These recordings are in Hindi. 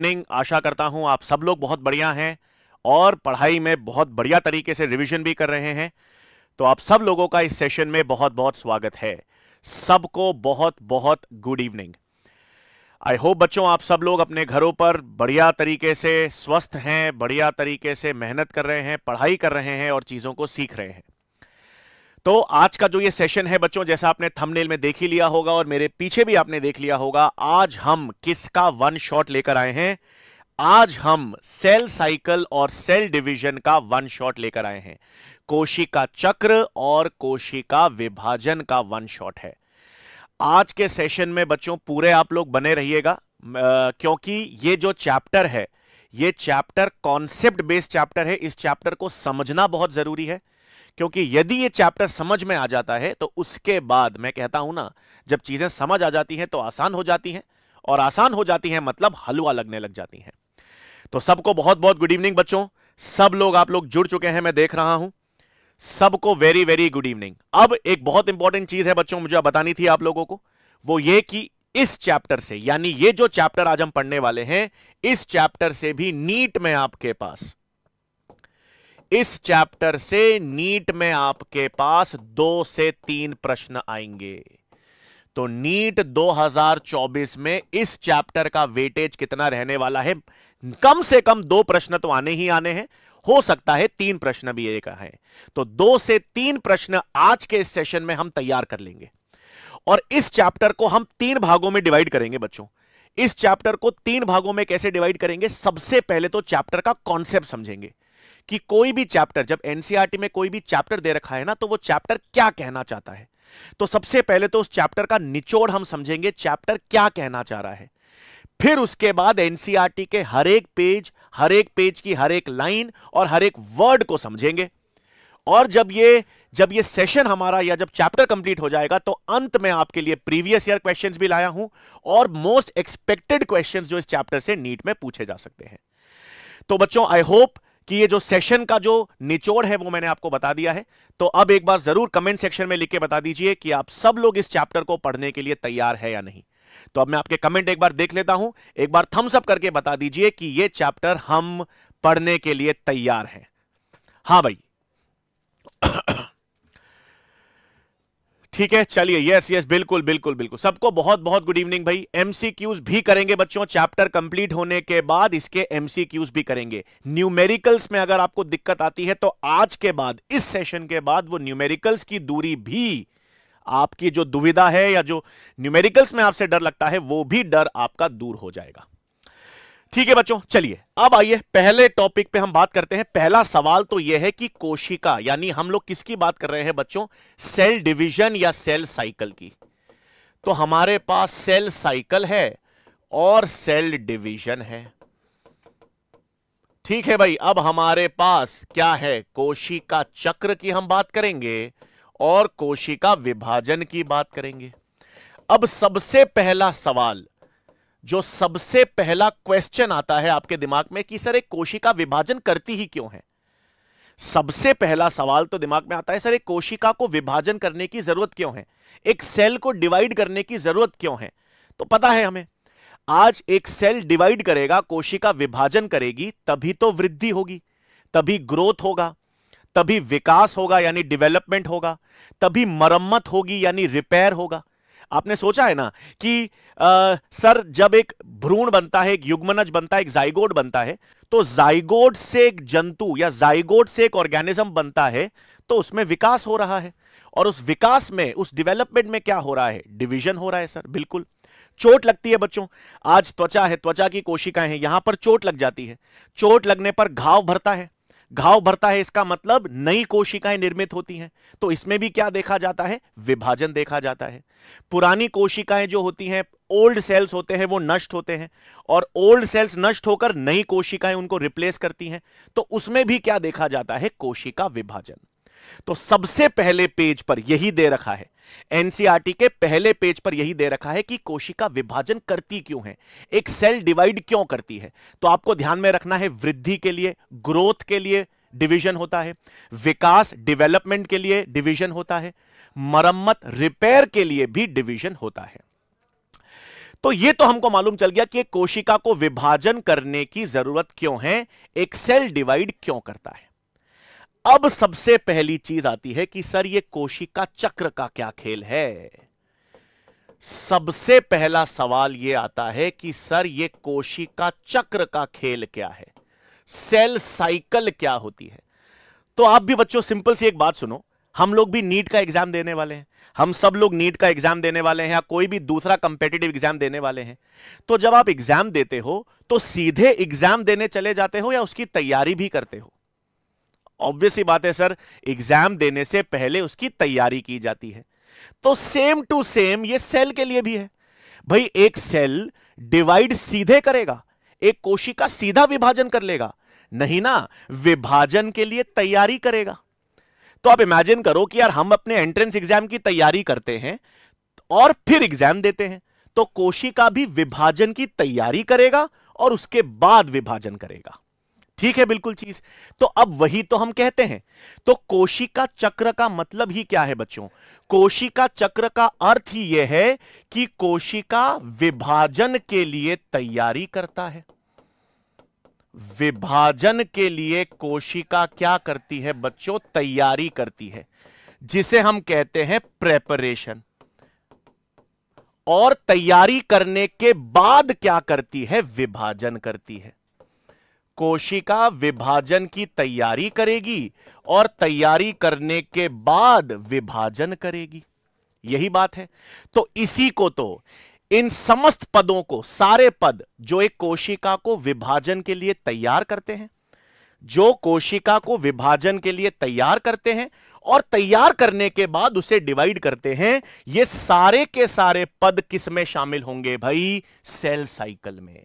इवनिंग आशा करता हूं आप सब लोग बहुत बढ़िया हैं और पढ़ाई में बहुत बढ़िया तरीके से रिवीजन भी कर रहे हैं तो आप सब लोगों का इस सेशन में बहुत बहुत स्वागत है सबको बहुत बहुत गुड इवनिंग आई होप बच्चों आप सब लोग अपने घरों पर बढ़िया तरीके से स्वस्थ हैं बढ़िया तरीके से मेहनत कर रहे हैं पढ़ाई कर रहे हैं और चीज़ों को सीख रहे हैं तो आज का जो ये सेशन है बच्चों जैसा आपने थंबनेल में देख ही लिया होगा और मेरे पीछे भी आपने देख लिया होगा आज हम किसका वन शॉट लेकर आए हैं आज हम सेल साइकिल और सेल डिवीजन का वन शॉट लेकर आए हैं कोशिका चक्र और कोशिका विभाजन का वन शॉट है आज के सेशन में बच्चों पूरे आप लोग बने रहिएगा क्योंकि ये जो चैप्टर है ये चैप्टर कॉन्सेप्ट बेस्ड चैप्टर है इस चैप्टर को समझना बहुत जरूरी है क्योंकि यदि ये चैप्टर समझ में आ जाता है तो उसके बाद मैं कहता हूं ना जब चीजें समझ आ जाती हैं तो आसान हो जाती हैं और आसान हो जाती हैं मतलब हलवा लगने लग जाती हैं तो सबको बहुत बहुत गुड इवनिंग बच्चों सब लोग आप लोग जुड़ चुके हैं मैं देख रहा हूं सबको वेरी वेरी गुड इवनिंग अब एक बहुत इंपॉर्टेंट चीज है बच्चों मुझे बतानी थी आप लोगों को वो ये कि इस चैप्टर से यानी ये जो चैप्टर आज हम पढ़ने वाले हैं इस चैप्टर से भी नीट में आपके पास इस चैप्टर से नीट में आपके पास दो से तीन प्रश्न आएंगे तो नीट 2024 में इस चैप्टर का वेटेज कितना रहने वाला है कम से कम दो प्रश्न तो आने ही आने हैं हो सकता है तीन प्रश्न भी एक है तो दो से तीन प्रश्न आज के इस सेशन में हम तैयार कर लेंगे और इस चैप्टर को हम तीन भागों में डिवाइड करेंगे बच्चों इस चैप्टर को तीन भागों में कैसे डिवाइड करेंगे सबसे पहले तो चैप्टर का कॉन्सेप्ट समझेंगे कि कोई भी चैप्टर जब एनसीईआरटी e में कोई भी चैप्टर दे रखा है ना तो वो चैप्टर क्या कहना चाहता है तो सबसे पहले तो उस चैप्टर का निचोड़ हम समझेंगे चैप्टर क्या कहना चाह रहा है फिर उसके बाद एनसीआरटी e के हर एक पेज हर एक पेज की हर एक लाइन और हर एक वर्ड को समझेंगे और जब ये जब ये सेशन हमारा या जब चैप्टर कंप्लीट हो जाएगा तो अंत में आपके लिए प्रीवियस ईयर क्वेश्चंस भी लाया हूं और मोस्ट एक्सपेक्टेड क्वेश्चंस जो इस चैप्टर से नीट में पूछे जा सकते हैं तो बच्चों आई होप कि ये जो सेशन का जो निचोड़ है वो मैंने आपको बता दिया है तो अब एक बार जरूर कमेंट सेक्शन में लिख के बता दीजिए कि आप सब लोग इस चैप्टर को पढ़ने के लिए तैयार है या नहीं तो अब मैं आपके कमेंट एक बार देख लेता हूं एक बार थम्स अप करके बता दीजिए कि ये चैप्टर हम पढ़ने के लिए तैयार हैं हाँ भाई ठीक है चलिए यस यस बिल्कुल बिल्कुल बिल्कुल सबको बहुत बहुत गुड इवनिंग भाई एमसीक्यूज भी करेंगे बच्चों चैप्टर कंप्लीट होने के बाद इसके एमसीक्यूज भी करेंगे न्यूमेरिकल्स में अगर आपको दिक्कत आती है तो आज के बाद इस सेशन के बाद वो न्यूमेरिकल्स की दूरी भी आपकी जो दुविधा है या जो न्यूमेरिकल्स में आपसे डर लगता है वो भी डर आपका दूर हो जाएगा ठीक है बच्चों चलिए अब आइए पहले टॉपिक पे हम बात करते हैं पहला सवाल तो यह है कि कोशिका यानी हम लोग किसकी बात कर रहे हैं बच्चों सेल डिवीजन या सेल साइकिल की तो हमारे पास सेल साइकिल है और सेल डिवीजन है ठीक है भाई अब हमारे पास क्या है कोशिका चक्र की हम बात करेंगे और कोशिका विभाजन की बात करेंगे अब सबसे पहला सवाल जो सबसे पहला क्वेश्चन आता है आपके दिमाग में कि सर एक कोशिका विभाजन करती ही क्यों है सबसे पहला सवाल तो दिमाग में आता है सर एक कोशिका को विभाजन करने की जरूरत क्यों है एक सेल को डिवाइड करने की जरूरत क्यों है तो पता है हमें आज एक सेल डिवाइड करेगा कोशिका विभाजन करेगी तभी तो वृद्धि होगी तभी ग्रोथ होगा तभी विकास होगा यानी डेवलपमेंट होगा तभी मरम्मत होगी यानी रिपेयर होगा आपने सोचा है ना कि आ, सर जब एक भ्रूण बनता है एक युग्मनज बनता है एक जाइगोड बनता है तो जाइगोड से एक जंतु या जाइगोड से एक ऑर्गेनिज्म बनता है तो उसमें विकास हो रहा है और उस विकास में उस डेवलपमेंट में क्या हो रहा है डिवीजन हो रहा है सर बिल्कुल चोट लगती है बच्चों आज त्वचा है त्वचा की कोशिकाएं हैं यहां पर चोट लग जाती है चोट लगने पर घाव भरता है घाव भरता है इसका मतलब नई कोशिकाएं निर्मित होती हैं तो इसमें भी क्या देखा जाता है विभाजन देखा जाता है पुरानी कोशिकाएं जो होती हैं ओल्ड सेल्स होते हैं वो नष्ट होते हैं और ओल्ड सेल्स नष्ट होकर नई कोशिकाएं उनको रिप्लेस करती हैं तो उसमें भी क्या देखा जाता है कोशिका विभाजन तो सबसे पहले पेज पर यही दे रखा है एनसीआरटी e के पहले पेज पर यही दे रखा है कि कोशिका विभाजन करती क्यों है एक सेल डिवाइड क्यों करती है तो आपको ध्यान में रखना है वृद्धि के लिए ग्रोथ के लिए डिवीजन होता है विकास डेवलपमेंट के लिए डिवीजन होता है मरम्मत रिपेयर के लिए भी डिवीजन होता है तो ये तो हमको मालूम चल गया कि कोशिका को विभाजन करने की जरूरत क्यों है एक सेल डिवाइड क्यों करता है अब सबसे पहली चीज आती है कि सर ये कोशिका चक्र का क्या खेल है सबसे पहला सवाल ये आता है कि सर ये कोशिका चक्र का खेल क्या है सेल साइकिल क्या होती है तो आप भी बच्चों सिंपल सी एक बात सुनो हम लोग भी नीट का एग्जाम देने वाले हैं हम सब लोग नीट का एग्जाम देने वाले हैं या कोई भी दूसरा कंपेटिटिव एग्जाम देने वाले हैं तो जब आप एग्जाम देते हो तो सीधे एग्जाम देने चले जाते हो या उसकी तैयारी भी करते हो ऑब्वियस ही बात है सर एग्जाम देने से पहले उसकी तैयारी की जाती है तो सेम टू सेम ये सेल के लिए भी है भाई एक सेल डिवाइड सीधे करेगा एक कोशिका सीधा विभाजन कर लेगा नहीं ना विभाजन के लिए तैयारी करेगा तो आप इमेजिन करो कि यार हम अपने एंट्रेंस एग्जाम की तैयारी करते हैं और फिर एग्जाम देते हैं तो कोशिका भी विभाजन की तैयारी करेगा और उसके बाद विभाजन करेगा ठीक है बिल्कुल चीज तो अब वही तो हम कहते हैं तो कोशिका चक्र का मतलब ही क्या है बच्चों कोशिका चक्र का अर्थ ही यह है कि कोशिका विभाजन के लिए तैयारी करता है विभाजन के लिए कोशिका क्या करती है बच्चों तैयारी करती है जिसे हम कहते हैं प्रेपरेशन और तैयारी करने के बाद क्या करती है विभाजन करती है कोशिका विभाजन की तैयारी करेगी और तैयारी करने के बाद विभाजन करेगी यही बात है तो इसी को तो इन समस्त पदों को सारे पद जो एक कोशिका को विभाजन के लिए तैयार करते हैं जो कोशिका को विभाजन के लिए तैयार करते हैं और तैयार करने के बाद उसे डिवाइड करते हैं ये सारे के सारे पद किस में शामिल होंगे भाई सेल साइकिल में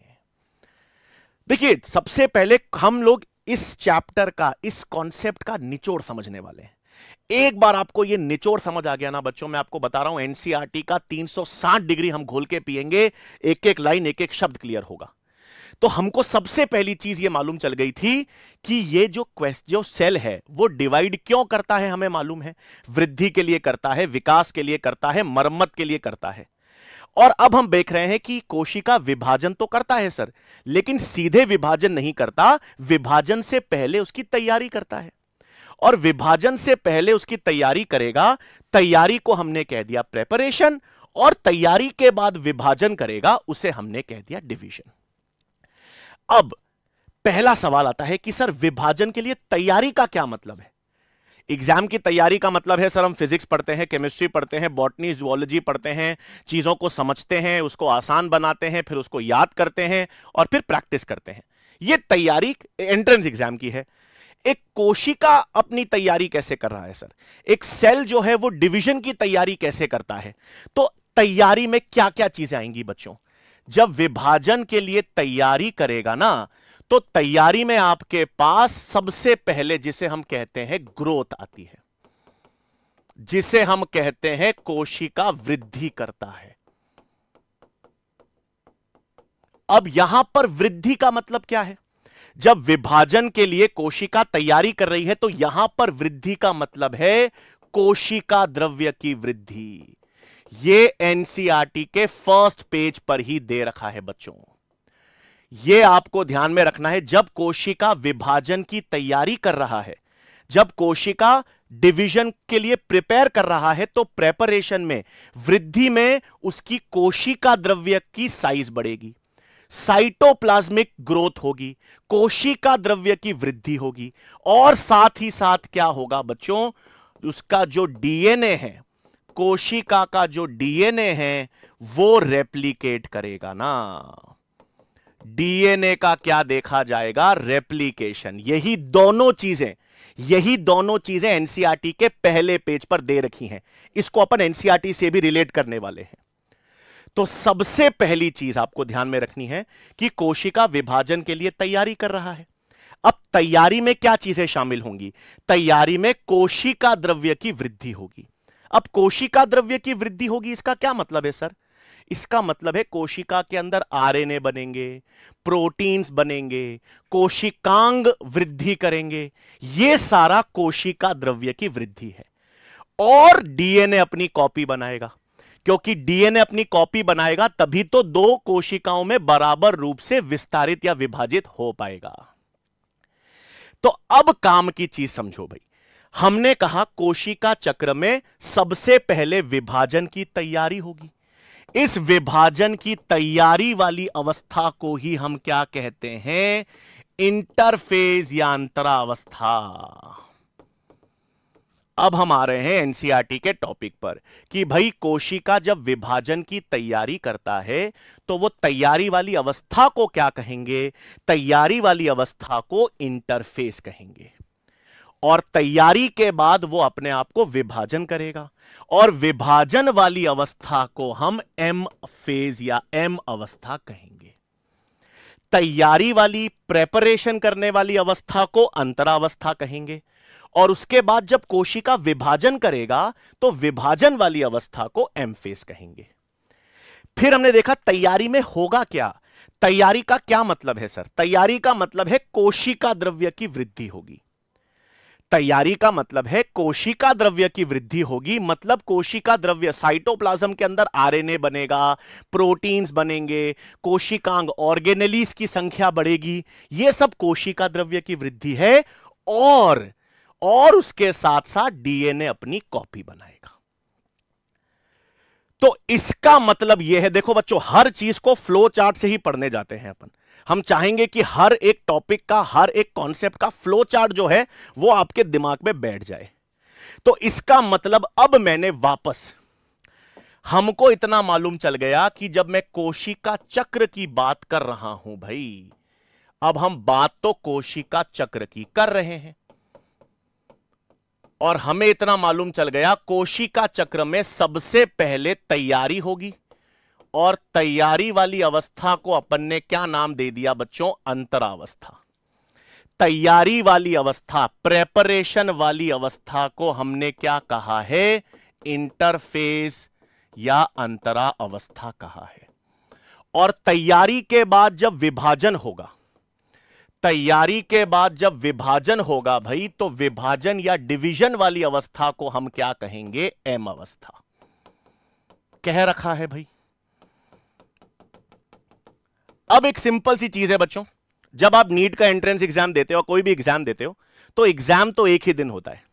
देखिए सबसे पहले हम लोग इस चैप्टर का इस कॉन्सेप्ट का निचोड़ समझने वाले हैं एक बार आपको ये निचोड़ समझ आ गया ना बच्चों मैं आपको बता रहा हूं एनसीआरटी e का 360 डिग्री हम घोल के पिएंगे एक एक लाइन एक एक शब्द क्लियर होगा तो हमको सबसे पहली चीज ये मालूम चल गई थी कि ये जो क्वेश्चन जो सेल है वो डिवाइड क्यों करता है हमें मालूम है वृद्धि के लिए करता है विकास के लिए करता है मरम्मत के लिए करता है और अब हम देख रहे हैं कि कोशिका विभाजन तो करता है सर लेकिन सीधे विभाजन नहीं करता विभाजन से पहले उसकी तैयारी करता है और विभाजन से पहले उसकी तैयारी करेगा तैयारी को हमने कह दिया प्रेपरेशन और तैयारी के बाद विभाजन करेगा उसे हमने कह दिया डिवीजन अब पहला सवाल आता है कि सर विभाजन के लिए तैयारी का क्या मतलब है एग्जाम की तैयारी का मतलब है सर हम फिजिक्स पढ़ते हैं केमिस्ट्री पढ़ते हैं बॉटनी जुआलॉजी पढ़ते हैं चीज़ों को समझते हैं उसको आसान बनाते हैं फिर उसको याद करते हैं और फिर प्रैक्टिस करते हैं ये तैयारी एंट्रेंस एग्जाम की है एक कोशिका अपनी तैयारी कैसे कर रहा है सर एक सेल जो है वो डिवीजन की तैयारी कैसे करता है तो तैयारी में क्या क्या चीजें आएंगी बच्चों जब विभाजन के लिए तैयारी करेगा ना तो तैयारी में आपके पास सबसे पहले जिसे हम कहते हैं ग्रोथ आती है जिसे हम कहते हैं कोशिका वृद्धि करता है अब यहां पर वृद्धि का मतलब क्या है जब विभाजन के लिए कोशिका तैयारी कर रही है तो यहां पर वृद्धि का मतलब है कोशिका द्रव्य की वृद्धि ये एनसीआरटी के फर्स्ट पेज पर ही दे रखा है बच्चों यह आपको ध्यान में रखना है जब कोशिका विभाजन की तैयारी कर रहा है जब कोशिका डिवीजन के लिए प्रिपेयर कर रहा है तो प्रेपरेशन में वृद्धि में उसकी कोशिका द्रव्य की साइज बढ़ेगी साइटोप्लाज्मिक ग्रोथ होगी कोशिका द्रव्य की वृद्धि होगी और साथ ही साथ क्या होगा बच्चों उसका जो डीएनए है कोशिका का जो डीएनए है वो रेप्लीकेट करेगा ना डीएनए का क्या देखा जाएगा रेप्लीकेशन यही दोनों चीजें यही दोनों चीजें एनसीआरटी e के पहले पेज पर दे रखी हैं इसको अपन एनसीआरटी e से भी रिलेट करने वाले हैं तो सबसे पहली चीज आपको ध्यान में रखनी है कि कोशिका विभाजन के लिए तैयारी कर रहा है अब तैयारी में क्या चीजें शामिल होंगी तैयारी में कोशिका द्रव्य की वृद्धि होगी अब कोशिका द्रव्य की वृद्धि होगी इसका क्या मतलब है सर इसका मतलब है कोशिका के अंदर आरएनए बनेंगे प्रोटीन्स बनेंगे कोशिकांग वृद्धि करेंगे ये सारा कोशिका द्रव्य की वृद्धि है और डीएनए अपनी कॉपी बनाएगा क्योंकि डीएनए अपनी कॉपी बनाएगा तभी तो दो कोशिकाओं में बराबर रूप से विस्तारित या विभाजित हो पाएगा तो अब काम की चीज समझो भाई हमने कहा कोशिका चक्र में सबसे पहले विभाजन की तैयारी होगी इस विभाजन की तैयारी वाली अवस्था को ही हम क्या कहते हैं इंटरफेज या अंतरावस्था अब हम आ रहे हैं एनसीआरटी e के टॉपिक पर कि भाई कोशिका जब विभाजन की तैयारी करता है तो वो तैयारी वाली अवस्था को क्या कहेंगे तैयारी वाली अवस्था को इंटरफेस कहेंगे और तैयारी के बाद वो अपने आप को विभाजन करेगा और विभाजन वाली अवस्था को हम एम फेज या एम अवस्था कहेंगे तैयारी वाली प्रेपरेशन करने वाली अवस्था को अंतरावस्था कहेंगे और उसके बाद जब कोशिका विभाजन करेगा तो विभाजन वाली अवस्था को एम फेज कहेंगे फिर हमने देखा तैयारी में होगा क्या तैयारी का क्या मतलब है सर तैयारी का मतलब है कोशिका द्रव्य की वृद्धि होगी तैयारी का मतलब है कोशिका द्रव्य की वृद्धि होगी मतलब कोशिका द्रव्य साइटोप्लाज्म के अंदर आरएनए बनेगा प्रोटीन्स बनेंगे कोशिकांग ऑर्गेनलीस की संख्या बढ़ेगी ये सब कोशिका द्रव्य की वृद्धि है और और उसके साथ साथ डीएनए अपनी कॉपी बनाएगा तो इसका मतलब यह है देखो बच्चों हर चीज को फ्लो चार्ट से ही पढ़ने जाते हैं अपन हम चाहेंगे कि हर एक टॉपिक का हर एक कॉन्सेप्ट का फ्लो चार्ट जो है वो आपके दिमाग में बैठ जाए तो इसका मतलब अब मैंने वापस हमको इतना मालूम चल गया कि जब मैं कोशिका चक्र की बात कर रहा हूं भाई अब हम बात तो कोशिका चक्र की कर रहे हैं और हमें इतना मालूम चल गया कोशिका चक्र में सबसे पहले तैयारी होगी और तैयारी वाली अवस्था को अपन ने क्या नाम दे दिया बच्चों अंतरावस्था तैयारी वाली अवस्था प्रेपरेशन वाली अवस्था को हमने क्या कहा है इंटरफेस या अंतरा अवस्था कहा है और तैयारी के बाद जब विभाजन होगा तैयारी के बाद जब विभाजन होगा भाई तो विभाजन या डिवीजन वाली अवस्था को हम क्या कहेंगे एम अवस्था कह रखा है भाई अब एक सिंपल सी चीज है बच्चों जब आप नीट का एंट्रेंस एग्जाम देते हो कोई भी एग्जाम देते हो तो एग्जाम तो एक ही दिन होता है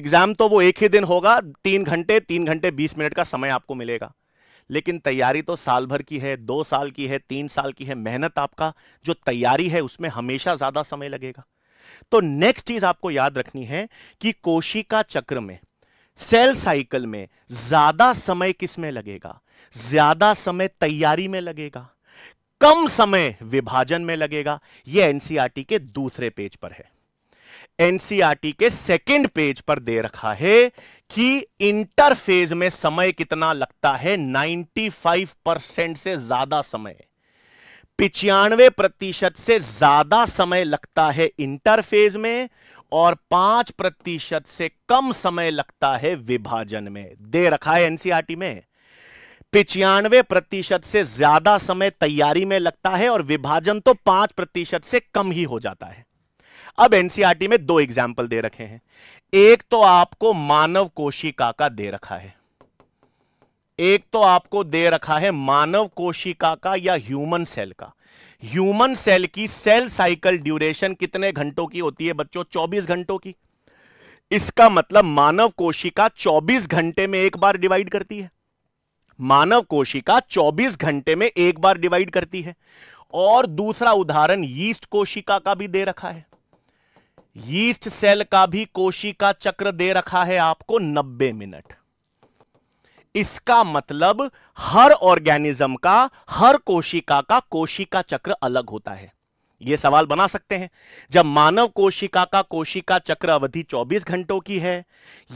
एग्जाम तो वो एक ही दिन होगा तीन घंटे तीन घंटे बीस मिनट का समय आपको मिलेगा लेकिन तैयारी तो साल भर की है दो साल की है तीन साल की है मेहनत आपका जो तैयारी है उसमें हमेशा ज्यादा समय लगेगा तो नेक्स्ट चीज आपको याद रखनी है कि कोशिका चक्र में सेल साइकिल में ज्यादा समय किस में लगेगा ज्यादा समय तैयारी में लगेगा कम समय विभाजन में लगेगा यह एनसीआरटी e के दूसरे पेज पर है एनसीआरटी e के सेकंड पेज पर दे रखा है कि इंटरफेज में समय कितना लगता है 95 परसेंट से ज्यादा समय पिचानवे प्रतिशत से ज्यादा समय लगता है इंटरफेज में और पांच प्रतिशत से कम समय लगता है विभाजन में दे रखा है एनसीआरटी e में पिचानवे प्रतिशत से ज्यादा समय तैयारी में लगता है और विभाजन तो पांच प्रतिशत से कम ही हो जाता है अब एनसीआरटी में दो एग्जाम्पल दे रखे हैं एक तो आपको मानव कोशिका का दे रखा है एक तो आपको दे रखा है मानव कोशिका का या ह्यूमन सेल का ह्यूमन सेल की सेल साइकिल ड्यूरेशन कितने घंटों की होती है बच्चों 24 घंटों की इसका मतलब मानव कोशिका 24 घंटे में एक बार डिवाइड करती है मानव कोशिका 24 घंटे में एक बार डिवाइड करती है और दूसरा उदाहरण यीस्ट कोशिका का भी दे रखा है यीस्ट सेल का भी कोशिका चक्र दे रखा है आपको 90 मिनट इसका मतलब हर ऑर्गेनिज्म का हर कोशिका का कोशिका चक्र अलग होता है ये सवाल बना सकते हैं जब मानव कोशिका का कोशिका चक्र अवधि 24 घंटों की है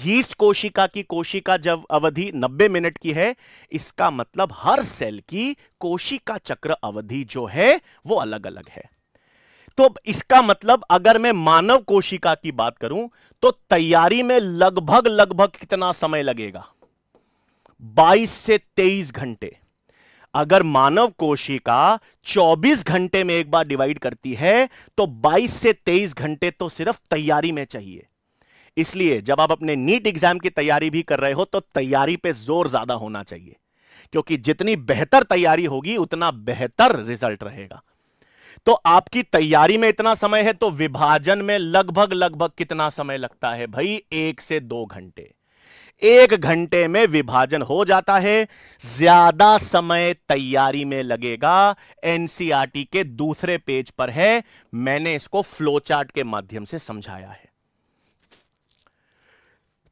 यीस्ट कोशिका की कोशिका जब अवधि 90 मिनट की है इसका मतलब हर सेल की कोशिका चक्र अवधि जो है वो अलग अलग है तो इसका मतलब अगर मैं मानव कोशिका की बात करूं तो तैयारी में लगभग लगभग कितना समय लगेगा 22 से 23 घंटे अगर मानव कोशिका 24 घंटे में एक बार डिवाइड करती है तो 22 से 23 घंटे तो सिर्फ तैयारी में चाहिए इसलिए जब आप अपने नीट एग्जाम की तैयारी भी कर रहे हो तो तैयारी पे जोर ज्यादा होना चाहिए क्योंकि जितनी बेहतर तैयारी होगी उतना बेहतर रिजल्ट रहेगा तो आपकी तैयारी में इतना समय है तो विभाजन में लगभग लगभग कितना समय लगता है भाई एक से दो घंटे एक घंटे में विभाजन हो जाता है ज्यादा समय तैयारी में लगेगा एनसीआरटी e के दूसरे पेज पर है मैंने इसको फ्लो चार्ट के माध्यम से समझाया है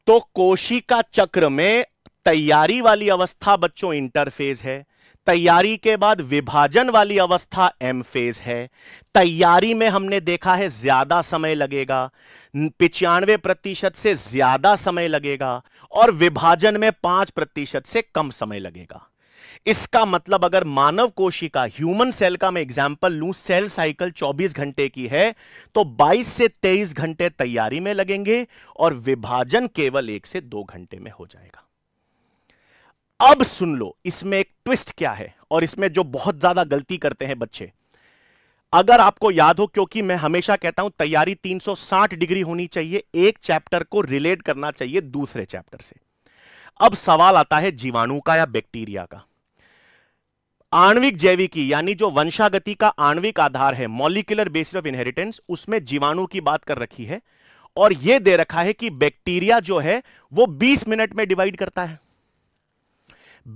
तो कोशिका चक्र में तैयारी वाली अवस्था बच्चों इंटरफेज है तैयारी के बाद विभाजन वाली अवस्था एम फेज है तैयारी में हमने देखा है ज्यादा समय लगेगा पिचानवे प्रतिशत से ज्यादा समय लगेगा और विभाजन में पांच प्रतिशत से कम समय लगेगा इसका मतलब अगर मानव कोशिका ह्यूमन सेल का मैं एग्जाम्पल लू सेल साइकिल 24 घंटे की है तो 22 से 23 घंटे तैयारी में लगेंगे और विभाजन केवल एक से दो घंटे में हो जाएगा अब सुन लो इसमें एक ट्विस्ट क्या है और इसमें जो बहुत ज्यादा गलती करते हैं बच्चे अगर आपको याद हो क्योंकि मैं हमेशा कहता हूं तैयारी 360 डिग्री होनी चाहिए एक चैप्टर को रिलेट करना चाहिए दूसरे चैप्टर से अब सवाल आता है जीवाणु का या बैक्टीरिया का आणविक जैविकी यानी जो वंशागति का आणविक आधार है मॉलिकुलर बेसिस ऑफ इनहेरिटेंस उसमें जीवाणु की बात कर रखी है और यह दे रखा है कि बैक्टीरिया जो है वो 20 मिनट में डिवाइड करता है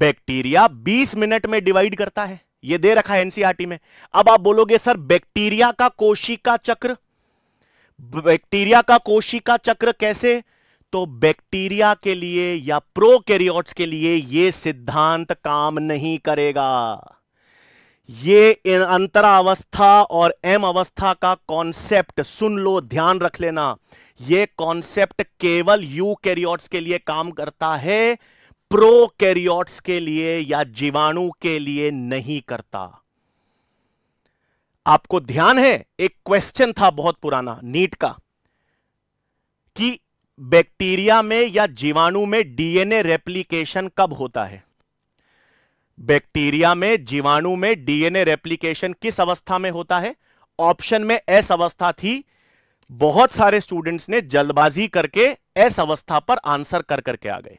बैक्टीरिया 20 मिनट में डिवाइड करता है ये दे रखा है एनसीआरटी में अब आप बोलोगे सर बैक्टीरिया का कोशिका चक्र बैक्टीरिया का कोशिका चक्र कैसे तो बैक्टीरिया के लिए या प्रोकैरियोट्स के लिए यह सिद्धांत काम नहीं करेगा ये अंतरावस्था और एम अवस्था का कॉन्सेप्ट सुन लो ध्यान रख लेना यह कॉन्सेप्ट केवल यूकैरियोट्स के लिए काम करता है प्रोकैरियोट्स के लिए या जीवाणु के लिए नहीं करता आपको ध्यान है एक क्वेश्चन था बहुत पुराना नीट का कि बैक्टीरिया में या जीवाणु में डीएनए रेप्लिकेशन कब होता है बैक्टीरिया में जीवाणु में डीएनए रेप्लिकेशन किस अवस्था में होता है ऑप्शन में एस अवस्था थी बहुत सारे स्टूडेंट्स ने जल्दबाजी करके एस अवस्था पर आंसर कर करके आ गए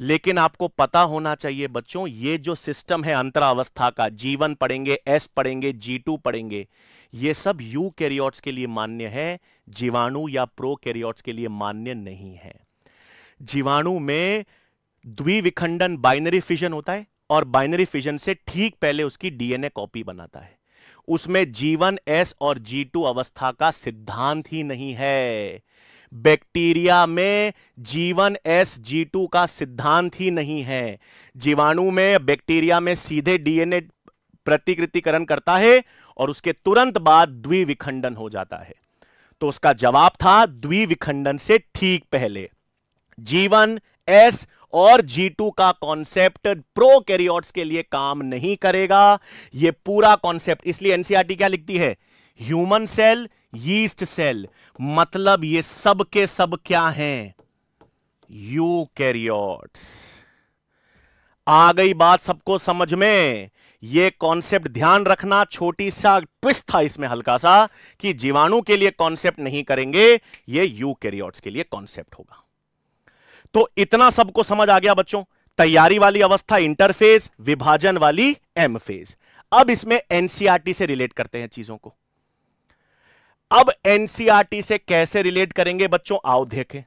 लेकिन आपको पता होना चाहिए बच्चों ये जो सिस्टम है अंतरावस्था का जीवन पढ़ेंगे एस पढ़ेंगे जी टू पढ़ेंगे ये सब यू कैरियोट्स के लिए मान्य है जीवाणु या प्रो कैरियोट्स के लिए मान्य नहीं है जीवाणु में द्विविखंडन बाइनरी फिजन होता है और बाइनरी फिजन से ठीक पहले उसकी डीएनए कॉपी बनाता है उसमें जीवन एस और जी टू अवस्था का सिद्धांत ही नहीं है बैक्टीरिया में जीवन एस जी टू का सिद्धांत ही नहीं है जीवाणु में बैक्टीरिया में सीधे डीएनए प्रतिकृतिकरण करता है और उसके तुरंत बाद द्विविखंडन हो जाता है तो उसका जवाब था द्विविखंडन से ठीक पहले जीवन एस और G2 का कॉन्सेप्ट प्रो कैरियोट्स के लिए काम नहीं करेगा यह पूरा कॉन्सेप्ट इसलिए एनसीआरटी क्या लिखती है ह्यूमन सेल यीस्ट सेल मतलब ये सब के सब क्या हैं कैरियोट्स आ गई बात सबको समझ में ये कॉन्सेप्ट ध्यान रखना छोटी सा ट्विस्ट था इसमें हल्का सा कि जीवाणु के लिए कॉन्सेप्ट नहीं करेंगे ये यूकैरियोट्स के लिए कॉन्सेप्ट होगा तो इतना सबको समझ आ गया बच्चों तैयारी वाली अवस्था इंटरफेज विभाजन वाली एम फेज अब इसमें एनसीआरटी e से रिलेट करते हैं चीजों को अब एनसीआरटी e से कैसे रिलेट करेंगे बच्चों आओ देखें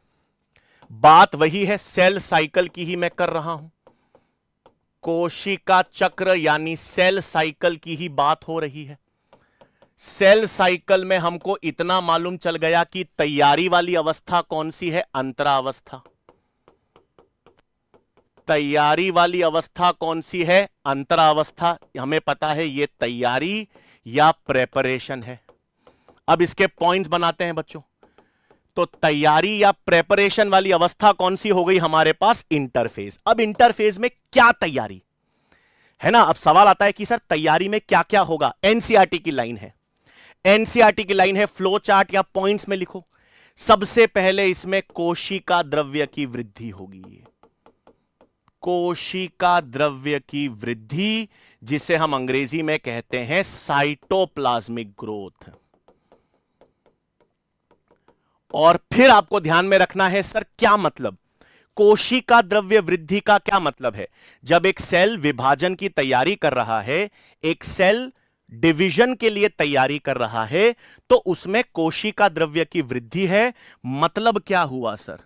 बात वही है सेल साइकिल की ही मैं कर रहा हूं कोशिका चक्र यानी सेल साइकिल की ही बात हो रही है सेल साइकिल में हमको इतना मालूम चल गया कि तैयारी वाली अवस्था कौन सी है अंतरावस्था तैयारी वाली अवस्था कौन सी है अंतरावस्था हमें पता है ये तैयारी या प्रेपरेशन है अब इसके पॉइंट्स बनाते हैं बच्चों तो तैयारी या प्रेपरेशन वाली अवस्था कौन सी हो गई हमारे पास इंटरफेस अब इंटरफेस में क्या तैयारी है ना अब सवाल आता है कि सर तैयारी में क्या क्या होगा एनसीआरटी e की लाइन है एनसीआरटी e की लाइन है फ्लो चार्ट या पॉइंट्स में लिखो सबसे पहले इसमें कोशिका द्रव्य की वृद्धि होगी कोशिका द्रव्य की वृद्धि जिसे हम अंग्रेजी में कहते हैं साइटोप्लाज्मिक ग्रोथ और फिर आपको ध्यान में रखना है सर क्या मतलब कोशिका द्रव्य वृद्धि का क्या मतलब है जब एक सेल विभाजन की तैयारी कर रहा है एक सेल डिवीजन के लिए तैयारी कर रहा है तो उसमें कोशिका द्रव्य की वृद्धि है मतलब क्या हुआ सर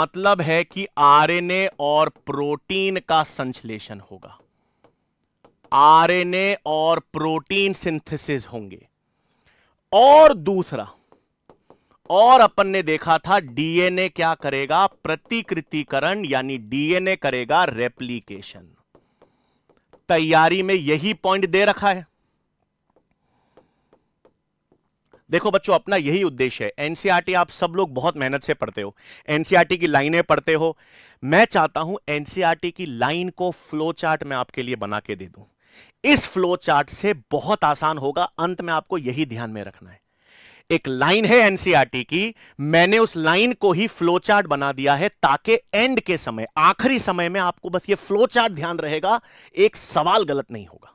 मतलब है कि आरएनए और प्रोटीन का संश्लेषण होगा आरएनए और प्रोटीन सिंथेसिस होंगे और दूसरा और अपन ने देखा था डीएनए क्या करेगा प्रतिकृतिकरण यानी डीएनए करेगा रेप्लीकेशन तैयारी में यही पॉइंट दे रखा है देखो बच्चों अपना यही उद्देश्य है एनसीआरटी आप सब लोग बहुत मेहनत से पढ़ते हो एनसीआरटी की लाइनें पढ़ते हो मैं चाहता हूं एनसीआरटी की लाइन को फ्लो चार्ट में आपके लिए बना के दे दू इस फ्लो चार्ट से बहुत आसान होगा अंत में आपको यही ध्यान में रखना है एक लाइन है एनसीआरटी e की मैंने उस लाइन को ही फ्लो चार्ट बना दिया है ताकि एंड के समय आखिरी समय में आपको बस ये फ्लो चार्ट ध्यान रहेगा एक सवाल गलत नहीं होगा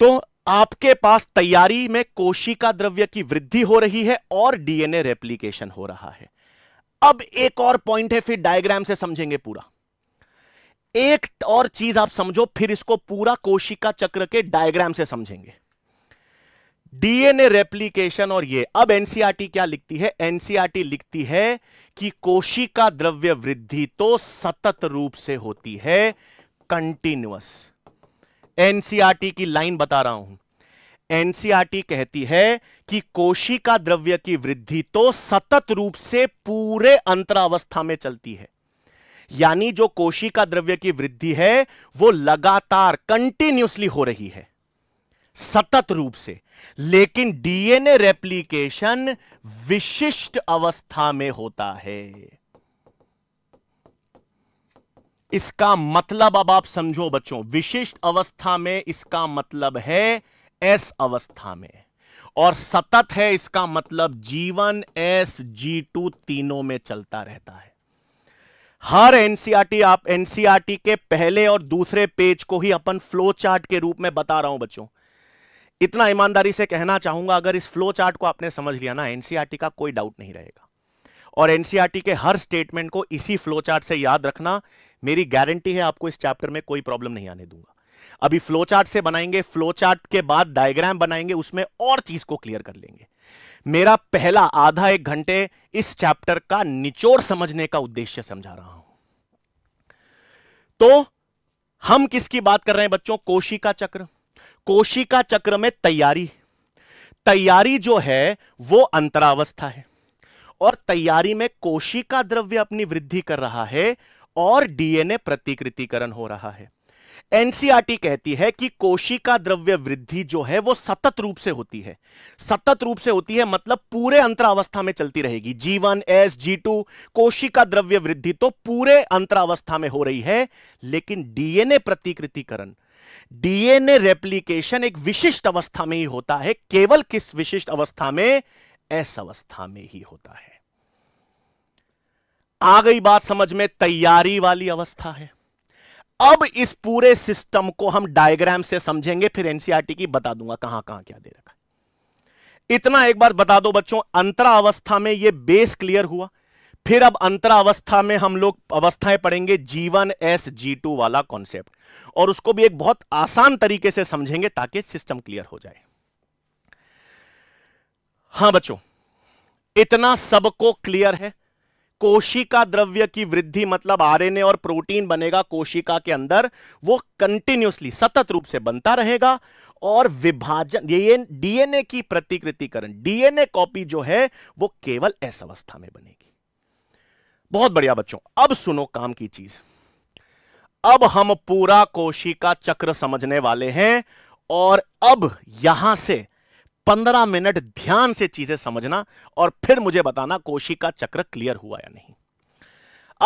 तो आपके पास तैयारी में कोशिका द्रव्य की वृद्धि हो रही है और डीएनए रेप्लीकेशन हो रहा है अब एक और पॉइंट है फिर डायग्राम से समझेंगे पूरा एक और चीज आप समझो फिर इसको पूरा कोशिका चक्र के डायग्राम से समझेंगे डीएनए रेप्लीकेशन और ये अब एनसीआरटी e क्या लिखती है एनसीआरटी e लिखती है कि कोशिका द्रव्य वृद्धि तो सतत रूप से होती है कंटिन्यूस एनसीआरटी e की लाइन बता रहा हूं एनसीआरटी कहती है कि कोशिका द्रव्य की वृद्धि तो सतत रूप से पूरे अंतरावस्था में चलती है यानी जो कोशिका द्रव्य की वृद्धि है वो लगातार कंटिन्यूसली हो रही है सतत रूप से लेकिन डीएनए रेप्लीकेशन विशिष्ट अवस्था में होता है इसका मतलब अब आप समझो बच्चों विशिष्ट अवस्था में इसका मतलब है एस अवस्था में और सतत है इसका मतलब जीवन एस जी टू तीनों में चलता रहता है हर एनसीआरटी आप एनसीआरटी के पहले और दूसरे पेज को ही अपन फ्लो चार्ट के रूप में बता रहा हूं बच्चों इतना ईमानदारी से कहना चाहूंगा अगर इस फ्लो चार्ट को आपने समझ लिया ना एनसीआरटी e का कोई डाउट नहीं रहेगा और एनसीआरटी e के हर स्टेटमेंट को इसी फ्लो चार्ट से याद रखना मेरी गारंटी है आपको इस चैप्टर में कोई प्रॉब्लम नहीं आने दूंगा अभी फ्लो चार्ट से बनाएंगे फ्लो चार्ट के बाद डायग्राम बनाएंगे उसमें और चीज को क्लियर कर लेंगे मेरा पहला आधा एक घंटे इस चैप्टर का निचोड़ समझने का उद्देश्य समझा रहा हूं तो हम किसकी बात कर रहे हैं बच्चों कोशिका चक्र कोशिका चक्र में तैयारी तैयारी जो है वो अंतरावस्था है और तैयारी में कोशिका द्रव्य अपनी वृद्धि कर रहा है और डीएनए प्रतिकृतिकरण हो रहा है एनसीआरटी कहती है कि कोशिका द्रव्य वृद्धि जो है वो सतत रूप से होती है सतत रूप से होती है मतलब पूरे अंतरावस्था में चलती रहेगी G one S G two कोशिका द्रव्य वृद्धि तो पूरे अंतरावस्था में हो रही है लेकिन डीएनए प्रतिकृतिकरण डीएनए रेप्लीकेशन एक विशिष्ट अवस्था में ही होता है केवल किस विशिष्ट अवस्था में एस अवस्था में ही होता है आ गई बात समझ में तैयारी वाली अवस्था है अब इस पूरे सिस्टम को हम डायग्राम से समझेंगे फिर एनसीआरटी की बता दूंगा कहां कहां क्या दे रखा है इतना एक बार बता दो बच्चों अंतरा अवस्था में यह बेस क्लियर हुआ फिर अब अंतरावस्था में हम लोग अवस्थाएं पढ़ेंगे जीवन एस जी टू वाला कॉन्सेप्ट और उसको भी एक बहुत आसान तरीके से समझेंगे ताकि सिस्टम क्लियर हो जाए हां बच्चों इतना सबको क्लियर है कोशिका द्रव्य की वृद्धि मतलब आरएनए और प्रोटीन बनेगा कोशिका के अंदर वो कंटिन्यूसली सतत रूप से बनता रहेगा और विभाजन ये डीएनए की प्रतिकृतिकरण डीएनए कॉपी जो है वो केवल एस अवस्था में बनेगी बहुत बढ़िया बच्चों अब सुनो काम की चीज अब हम पूरा कोशिका चक्र समझने वाले हैं और अब यहां से पंद्रह मिनट ध्यान से चीजें समझना और फिर मुझे बताना कोशिका चक्र क्लियर हुआ या नहीं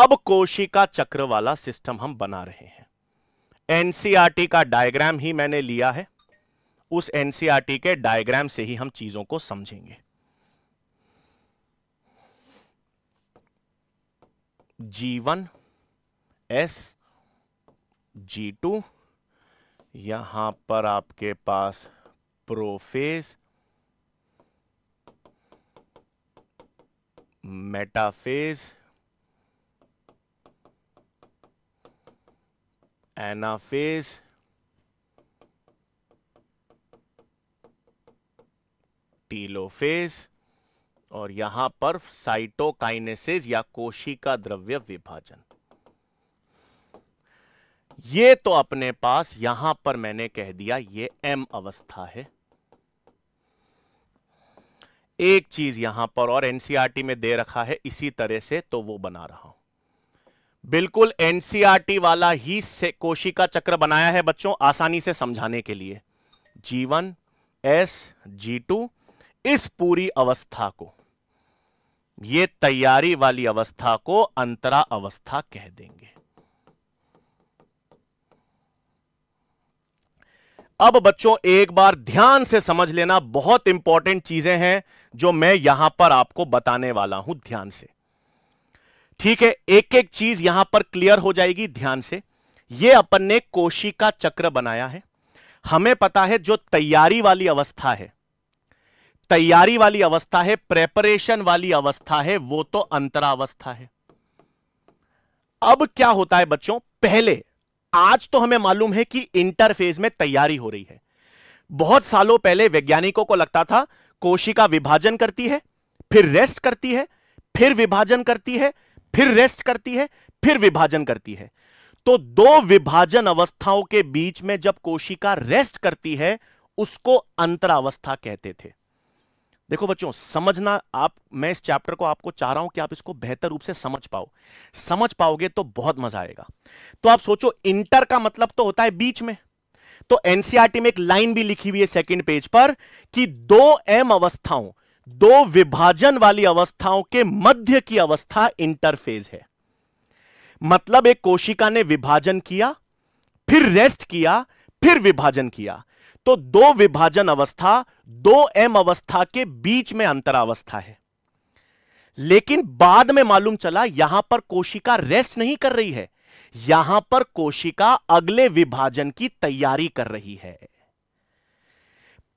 अब कोशिका चक्र वाला सिस्टम हम बना रहे हैं एनसीआरटी का डायग्राम ही मैंने लिया है उस एनसीआरटी के डायग्राम से ही हम चीजों को समझेंगे G1 जी टू यहां पर आपके पास प्रोफेज मेटाफेज एनाफेज टीलोफेज और यहां पर साइटोकाइनेसिस या कोशिका द्रव्य विभाजन ये तो अपने पास यहां पर मैंने कह दिया ये एम अवस्था है एक चीज यहां पर और एनसीआरटी e में दे रखा है इसी तरह से तो वो बना रहा हूं बिल्कुल एनसीआरटी e वाला ही से कोशिका चक्र बनाया है बच्चों आसानी से समझाने के लिए जीवन एस जी टू इस पूरी अवस्था को ये तैयारी वाली अवस्था को अंतरा अवस्था कह देंगे अब बच्चों एक बार ध्यान से समझ लेना बहुत इंपॉर्टेंट चीजें हैं जो मैं यहां पर आपको बताने वाला हूं ध्यान से ठीक है एक एक चीज यहां पर क्लियर हो जाएगी ध्यान से यह अपन ने कोशिका चक्र बनाया है हमें पता है जो तैयारी वाली अवस्था है तैयारी वाली अवस्था है प्रेपरेशन वाली अवस्था है वो तो अंतरावस्था है अब क्या होता है बच्चों पहले आज तो हमें मालूम है कि इंटरफेज में तैयारी हो रही है बहुत सालों पहले वैज्ञानिकों को लगता था कोशिका विभाजन करती है फिर रेस्ट करती है फिर विभाजन करती है फिर रेस्ट करती है फिर विभाजन करती है तो दो विभाजन अवस्थाओं के बीच में जब कोशिका रेस्ट करती है उसको अंतरावस्था कहते थे देखो बच्चों समझना आप मैं इस चैप्टर को आपको चाह रहा हूं कि आप इसको बेहतर रूप से समझ पाओ समझ पाओगे तो बहुत मजा आएगा तो आप सोचो इंटर का मतलब तो होता है बीच में तो एनसीआरटी e में एक लाइन भी लिखी हुई है सेकंड पेज पर कि दो एम अवस्थाओं दो विभाजन वाली अवस्थाओं के मध्य की अवस्था इंटरफेज है मतलब एक कोशिका ने विभाजन किया फिर रेस्ट किया फिर विभाजन किया तो दो विभाजन अवस्था दो एम अवस्था के बीच में अंतरावस्था है लेकिन बाद में मालूम चला यहां पर कोशिका रेस्ट नहीं कर रही है यहां पर कोशिका अगले विभाजन की तैयारी कर रही है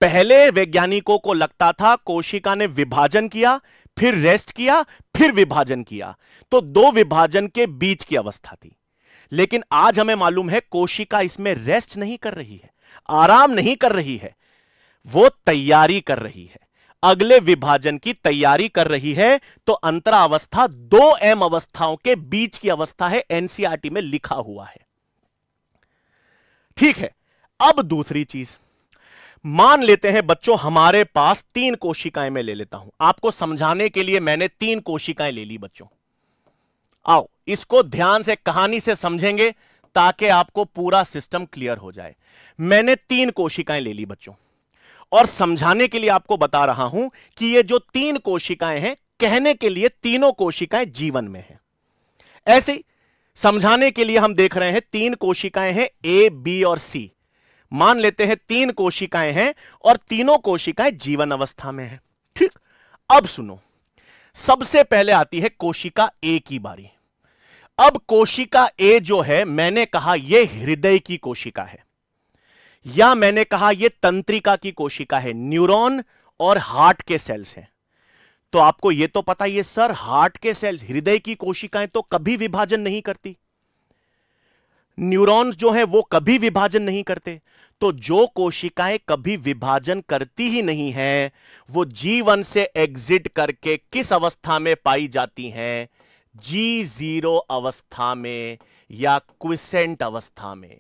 पहले वैज्ञानिकों को लगता था कोशिका ने विभाजन किया फिर रेस्ट किया फिर विभाजन किया तो दो विभाजन के बीच की अवस्था थी लेकिन आज हमें मालूम है कोशिका इसमें रेस्ट नहीं कर रही है आराम नहीं कर रही है वो तैयारी कर रही है अगले विभाजन की तैयारी कर रही है तो अंतरावस्था दो एम अवस्थाओं के बीच की अवस्था है एनसीआरटी में लिखा हुआ है ठीक है अब दूसरी चीज मान लेते हैं बच्चों हमारे पास तीन कोशिकाएं मैं ले लेता हूं आपको समझाने के लिए मैंने तीन कोशिकाएं ले ली बच्चों आओ इसको ध्यान से कहानी से समझेंगे ताकि आपको पूरा सिस्टम क्लियर हो जाए मैंने तीन कोशिकाएं ले ली बच्चों और समझाने के लिए आपको बता रहा हूं कि ये जो तीन कोशिकाएं हैं कहने के लिए तीनों कोशिकाएं जीवन में हैं ऐसे ही समझाने के लिए हम देख रहे हैं तीन कोशिकाएं हैं ए बी और सी मान लेते हैं तीन कोशिकाएं हैं और तीनों कोशिकाएं जीवन अवस्था में हैं ठीक अब सुनो सबसे पहले आती है कोशिका ए की बारी अब कोशिका ए जो है मैंने कहा यह हृदय की कोशिका है या मैंने कहा यह तंत्रिका की कोशिका है न्यूरॉन और हार्ट के सेल्स हैं तो आपको यह तो पता ही है सर हार्ट के सेल्स हृदय की कोशिकाएं तो कभी विभाजन नहीं करती न्यूरॉन्स जो है वो कभी विभाजन नहीं करते तो जो कोशिकाएं कभी विभाजन करती ही नहीं है वो जीवन से एग्जिट करके किस अवस्था में पाई जाती हैं जी जीरो अवस्था में या क्विसेंट अवस्था में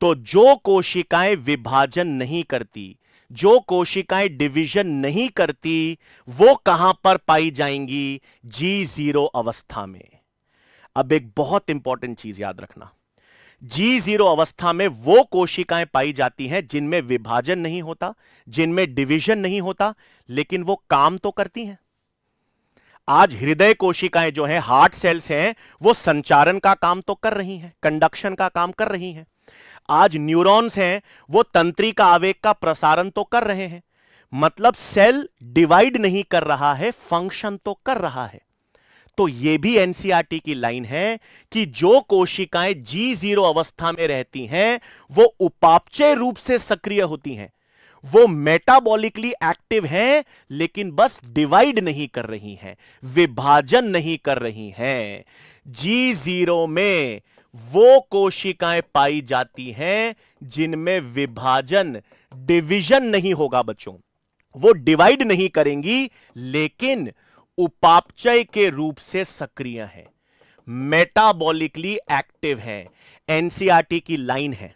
तो जो कोशिकाएं विभाजन नहीं करती जो कोशिकाएं डिवीजन नहीं करती वो कहां पर पाई जाएंगी जी जीरो अवस्था में अब एक बहुत इंपॉर्टेंट चीज याद रखना जी जीरो अवस्था में वो कोशिकाएं पाई जाती हैं जिनमें विभाजन नहीं होता जिनमें डिवीजन नहीं होता लेकिन वो काम तो करती हैं आज हृदय कोशिकाएं जो है हार्ट सेल्स हैं वो संचारण का काम तो कर रही हैं कंडक्शन का काम कर रही हैं आज न्यूरॉन्स हैं वो तंत्री का आवेग का प्रसारण तो कर रहे हैं मतलब सेल डिवाइड नहीं कर रहा है फंक्शन तो कर रहा है तो यह भी एनसीआरटी की लाइन है कि जो कोशिकाएं जी जीरो अवस्था में रहती हैं वो उपापचय रूप से सक्रिय होती हैं वो मेटाबॉलिकली एक्टिव हैं लेकिन बस डिवाइड नहीं कर रही हैं विभाजन नहीं कर रही हैं जी जीरो में वो कोशिकाएं पाई जाती हैं जिनमें विभाजन डिवीजन नहीं होगा बच्चों वो डिवाइड नहीं करेंगी लेकिन उपापचय के रूप से सक्रिय हैं मेटाबॉलिकली एक्टिव हैं एनसीआरटी की लाइन है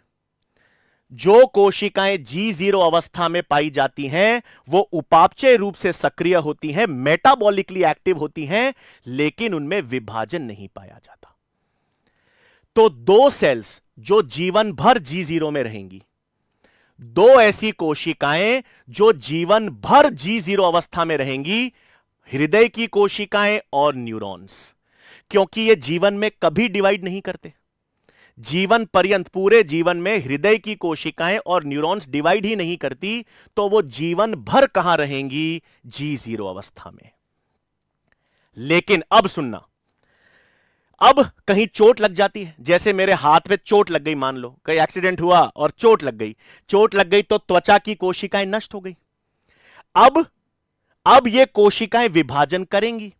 जो कोशिकाएं जी जीरो अवस्था में पाई जाती हैं वो उपापचय रूप से सक्रिय होती हैं मेटाबॉलिकली एक्टिव होती हैं लेकिन उनमें विभाजन नहीं पाया जाता तो दो सेल्स जो जीवन भर जी जीरो में रहेंगी दो ऐसी कोशिकाएं जो जीवन भर जी जीरो अवस्था में रहेंगी हृदय की कोशिकाएं और न्यूरॉन्स क्योंकि ये जीवन में कभी डिवाइड नहीं करते जीवन पर्यंत पूरे जीवन में हृदय की कोशिकाएं और न्यूरॉन्स डिवाइड ही नहीं करती तो वो जीवन भर कहां रहेंगी जी जीरो अवस्था में लेकिन अब सुनना अब कहीं चोट लग जाती है जैसे मेरे हाथ पे चोट लग गई मान लो कहीं एक्सीडेंट हुआ और चोट लग गई चोट लग गई तो त्वचा की कोशिकाएं नष्ट हो गई अब अब ये कोशिकाएं विभाजन करेंगी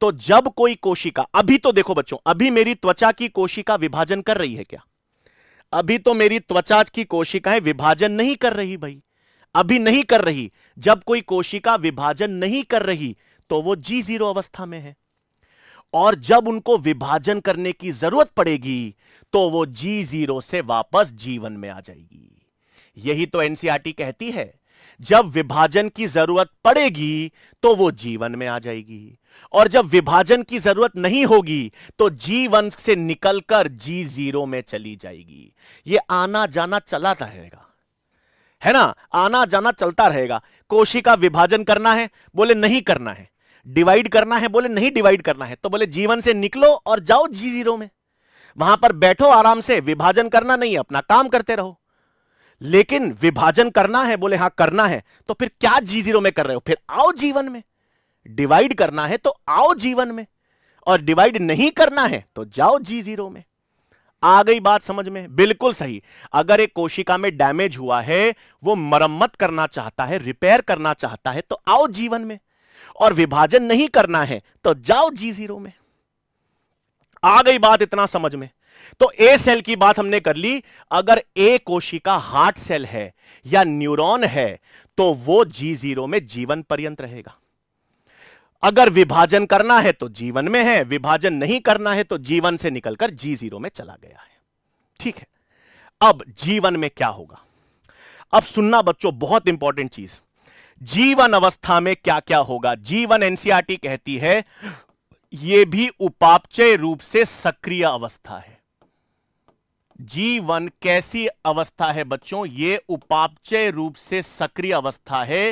तो जब कोई कोशिका अभी तो देखो बच्चों अभी मेरी त्वचा की कोशिका विभाजन कर रही है क्या अभी तो मेरी त्वचा की कोशिकाएं विभाजन नहीं कर रही भाई अभी नहीं कर रही जब कोई कोशिका विभाजन नहीं कर रही तो वो जी जीरो अवस्था में है और जब उनको विभाजन करने की जरूरत पड़ेगी तो वो जी जीरो से वापस जीवन में आ जाएगी यही तो एनसीआरटी e कहती है जब विभाजन की जरूरत पड़ेगी तो वो जीवन में आ जाएगी और जब विभाजन की जरूरत नहीं होगी तो जी वन से निकलकर जी जीरो में चली जाएगी ये आना जाना चला रहेगा है ना आना जाना चलता रहेगा कोशिका विभाजन करना है बोले नहीं करना है डिवाइड करना है बोले नहीं डिवाइड करना है तो बोले जीवन से निकलो और जाओ जी जीरो में वहां पर बैठो आराम से विभाजन करना नहीं अपना काम करते रहो लेकिन विभाजन करना है बोले हां करना है तो फिर क्या जी जीरो में कर रहे हो फिर आओ जीवन में डिवाइड करना है तो आओ जीवन में और डिवाइड नहीं करना है तो जाओ जी जीरो में आ गई बात समझ में बिल्कुल सही अगर एक कोशिका में डैमेज हुआ है वो मरम्मत करना चाहता है रिपेयर करना चाहता है तो आओ जीवन में और विभाजन नहीं करना है तो जाओ जी जीरो में आ गई बात इतना समझ में तो ए सेल की बात हमने कर ली अगर ए कोशिका हार्ट सेल है या न्यूरॉन है तो वो जी जीरो में जीवन पर्यंत रहेगा अगर विभाजन करना है तो जीवन में है विभाजन नहीं करना है तो जीवन से निकलकर जी जीरो में चला गया है ठीक है अब जीवन में क्या होगा अब सुनना बच्चों बहुत इंपॉर्टेंट चीज जीवन अवस्था में क्या क्या होगा जीवन एनसीआरटी e कहती है यह भी उपापचय रूप से सक्रिय अवस्था है जीवन कैसी अवस्था है बच्चों ये उपापचय रूप से सक्रिय अवस्था है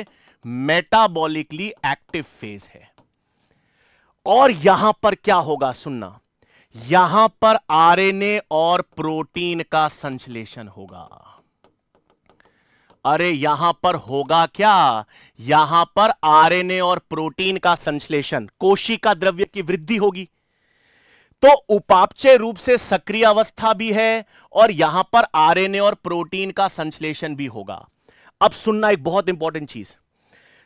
मेटाबॉलिकली एक्टिव फेज है और यहां पर क्या होगा सुनना यहां पर आरएनए और प्रोटीन का संश्लेषण होगा अरे यहां पर होगा क्या यहां पर आरएनए और प्रोटीन का संश्लेषण कोशिका द्रव्य की वृद्धि होगी तो उपापचय रूप से सक्रिय अवस्था भी है और यहां पर आरएनए और प्रोटीन का संश्लेषण भी होगा अब सुनना एक बहुत इंपॉर्टेंट चीज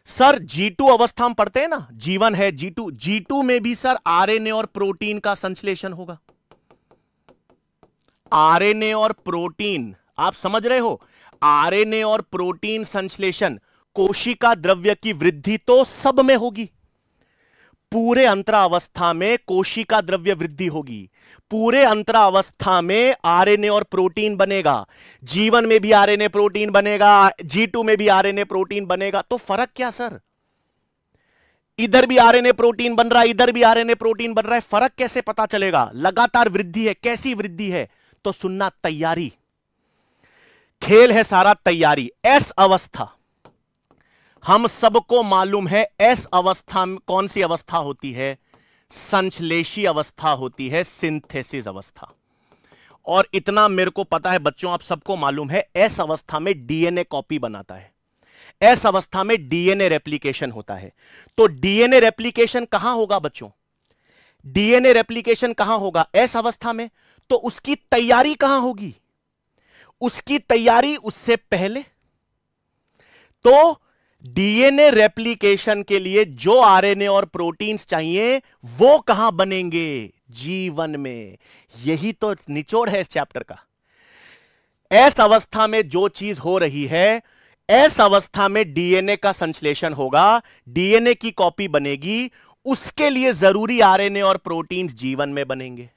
सर जी टू अवस्था हम पढ़ते हैं ना जीवन है जी टू जी टू में भी सर आरएनए और प्रोटीन का संश्लेषण होगा आरएनए और प्रोटीन आप समझ रहे हो आरएनए और प्रोटीन संश्लेषण कोशिका द्रव्य की वृद्धि तो सब में होगी पूरे अंतरावस्था में कोशिका द्रव्य वृद्धि होगी पूरे अंतरावस्था में आरएनए और प्रोटीन बनेगा जीवन में भी आरएनए प्रोटीन बनेगा जी टू में भी आरएनए प्रोटीन बनेगा तो फर्क क्या सर इधर भी आरएनए प्रोटीन बन रहा है इधर भी आरएनए प्रोटीन बन रहा है फर्क कैसे पता चलेगा लगातार वृद्धि है कैसी वृद्धि है तो सुनना तैयारी खेल है सारा तैयारी एस अवस्था हम सबको मालूम है एस अवस्था कौन सी अवस्था होती है संश्लेषी अवस्था होती है सिंथेसिस अवस्था और इतना मेरे को पता है बच्चों आप सबको मालूम है एस अवस्था में डीएनए कॉपी बनाता है एस अवस्था में डीएनए रेप्लीकेशन होता है तो डीएनए रेप्लीकेशन कहां होगा बच्चों डीएनए रेप्लीकेशन कहां होगा एस अवस्था में तो उसकी तैयारी कहां होगी उसकी तैयारी उससे पहले तो डीएनए रेप्लीकेशन के लिए जो आरएनए और प्रोटीन्स चाहिए वो कहां बनेंगे जीवन में यही तो निचोड़ है इस चैप्टर का एस अवस्था में जो चीज हो रही है एस अवस्था में डीएनए का संश्लेषण होगा डीएनए की कॉपी बनेगी उसके लिए जरूरी आरएनए और प्रोटीन जीवन में बनेंगे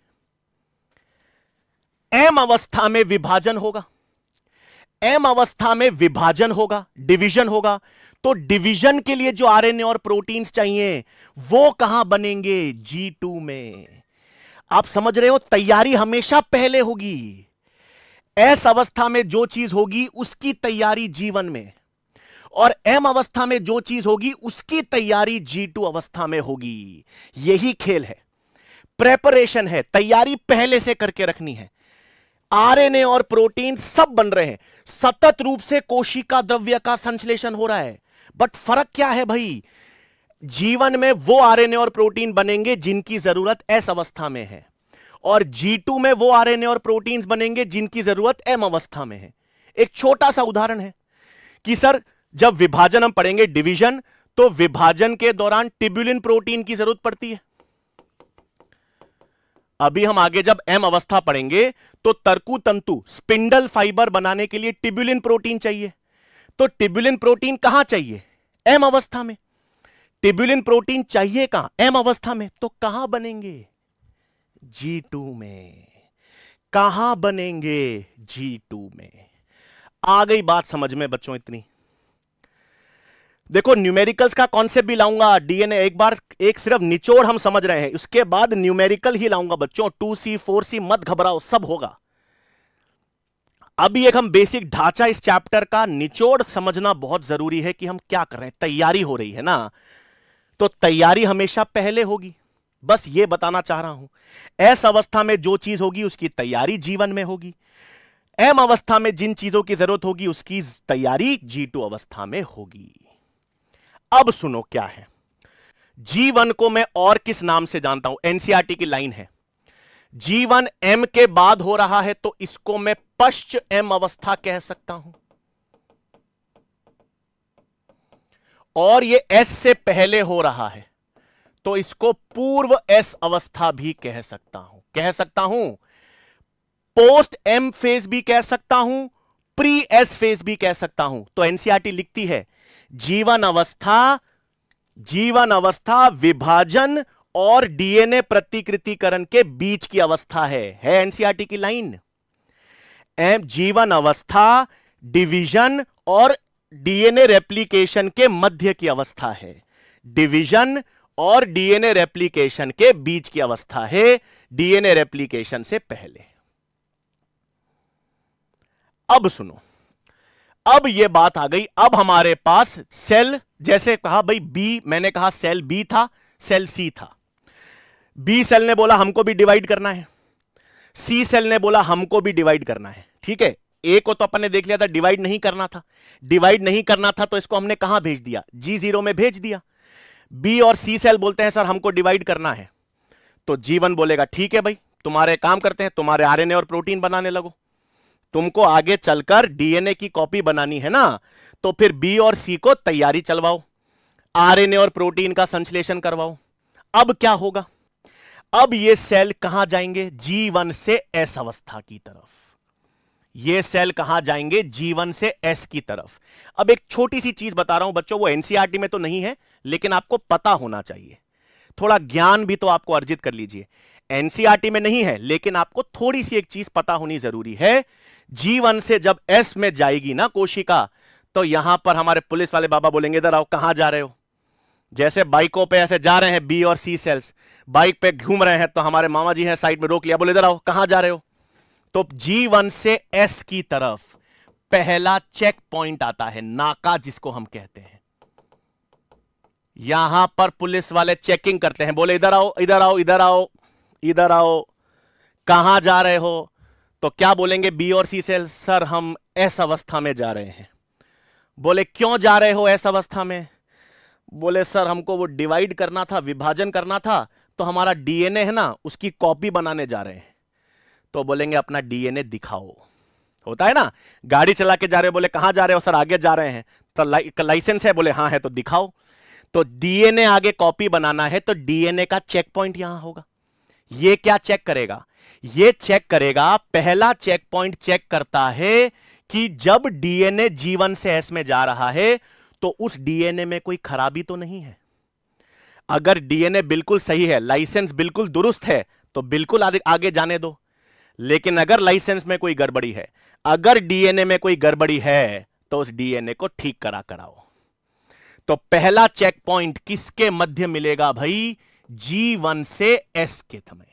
एम अवस्था में विभाजन होगा एम अवस्था में विभाजन होगा डिवीजन होगा तो डिवीजन के लिए जो आरएनए और प्रोटीन्स चाहिए वो कहां बनेंगे जी टू में आप समझ रहे हो तैयारी हमेशा पहले होगी एस अवस्था में जो चीज होगी उसकी तैयारी जीवन में और एम अवस्था में जो चीज होगी उसकी तैयारी जी टू अवस्था में होगी यही खेल है प्रेपरेशन है तैयारी पहले से करके रखनी है आरएनए और प्रोटीन सब बन रहे हैं सतत रूप से कोशिका द्रव्य का संश्लेषण हो रहा है बट फर्क क्या है भाई जीवन में वो आरएनए और प्रोटीन बनेंगे जिनकी जरूरत एस अवस्था में है और टू में वो आरएनए और प्रोटीन बनेंगे जिनकी जरूरत एम अवस्था में है एक छोटा सा उदाहरण है कि सर जब विभाजन हम पढ़ेंगे डिवीजन तो विभाजन के दौरान टिब्यूलिन प्रोटीन की जरूरत पड़ती है अभी हम आगे जब एम अवस्था पढ़ेंगे तो तरकु तंतु स्पिंडल फाइबर बनाने के लिए टिब्यूलिन प्रोटीन चाहिए तो टिब्यूलिन प्रोटीन कहां चाहिए एम अवस्था में टिब्यूलिन प्रोटीन चाहिए कहां एम अवस्था में तो कहां बनेंगे जी टू में कहां बनेंगे जी टू में आ गई बात समझ में बच्चों इतनी देखो न्यूमेरिकल्स का कॉन्सेप्ट भी लाऊंगा डीएनए एक बार एक सिर्फ निचोड़ हम समझ रहे हैं उसके बाद न्यूमेरिकल ही लाऊंगा बच्चों टू सी फोर सी मत घबराओ सब होगा अभी एक हम बेसिक ढांचा इस चैप्टर का निचोड़ समझना बहुत जरूरी है कि हम क्या कर रहे हैं तैयारी हो रही है ना तो तैयारी हमेशा पहले होगी बस ये बताना चाह रहा हूं एस अवस्था में जो चीज होगी उसकी तैयारी जीवन में होगी एम अवस्था में जिन चीजों की जरूरत होगी उसकी तैयारी जी टू अवस्था में होगी अब सुनो क्या है जी वन को मैं और किस नाम से जानता हूं एनसीआरटी e की लाइन है जी वन एम के बाद हो रहा है तो इसको मैं पश्च एम अवस्था कह सकता हूं और ये एस से पहले हो रहा है तो इसको पूर्व एस अवस्था भी कह सकता हूं कह सकता हूं पोस्ट एम फेज भी कह सकता हूं प्री एस फेज भी कह सकता हूं तो एनसीआरटी e लिखती है जीवन अवस्था जीवन अवस्था विभाजन और डीएनए प्रतिकृतिकरण के बीच की अवस्था है है एनसीआरटी की लाइन एम जीवन अवस्था डिवीजन और डीएनए रेप्लिकेशन के मध्य की अवस्था है डिवीजन और डीएनए रेप्लिकेशन के बीच की अवस्था है डीएनए रेप्लिकेशन से पहले अब सुनो अब ये बात आ गई अब हमारे पास सेल जैसे कहा भाई बी मैंने कहा सेल बी था सेल सी था बी सेल ने बोला हमको भी डिवाइड करना है सी सेल ने बोला हमको भी डिवाइड करना है ठीक है ए को तो अपन ने देख लिया था डिवाइड नहीं करना था डिवाइड नहीं करना था तो इसको हमने कहां भेज दिया जी जीरो में भेज दिया बी और सी सेल बोलते हैं सर हमको डिवाइड करना है तो जीवन बोलेगा ठीक है भाई तुम्हारे काम करते हैं तुम्हारे आरएनए और प्रोटीन बनाने लगो तुमको आगे चलकर डीएनए की कॉपी बनानी है ना तो फिर बी और सी को तैयारी चलवाओ आरएनए और प्रोटीन का संश्लेषण करवाओ अब क्या होगा अब ये सेल कहां जाएंगे जीवन से एस अवस्था की तरफ ये सेल कहां जाएंगे जीवन से एस की तरफ अब एक छोटी सी चीज बता रहा हूं बच्चों वो एनसीआरटी में तो नहीं है लेकिन आपको पता होना चाहिए थोड़ा ज्ञान भी तो आपको अर्जित कर लीजिए एनसीआरटी में नहीं है लेकिन आपको थोड़ी सी एक चीज पता होनी जरूरी है जीवन से जब एस में जाएगी ना कोशिका तो यहां पर हमारे पुलिस वाले बाबा बोलेंगे इधर आओ कहां जा रहे हो जैसे बाइकों पे ऐसे जा रहे हैं बी और सी सेल्स बाइक पे घूम रहे हैं तो हमारे मामा जी हैं साइड में रोक लिया बोले इधर आओ कहां जा रहे हो तो जी वन से एस की तरफ पहला चेक पॉइंट आता है नाका जिसको हम कहते हैं यहां पर पुलिस वाले चेकिंग करते हैं बोले इधर आओ इधर आओ इधर आओ इधर आओ कहां जा रहे हो तो क्या बोलेंगे बी और सी सेल सर हम ऐस अवस्था में जा रहे हैं बोले क्यों जा रहे हो ऐसा अवस्था में बोले सर हमको वो डिवाइड करना था विभाजन करना था तो हमारा डीएनए है ना उसकी कॉपी बनाने जा रहे हैं तो बोलेंगे अपना डीएनए दिखाओ होता है ना गाड़ी चला के जा रहे हो बोले कहां जा रहे हो सर आगे जा रहे हैं तो लाइसेंस है बोले हाँ है तो दिखाओ तो डीएनए आगे कॉपी बनाना है तो डीएनए का चेक पॉइंट यहां होगा ये क्या चेक करेगा ये चेक करेगा पहला चेक पॉइंट चेक करता है कि जब डीएनए जीवन से एस में जा रहा है तो उस डीएनए में कोई खराबी तो नहीं है अगर डीएनए बिल्कुल सही है लाइसेंस बिल्कुल दुरुस्त है तो बिल्कुल आगे जाने दो लेकिन अगर लाइसेंस में कोई गड़बड़ी है अगर डीएनए में कोई गड़बड़ी है तो उस डीएनए को ठीक करा कराओ तो पहला चेक पॉइंट किसके मध्य मिलेगा भाई जी वन से एस के समय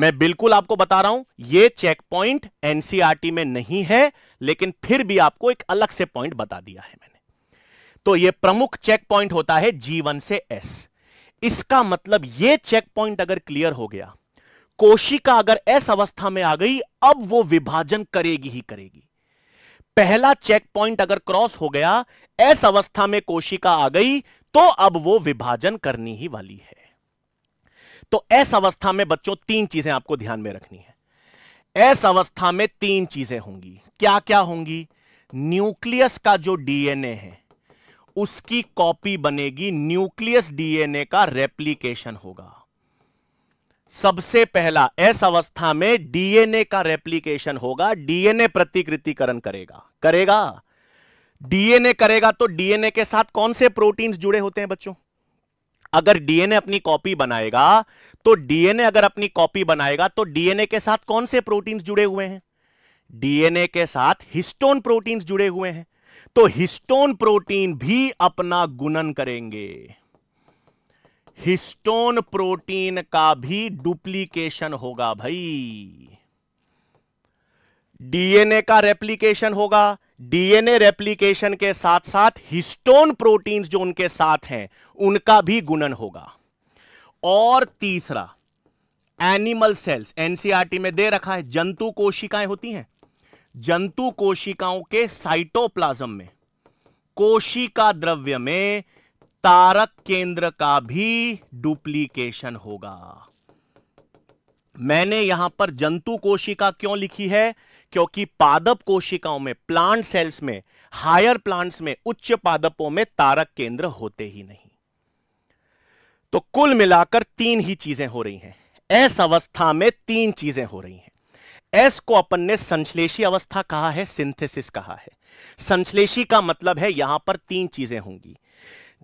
मैं बिल्कुल आपको बता रहा हूं यह चेक पॉइंट एनसीआरटी में नहीं है लेकिन फिर भी आपको एक अलग से पॉइंट बता दिया है मैंने तो यह प्रमुख चेक पॉइंट होता है जी वन से एस इसका मतलब यह चेक पॉइंट अगर क्लियर हो गया कोशिका अगर एस अवस्था में आ गई अब वो विभाजन करेगी ही करेगी पहला चेक पॉइंट अगर क्रॉस हो गया ऐस अवस्था में कोशिका आ गई तो अब वो विभाजन करनी ही वाली है तो ऐसा अवस्था में बच्चों तीन चीजें आपको ध्यान में रखनी है ऐस अवस्था में तीन चीजें होंगी क्या क्या होंगी न्यूक्लियस का जो डीएनए है उसकी कॉपी बनेगी न्यूक्लियस डीएनए का रेप्लीकेशन होगा सबसे पहला एस अवस्था में डीएनए का रेप्लीकेशन होगा डीएनए प्रतिकृतिकरण करेगा करेगा डीएनए करेगा तो डीएनए के साथ कौन से प्रोटीन जुड़े होते हैं बच्चों अगर डीएनए अपनी कॉपी बनाएगा तो डीएनए अगर अपनी कॉपी बनाएगा तो डीएनए के साथ कौन से प्रोटीन जुड़े हुए हैं डीएनए के साथ हिस्टोन प्रोटीन्स जुड़े हुए हैं तो हिस्टोन प्रोटीन भी अपना गुणन करेंगे हिस्टोन प्रोटीन का भी डुप्लीकेशन होगा भाई डीएनए का रेप्लीकेशन होगा डीएनए रेप्लीकेशन के साथ साथ हिस्टोन प्रोटीन्स जो उनके साथ हैं उनका भी गुणन होगा और तीसरा एनिमल सेल्स एनसीआरटी में दे रखा है जंतु कोशिकाएं होती हैं जंतु कोशिकाओं के साइटोप्लाज्म में कोशिका द्रव्य में तारक केंद्र का भी डुप्लीकेशन होगा मैंने यहां पर जंतु कोशिका क्यों लिखी है क्योंकि पादप कोशिकाओं में प्लांट सेल्स में हायर प्लांट्स में उच्च पादपों में तारक केंद्र होते ही नहीं तो कुल मिलाकर तीन ही चीजें हो रही हैं एस अवस्था में तीन चीजें हो रही हैं एस को अपन ने संश्लेषी अवस्था कहा है सिंथेसिस कहा है संश्लेषी का मतलब है यहां पर तीन चीजें होंगी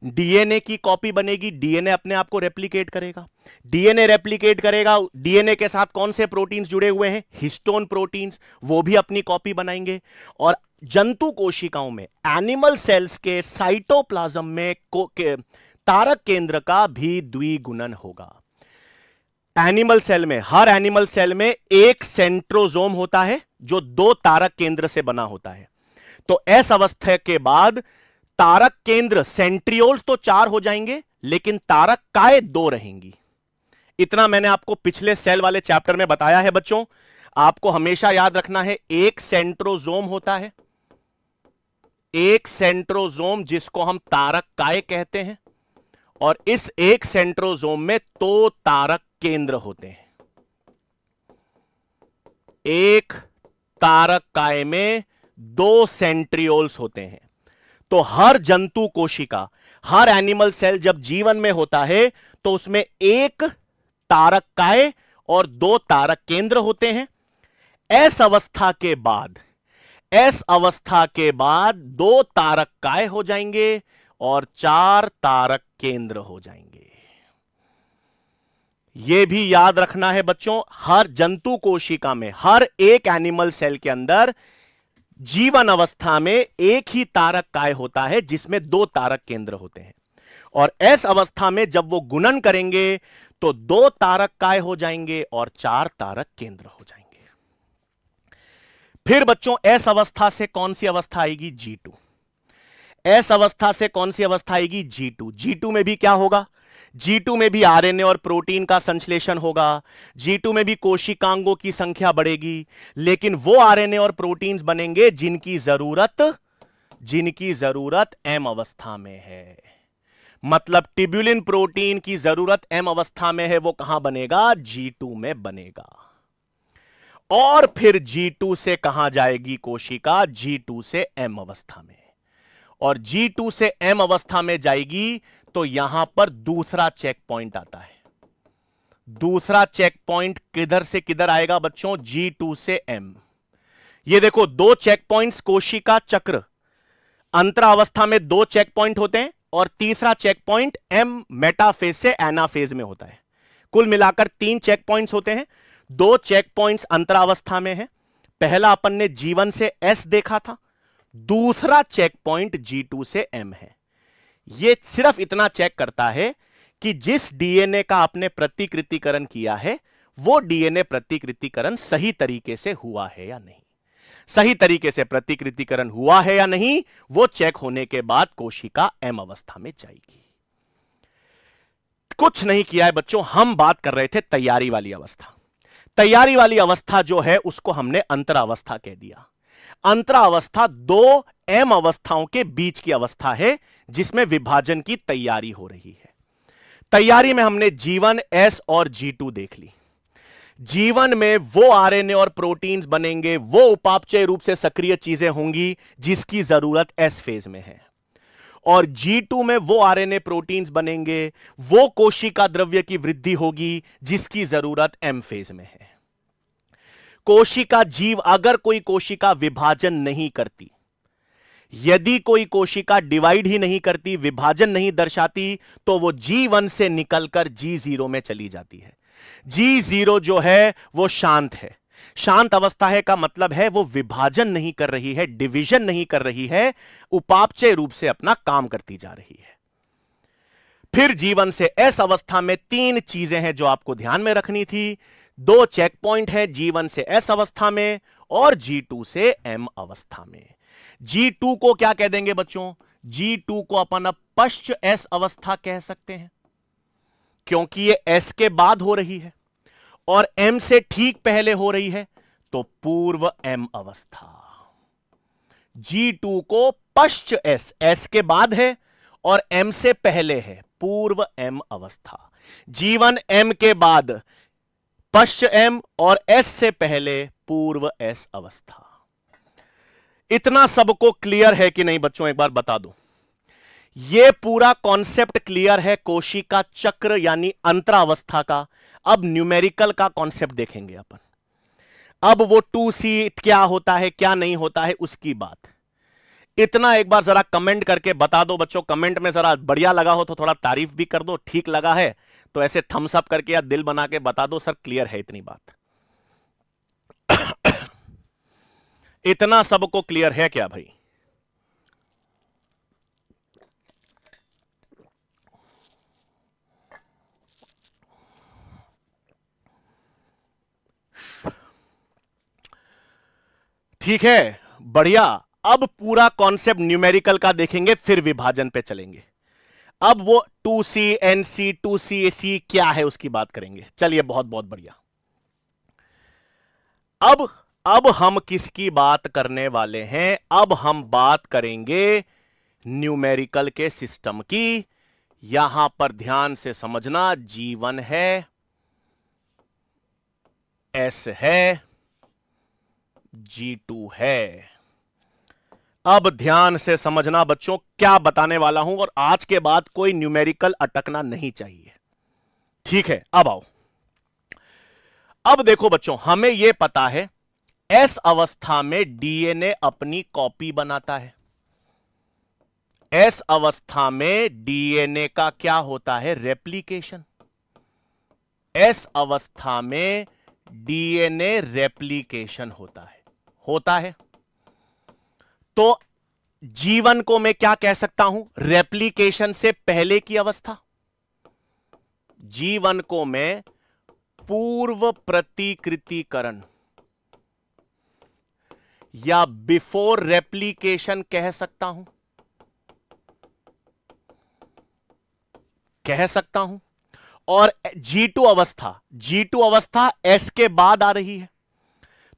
डीएनए की कॉपी बनेगी डीएनए अपने आप को रेप्लीकेट करेगा डीएनए रेप्लीकेट करेगा डीएनए के साथ कौन से प्रोटीन्स जुड़े हुए हैं हिस्टोन प्रोटीन्स वो भी अपनी कॉपी बनाएंगे और जंतु कोशिकाओं में एनिमल सेल्स के साइटोप्लाज्म में को, के, तारक केंद्र का भी द्विगुणन होगा एनिमल सेल में हर एनिमल सेल में एक सेंट्रोजोम होता है जो दो तारक केंद्र से बना होता है तो ऐस अवस्था के बाद तारक केंद्र सेंट्रियोल्स तो चार हो जाएंगे लेकिन तारक काय दो रहेंगी इतना मैंने आपको पिछले सेल वाले चैप्टर में बताया है बच्चों आपको हमेशा याद रखना है एक सेंट्रोजोम होता है एक सेंट्रोजोम जिसको हम तारक काय कहते हैं और इस एक सेंट्रोजोम में दो तो तारक केंद्र होते हैं एक तारक काय में दो सेंट्रियोल्स होते हैं तो हर जंतु कोशिका हर एनिमल सेल जब जीवन में होता है तो उसमें एक तारक काय और दो तारक केंद्र होते हैं एस अवस्था के बाद एस अवस्था के बाद दो तारक काय हो जाएंगे और चार तारक केंद्र हो जाएंगे यह भी याद रखना है बच्चों हर जंतु कोशिका में हर एक एनिमल सेल के अंदर जीवन अवस्था में एक ही तारक काय होता है जिसमें दो तारक केंद्र होते हैं और एस अवस्था में जब वो गुणन करेंगे तो दो तारक काय हो जाएंगे और चार तारक केंद्र हो जाएंगे फिर बच्चों एस अवस्था से कौन सी अवस्था आएगी जी टू एस अवस्था से कौन सी अवस्था आएगी जी टू जी टू में भी क्या होगा G2 में भी आरएनए और प्रोटीन का संश्लेषण होगा G2 में भी कोशिकांगों की संख्या बढ़ेगी लेकिन वो आरएनए और प्रोटीन्स बनेंगे जिनकी जरूरत जिनकी जरूरत एम अवस्था में है मतलब टिब्यूलिन प्रोटीन की जरूरत एम अवस्था में है वो कहां बनेगा G2 में बनेगा और फिर G2 से कहां जाएगी कोशिका G2 से एम अवस्था में और G2 से एम अवस्था में जाएगी तो यहां पर दूसरा चेक पॉइंट आता है दूसरा चेक पॉइंट किधर से किधर आएगा बच्चों जी टू से एम ये देखो दो चेक पॉइंट्स कोशिका चक्र अंतरावस्था में दो चेक पॉइंट होते हैं और तीसरा चेक पॉइंट एम मेटाफेज से एनाफेज में होता है कुल मिलाकर तीन चेक पॉइंट होते हैं दो चेक पॉइंट अंतरावस्था में है पहला अपन ने जीवन से एस देखा था दूसरा चेक पॉइंट जी टू से एम है ये सिर्फ इतना चेक करता है कि जिस डीएनए का आपने प्रतिकृतिकरण किया है वो डीएनए प्रतिकृतिकरण सही तरीके से हुआ है या नहीं सही तरीके से प्रतिकृतिकरण हुआ है या नहीं वो चेक होने के बाद कोशिका एम अवस्था में जाएगी कुछ नहीं किया है बच्चों हम बात कर रहे थे तैयारी वाली अवस्था तैयारी वाली अवस्था जो है उसको हमने अंतरावस्था कह दिया अंतरावस्था दो एम अवस्थाओं के बीच की अवस्था है जिसमें विभाजन की तैयारी हो रही है तैयारी में हमने जीवन एस और जी टू देख ली जीवन में वो आरएनए और प्रोटीन्स बनेंगे वो उपापचय रूप से सक्रिय चीजें होंगी जिसकी जरूरत एस फेज में है और G2 में वो आरएनए प्रोटीन्स बनेंगे वो कोशिका द्रव्य की वृद्धि होगी जिसकी जरूरत एम फेज में है कोशिका जीव अगर कोई कोशिका विभाजन नहीं करती यदि कोई कोशिका डिवाइड ही नहीं करती विभाजन नहीं दर्शाती तो वो जी वन से निकलकर जी जीरो में चली जाती है जी जीरो जो है वो शांत है शांत अवस्था है का मतलब है वो विभाजन नहीं कर रही है डिवीजन नहीं कर रही है उपापचय रूप से अपना काम करती जा रही है फिर जीवन से ऐसा अवस्था में तीन चीजें हैं जो आपको ध्यान में रखनी थी दो चेक पॉइंट है जी वन से एस अवस्था में और जी टू से एम अवस्था में जी टू को क्या कह देंगे बच्चों जी टू को अपन अब पश्च एस अवस्था कह सकते हैं क्योंकि ये एस के बाद हो रही है और एम से ठीक पहले हो रही है तो पूर्व एम अवस्था जी टू को पश्च एस एस के बाद है और एम से पहले है पूर्व एम अवस्था जीवन एम के बाद पश्च एम और एस से पहले पूर्व एस अवस्था इतना सबको क्लियर है कि नहीं बच्चों एक बार बता दो यह पूरा कॉन्सेप्ट क्लियर है कोशिका चक्र यानी अंतरावस्था का अब न्यूमेरिकल का कॉन्सेप्ट देखेंगे अपन अब वो टू सी क्या होता है क्या नहीं होता है उसकी बात इतना एक बार जरा कमेंट करके बता दो बच्चों कमेंट में जरा बढ़िया लगा हो तो थोड़ा तारीफ भी कर दो ठीक लगा है तो ऐसे थम्स अप करके या दिल बना के बता दो सर क्लियर है इतनी बात इतना सबको क्लियर है क्या भाई ठीक है बढ़िया अब पूरा कॉन्सेप्ट न्यूमेरिकल का देखेंगे फिर विभाजन पे चलेंगे अब वो two C N C two C A C क्या है उसकी बात करेंगे चलिए बहुत बहुत बढ़िया अब अब हम किसकी बात करने वाले हैं अब हम बात करेंगे न्यूमेरिकल के सिस्टम की यहां पर ध्यान से समझना जीवन है एस है जी टू है अब ध्यान से समझना बच्चों क्या बताने वाला हूं और आज के बाद कोई न्यूमेरिकल अटकना नहीं चाहिए ठीक है अब आओ अब देखो बच्चों हमें यह पता है एस अवस्था में डीएनए अपनी कॉपी बनाता है एस अवस्था में डीएनए का क्या होता है रेप्लीकेशन एस अवस्था में डीएनए रेप्लीकेशन होता है होता है तो जीवन को मैं क्या कह सकता हूं रेप्लीकेशन से पहले की अवस्था जीवन को मैं पूर्व प्रतिकृतिकरण या बिफोर रेप्लीकेशन कह सकता हूं कह सकता हूं और G2 अवस्था G2 अवस्था S के बाद आ रही है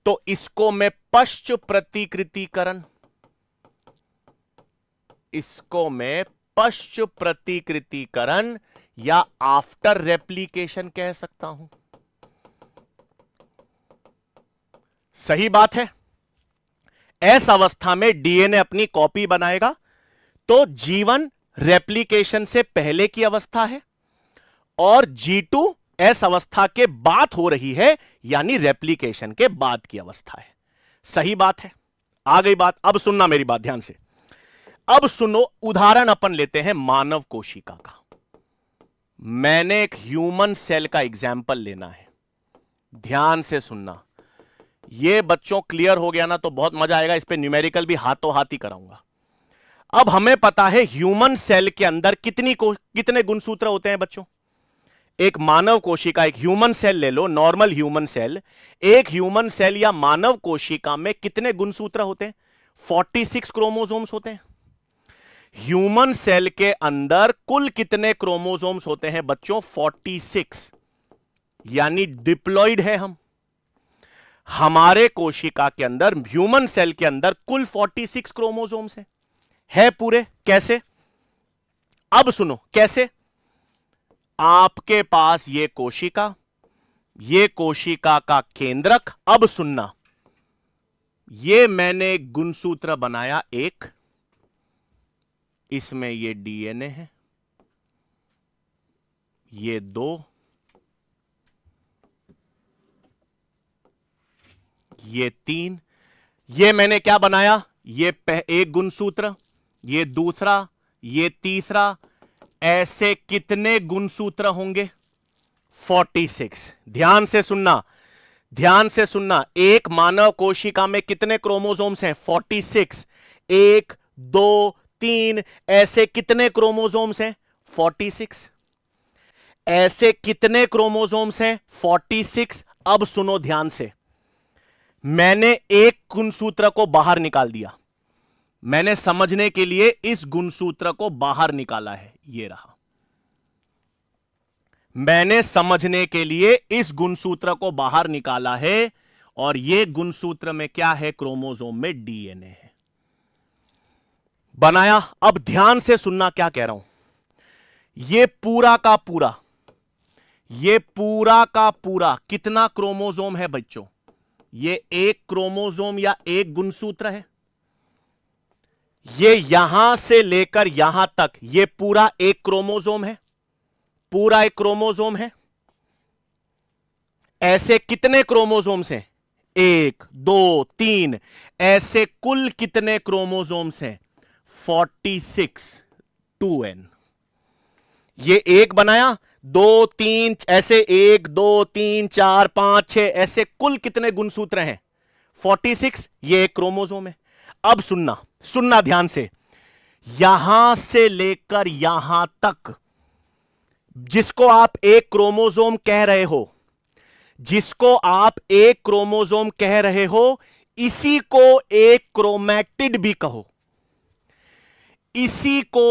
तो इसको मैं पश्च प्रतिकृतिकरण इसको मैं पश्च प्रतिकृतिकरण या आफ्टर रेप्लीकेशन कह सकता हूं सही बात है ऐस अवस्था में डीएनए अपनी कॉपी बनाएगा तो जीवन रेप्लीकेशन से पहले की अवस्था है और जी टू एस अवस्था के बाद हो रही है यानी रेप्लीकेशन के बाद की अवस्था है सही बात है आ गई बात अब सुनना मेरी बात ध्यान से अब सुनो उदाहरण अपन लेते हैं मानव कोशिका का मैंने एक ह्यूमन सेल का एग्जाम्पल लेना है ध्यान से सुनना ये बच्चों क्लियर हो गया ना तो बहुत मजा आएगा इस पर न्यूमेरिकल भी हाथों हाथ ही कराऊंगा अब हमें पता है ह्यूमन सेल के अंदर कितनी को कितने गुणसूत्र होते हैं बच्चों एक मानव कोशिका एक ह्यूमन सेल ले लो नॉर्मल ह्यूमन सेल एक ह्यूमन सेल या मानव कोशिका में कितने गुणसूत्र होते हैं 46 क्रोमोसोम्स होते हैं ह्यूमन सेल के अंदर कुल कितने क्रोमोसोम्स होते हैं बच्चों 46 यानी डिप्लॉइड है हम हमारे कोशिका के अंदर ह्यूमन सेल के अंदर कुल 46 क्रोमोजोम्स है, है पूरे कैसे अब सुनो कैसे आपके पास ये कोशिका ये कोशिका का केंद्रक अब सुनना ये मैंने गुणसूत्र बनाया एक इसमें ये डीएनए है ये दो ये तीन ये मैंने क्या बनाया ये एक गुणसूत्र ये दूसरा ये तीसरा ऐसे कितने गुणसूत्र होंगे 46 ध्यान से सुनना ध्यान से सुनना एक मानव कोशिका में कितने क्रोमोसोम्स हैं 46 एक दो तीन ऐसे कितने क्रोमोजोम्स हैं 46 ऐसे कितने क्रोमोजोम्स हैं 46 अब सुनो ध्यान से मैंने एक गुणसूत्र को बाहर निकाल दिया मैंने समझने के लिए इस गुणसूत्र को बाहर निकाला है ये रहा मैंने समझने के लिए इस गुणसूत्र को बाहर निकाला है और यह गुणसूत्र में क्या है क्रोमोजोम में डीएनए है बनाया अब ध्यान से सुनना क्या कह रहा हूं यह पूरा का पूरा यह पूरा का पूरा कितना क्रोमोजोम है बच्चों ये एक क्रोमोजोम या एक गुणसूत्र है ये यहां से लेकर यहां तक ये पूरा एक क्रोमोजोम है पूरा एक क्रोमोजोम है ऐसे कितने क्रोमोजोम्स हैं एक दो तीन ऐसे कुल कितने क्रोमोजोम्स हैं फोर्टी सिक्स टू एन ये एक बनाया दो तीन ऐसे एक दो तीन चार पांच छह ऐसे कुल कितने गुणसूत्र हैं 46 ये एक क्रोमोजोम है अब सुनना सुनना ध्यान से यहां से लेकर यहां तक जिसको आप एक क्रोमोजोम कह रहे हो जिसको आप एक क्रोमोजोम कह रहे हो इसी को एक क्रोमैटिड भी कहो इसी को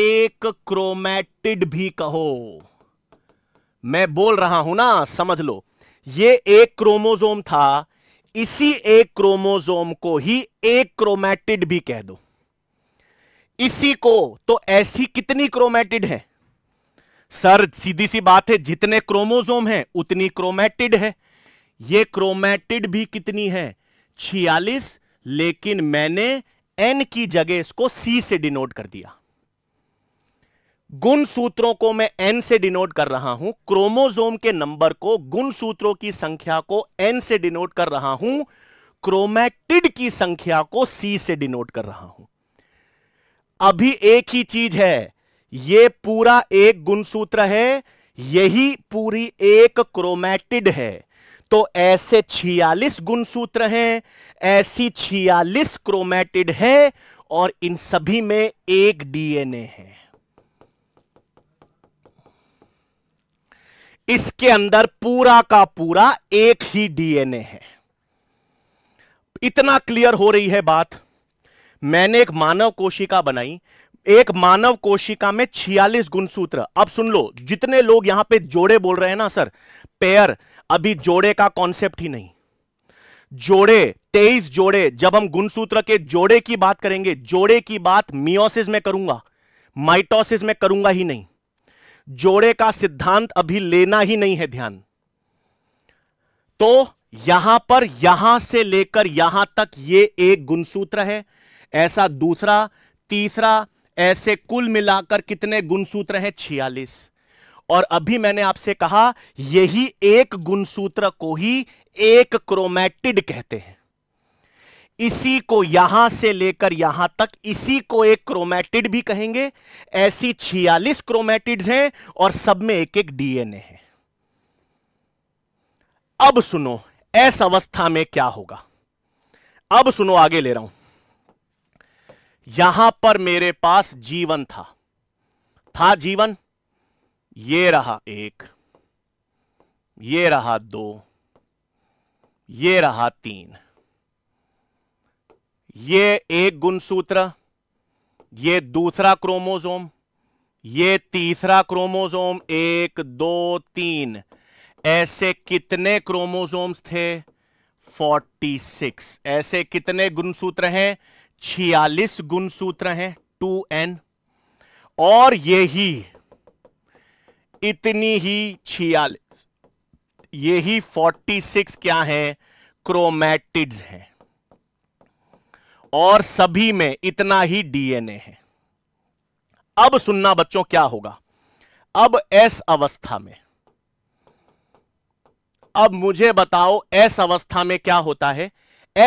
एक क्रोमैटिड भी कहो मैं बोल रहा हूं ना समझ लो ये एक क्रोमोजोम था इसी एक क्रोमोजोम को ही एक क्रोमैटिड भी कह दो इसी को तो ऐसी कितनी क्रोमैटिड है सर सीधी सी बात है जितने क्रोमोजोम हैं उतनी क्रोमैटिड है ये क्रोमैटिड भी कितनी है छियालीस लेकिन मैंने एन की जगह इसको सी से डिनोट कर दिया गुण सूत्रों को मैं एन से डिनोट कर रहा हूं क्रोमोजोम के नंबर को गुण सूत्रों की संख्या को एन से डिनोट कर रहा हूं क्रोमैटिड की संख्या को सी से डिनोट कर रहा हूं अभी एक ही चीज है यह पूरा एक गुणसूत्र है यही पूरी एक क्रोमैटिड है तो ऐसे छियालीस गुणसूत्र हैं ऐसी छियालीस क्रोमैटिड है और इन सभी में एक डीएनए है इसके अंदर पूरा का पूरा एक ही डीएनए है इतना क्लियर हो रही है बात मैंने एक मानव कोशिका बनाई एक मानव कोशिका में छियालीस गुणसूत्र अब सुन लो जितने लोग यहां पे जोड़े बोल रहे हैं ना सर पेयर अभी जोड़े का कॉन्सेप्ट ही नहीं जोड़े तेईस जोड़े जब हम गुणसूत्र के जोड़े की बात करेंगे जोड़े की बात मियोसिस में करूंगा माइटोसिस में करूंगा ही नहीं जोड़े का सिद्धांत अभी लेना ही नहीं है ध्यान तो यहां पर यहां से लेकर यहां तक ये एक गुणसूत्र है ऐसा दूसरा तीसरा ऐसे कुल मिलाकर कितने गुणसूत्र हैं छियालीस और अभी मैंने आपसे कहा यही एक गुणसूत्र को ही एक क्रोमैटिड कहते हैं इसी को यहां से लेकर यहां तक इसी को एक क्रोमैटिड भी कहेंगे ऐसी छियालीस क्रोमैटिड्स हैं और सब में एक एक डीएनए है अब सुनो ऐसा अवस्था में क्या होगा अब सुनो आगे ले रहा हूं यहां पर मेरे पास जीवन था था जीवन ये रहा एक ये रहा दो ये रहा तीन ये एक गुणसूत्र ये दूसरा क्रोमोजोम ये तीसरा क्रोमोजोम एक दो तीन ऐसे कितने क्रोमोसोम्स थे 46 ऐसे कितने गुणसूत्र हैं 46 गुणसूत्र हैं 2n और यही इतनी ही छियालीस यही फोर्टी सिक्स क्या है क्रोमैटिड्स हैं और सभी में इतना ही डीएनए है अब सुनना बच्चों क्या होगा अब एस अवस्था में अब मुझे बताओ एस अवस्था में क्या होता है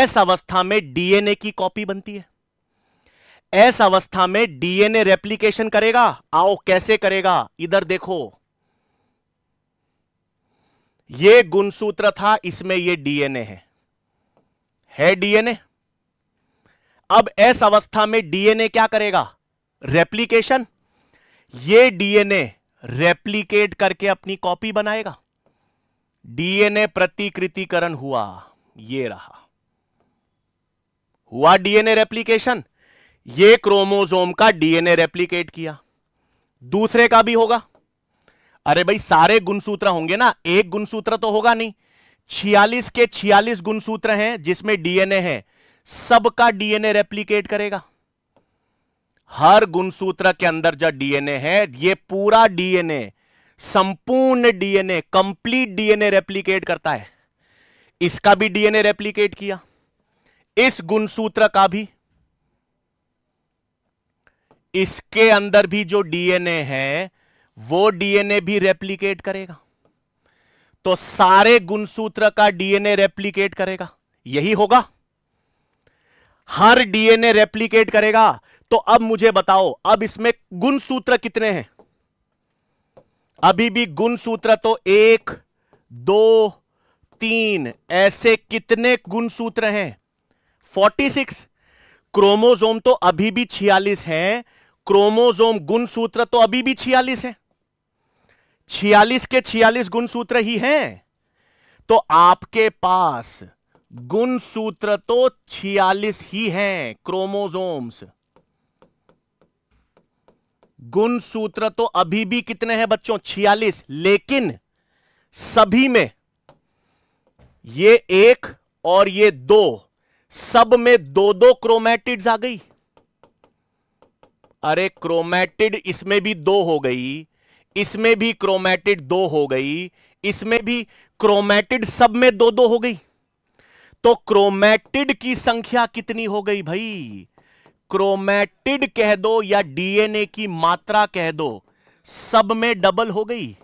एस अवस्था में डीएनए की कॉपी बनती है एस अवस्था में डीएनए रेप्लीकेशन करेगा आओ कैसे करेगा इधर देखो ये गुणसूत्र था इसमें ये डीएनए है है डीएनए अब ऐस अवस्था में डीएनए क्या करेगा रेप्लीकेशन ये डीएनए रेप्लीकेट करके अपनी कॉपी बनाएगा डीएनए प्रतिकृतिकरण हुआ ये रहा हुआ डीएनए रेप्लीकेशन ये क्रोमोसोम का डीएनए रेप्लीकेट किया दूसरे का भी होगा अरे भाई सारे गुणसूत्र होंगे ना एक गुणसूत्र तो होगा नहीं छियालीस के छियालीस गुणसूत्र हैं जिसमें डीएनए है सबका डीएनए रेप्लीकेट करेगा हर गुणसूत्र के अंदर जो डीएनए है ये पूरा डीएनए संपूर्ण डीएनए कंप्लीट डीएनए रेप्लीकेट करता है इसका भी डीएनए रेप्लीकेट किया इस गुणसूत्र का भी इसके अंदर भी जो डीएनए है वो डीएनए भी रेप्लीकेट करेगा तो सारे गुणसूत्र का डीएनए रेप्लीकेट करेगा यही होगा हर डीएनए रेप्लीकेट करेगा तो अब मुझे बताओ अब इसमें गुणसूत्र कितने हैं अभी भी गुणसूत्र तो एक दो तीन ऐसे कितने गुणसूत्र हैं 46 क्रोमोजोम तो अभी भी छियालीस हैं क्रोमोजोम गुणसूत्र तो अभी भी छियालीस है छियालीस के छियालीस गुण सूत्र ही हैं तो आपके पास गुण सूत्र तो छियालीस ही हैं क्रोमोजोम्स गुण सूत्र तो अभी भी कितने हैं बच्चों छियालीस लेकिन सभी में ये एक और ये दो सब में दो दो क्रोमैटिड्स आ गई अरे क्रोमैटिड इसमें भी दो हो गई इसमें भी क्रोमैटिड दो हो गई इसमें भी क्रोमैटिड सब में दो दो हो गई तो क्रोमैटिड की संख्या कितनी हो गई भाई क्रोमैटिड कह दो या डीएनए की मात्रा कह दो सब में डबल हो गई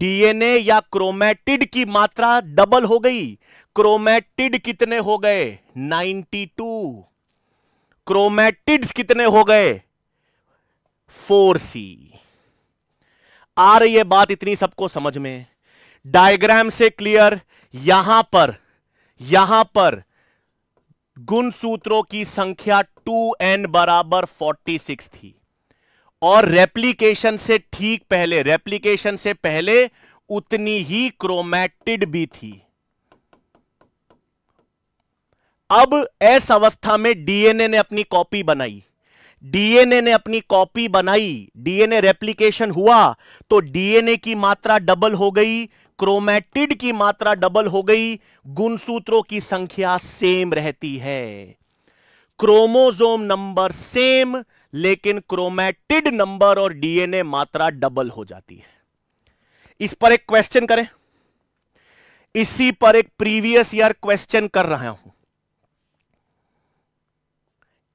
डीएनए या क्रोमैटिड की मात्रा डबल हो गई क्रोमैटिड कितने हो गए 92 क्रोमैटिड्स कितने हो गए फोर सी आ रही है बात इतनी सबको समझ में डायग्राम से क्लियर यहां पर यहां पर गुण सूत्रों की संख्या 2n बराबर 46 थी और रेप्लीकेशन से ठीक पहले रेप्लीकेशन से पहले उतनी ही क्रोमैटिड भी थी अब ऐस अवस्था में डीएनए ने अपनी कॉपी बनाई डीएनए ने अपनी कॉपी बनाई डीएनए रेप्लीकेशन हुआ तो डीएनए की मात्रा डबल हो गई क्रोमैटिड की मात्रा डबल हो गई गुणसूत्रों की संख्या सेम रहती है क्रोमोजोम नंबर सेम लेकिन क्रोमैटिड नंबर और डीएनए मात्रा डबल हो जाती है इस पर एक क्वेश्चन करें इसी पर एक प्रीवियस ईयर क्वेश्चन कर रहा हूं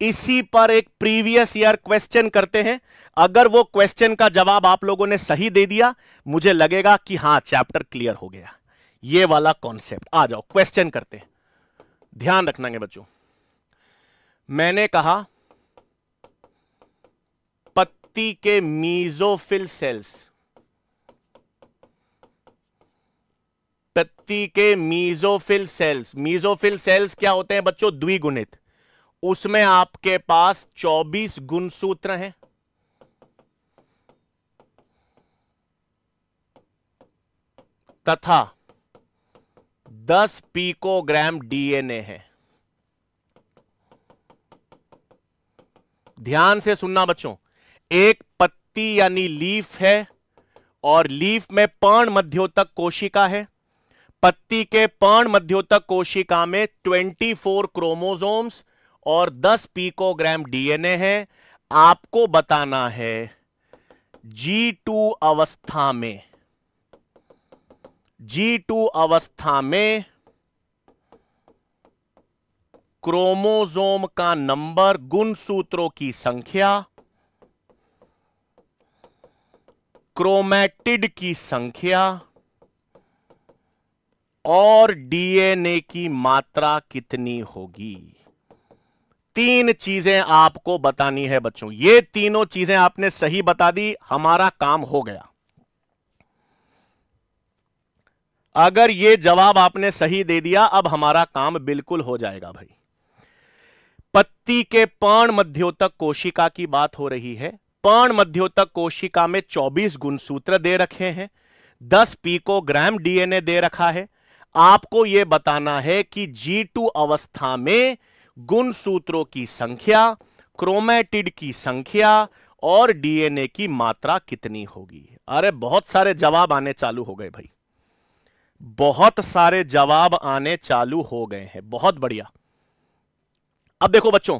इसी पर एक प्रीवियस ईयर क्वेश्चन करते हैं अगर वो क्वेश्चन का जवाब आप लोगों ने सही दे दिया मुझे लगेगा कि हां चैप्टर क्लियर हो गया ये वाला कॉन्सेप्ट आ जाओ क्वेश्चन करते हैं ध्यान रखना है बच्चों मैंने कहा पत्ती के मीजोफिल सेल्स पत्ती के मीजोफिल सेल्स मीजोफिल सेल्स क्या होते हैं बच्चों द्विगुणित उसमें आपके पास 24 गुण सूत्र हैं तथा 10 पीकोग्राम डीएनए है ध्यान से सुनना बच्चों एक पत्ती यानी लीफ है और लीफ में पर्ण मध्योतक कोशिका है पत्ती के पर्ण मध्योतक कोशिका में 24 फोर क्रोमोजोम्स और 10 पीकोग्राम डीएनए है आपको बताना है G2 अवस्था में G2 अवस्था में क्रोमोजोम का नंबर गुण सूत्रों की संख्या क्रोमैटिड की संख्या और डीएनए की मात्रा कितनी होगी तीन चीजें आपको बतानी है बच्चों ये तीनों चीजें आपने सही बता दी हमारा काम हो गया अगर ये जवाब आपने सही दे दिया अब हमारा काम बिल्कुल हो जाएगा भाई पत्ती के पर्ण मध्योतक कोशिका की बात हो रही है पर्ण मध्योतक कोशिका में 24 गुणसूत्र दे रखे हैं 10 पीकोग्राम डीएनए दे रखा है आपको यह बताना है कि जी टू अवस्था में गुण सूत्रों की संख्या क्रोमेटिड की संख्या और डीएनए की मात्रा कितनी होगी अरे बहुत सारे जवाब आने चालू हो गए भाई बहुत सारे जवाब आने चालू हो गए हैं बहुत बढ़िया अब देखो बच्चों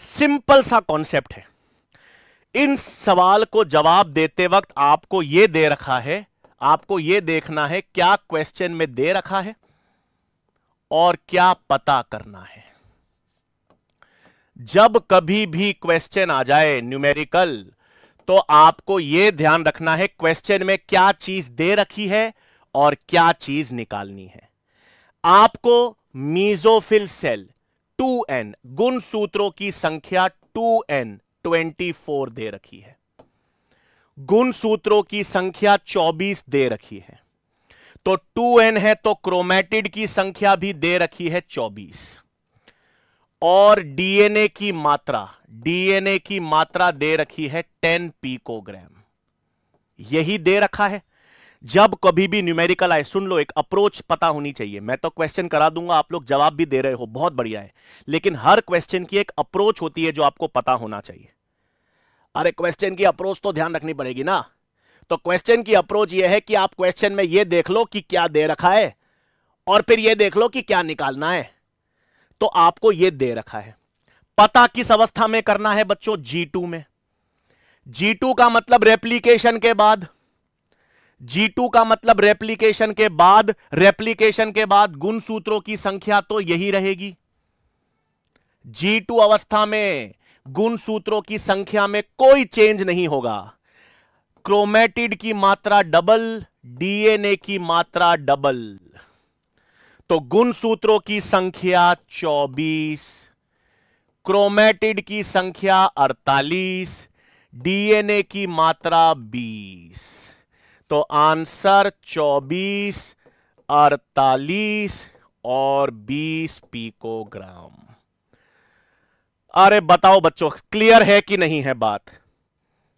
सिंपल सा कॉन्सेप्ट है इन सवाल को जवाब देते वक्त आपको यह दे रखा है आपको यह देखना है क्या क्वेश्चन में दे रखा है और क्या पता करना है जब कभी भी क्वेश्चन आ जाए न्यूमेरिकल तो आपको यह ध्यान रखना है क्वेश्चन में क्या चीज दे रखी है और क्या चीज निकालनी है आपको मीजोफिल सेल 2n गुण सूत्रों की संख्या 2n 24 दे रखी है गुण सूत्रों की संख्या 24 दे रखी है तो 2n है तो क्रोमेटिड की संख्या भी दे रखी है 24 और डीएनए की मात्रा डीएनए की मात्रा दे रखी है 10 पीकोग्राम यही दे रखा है जब कभी भी न्यूमेरिकल आए सुन लो एक अप्रोच पता होनी चाहिए मैं तो क्वेश्चन करा दूंगा आप लोग जवाब भी दे रहे हो बहुत बढ़िया है लेकिन हर क्वेश्चन की एक अप्रोच होती है जो आपको पता होना चाहिए अरे क्वेश्चन की अप्रोच तो ध्यान रखनी पड़ेगी ना तो क्वेश्चन की अप्रोच यह है कि आप क्वेश्चन में यह देख लो कि क्या दे रखा है और फिर यह देख लो कि क्या निकालना है तो आपको यह दे रखा है पता किस अवस्था में करना है बच्चों G2 में G2 का मतलब रेप्लीकेशन के बाद G2 का मतलब रेप्लीकेशन के बाद रेप्लीकेशन के बाद गुण सूत्रों की संख्या तो यही रहेगी G2 अवस्था में गुण सूत्रों की संख्या में कोई चेंज नहीं होगा क्रोमेटिड की मात्रा डबल डीएनए की मात्रा डबल तो गुण सूत्रों की संख्या 24 क्रोमेटिड की संख्या 48 डीएनए की मात्रा 20 तो आंसर 24 48 और 20 पीकोग्राम अरे बताओ बच्चों क्लियर है कि नहीं है बात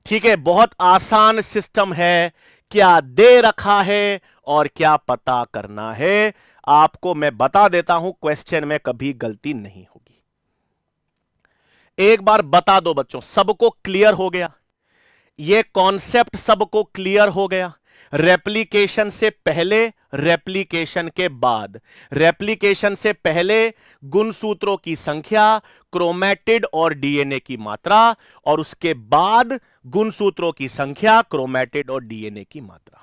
ठीक है बहुत आसान सिस्टम है क्या दे रखा है और क्या पता करना है आपको मैं बता देता हूं क्वेश्चन में कभी गलती नहीं होगी एक बार बता दो बच्चों सबको क्लियर हो गया यह कॉन्सेप्ट सबको क्लियर हो गया रेप्लीकेशन से पहले रेप्लीकेशन के बाद रेप्लीकेशन से पहले गुणसूत्रों की संख्या क्रोमैटिड और डीएनए की मात्रा और उसके बाद गुणसूत्रों की संख्या क्रोमैटिड और डीएनए की मात्रा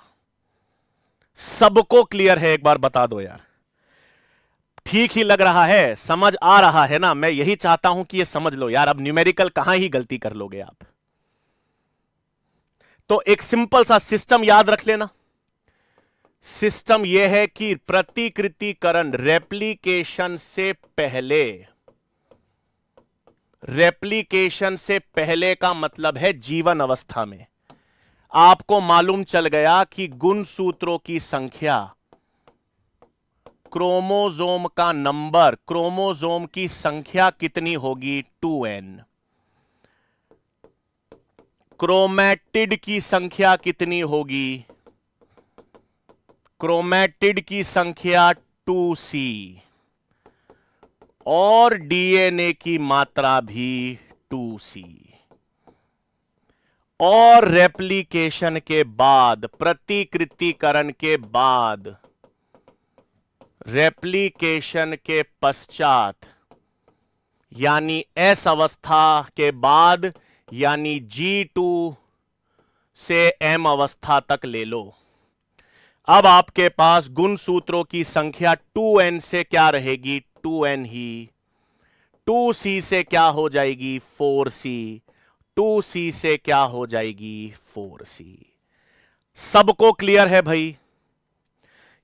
सबको क्लियर है एक बार बता दो यार ठीक ही लग रहा है समझ आ रहा है ना मैं यही चाहता हूं कि ये समझ लो यार अब न्यूमेरिकल कहां ही गलती कर लोगे आप तो एक सिंपल सा सिस्टम याद रख लेना सिस्टम यह है कि प्रतिकृतिकरण रेप्लीकेशन से पहले रेप्लीकेशन से पहले का मतलब है जीवन अवस्था में आपको मालूम चल गया कि गुण सूत्रों की संख्या क्रोमोजोम का नंबर क्रोमोजोम की संख्या कितनी होगी 2n क्रोमैटिड की संख्या कितनी होगी क्रोमैटिड की संख्या 2c और डीएनए की मात्रा भी 2c और रेप्लिकेशन के बाद प्रतिकृतिकरण के बाद रेप्लीकेशन के पश्चात यानी एस अवस्था के बाद यानी जी टू से एम अवस्था तक ले लो अब आपके पास गुण सूत्रों की संख्या 2n से क्या रहेगी 2n ही 2c से क्या हो जाएगी 4c 2c से क्या हो जाएगी 4c सबको क्लियर है भाई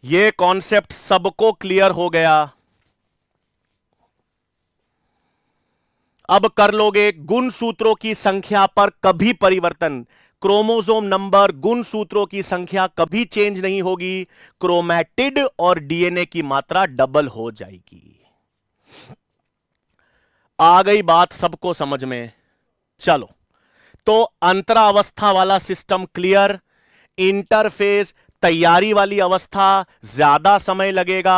ये कॉन्सेप्ट सबको क्लियर हो गया अब कर लोगे गुण सूत्रों की संख्या पर कभी परिवर्तन क्रोमोसोम नंबर गुण सूत्रों की संख्या कभी चेंज नहीं होगी क्रोमैटिड और डीएनए की मात्रा डबल हो जाएगी आ गई बात सबको समझ में चलो तो अंतरावस्था वाला सिस्टम क्लियर इंटरफेस तैयारी वाली अवस्था ज्यादा समय लगेगा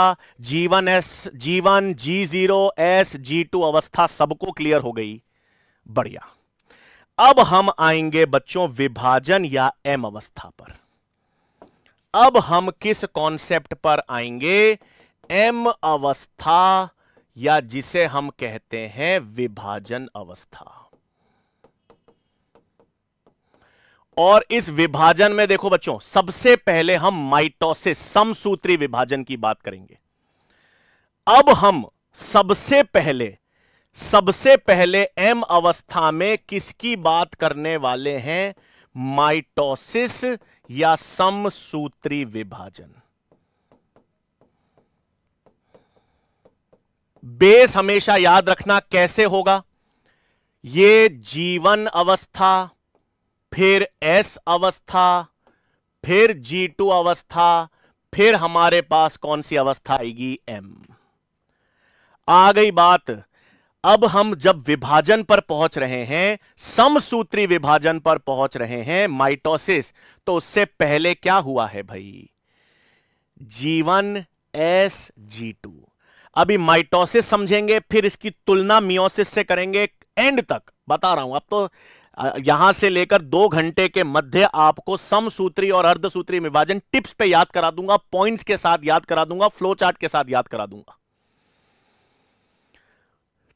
G one S G one G zero S G two अवस्था सबको क्लियर हो गई बढ़िया अब हम आएंगे बच्चों विभाजन या एम अवस्था पर अब हम किस कॉन्सेप्ट पर आएंगे एम अवस्था या जिसे हम कहते हैं विभाजन अवस्था और इस विभाजन में देखो बच्चों सबसे पहले हम माइटोसिस समसूत्री विभाजन की बात करेंगे अब हम सबसे पहले सबसे पहले एम अवस्था में किसकी बात करने वाले हैं माइटोसिस या समसूत्री विभाजन बेस हमेशा याद रखना कैसे होगा ये जीवन अवस्था फिर एस अवस्था फिर जी टू अवस्था फिर हमारे पास कौन सी अवस्था आएगी एम आ गई बात अब हम जब विभाजन पर पहुंच रहे हैं समसूत्री विभाजन पर पहुंच रहे हैं माइटोसिस तो उससे पहले क्या हुआ है भाई जीवन एस जी टू अभी माइटोसिस समझेंगे फिर इसकी तुलना मियोसिस से करेंगे एंड तक बता रहा हूं अब तो यहां से लेकर दो घंटे के मध्य आपको समसूत्री और अर्धसूत्री विभाजन टिप्स पे याद करा दूंगा पॉइंट्स के साथ याद करा दूंगा फ्लो चार्ट के साथ याद करा दूंगा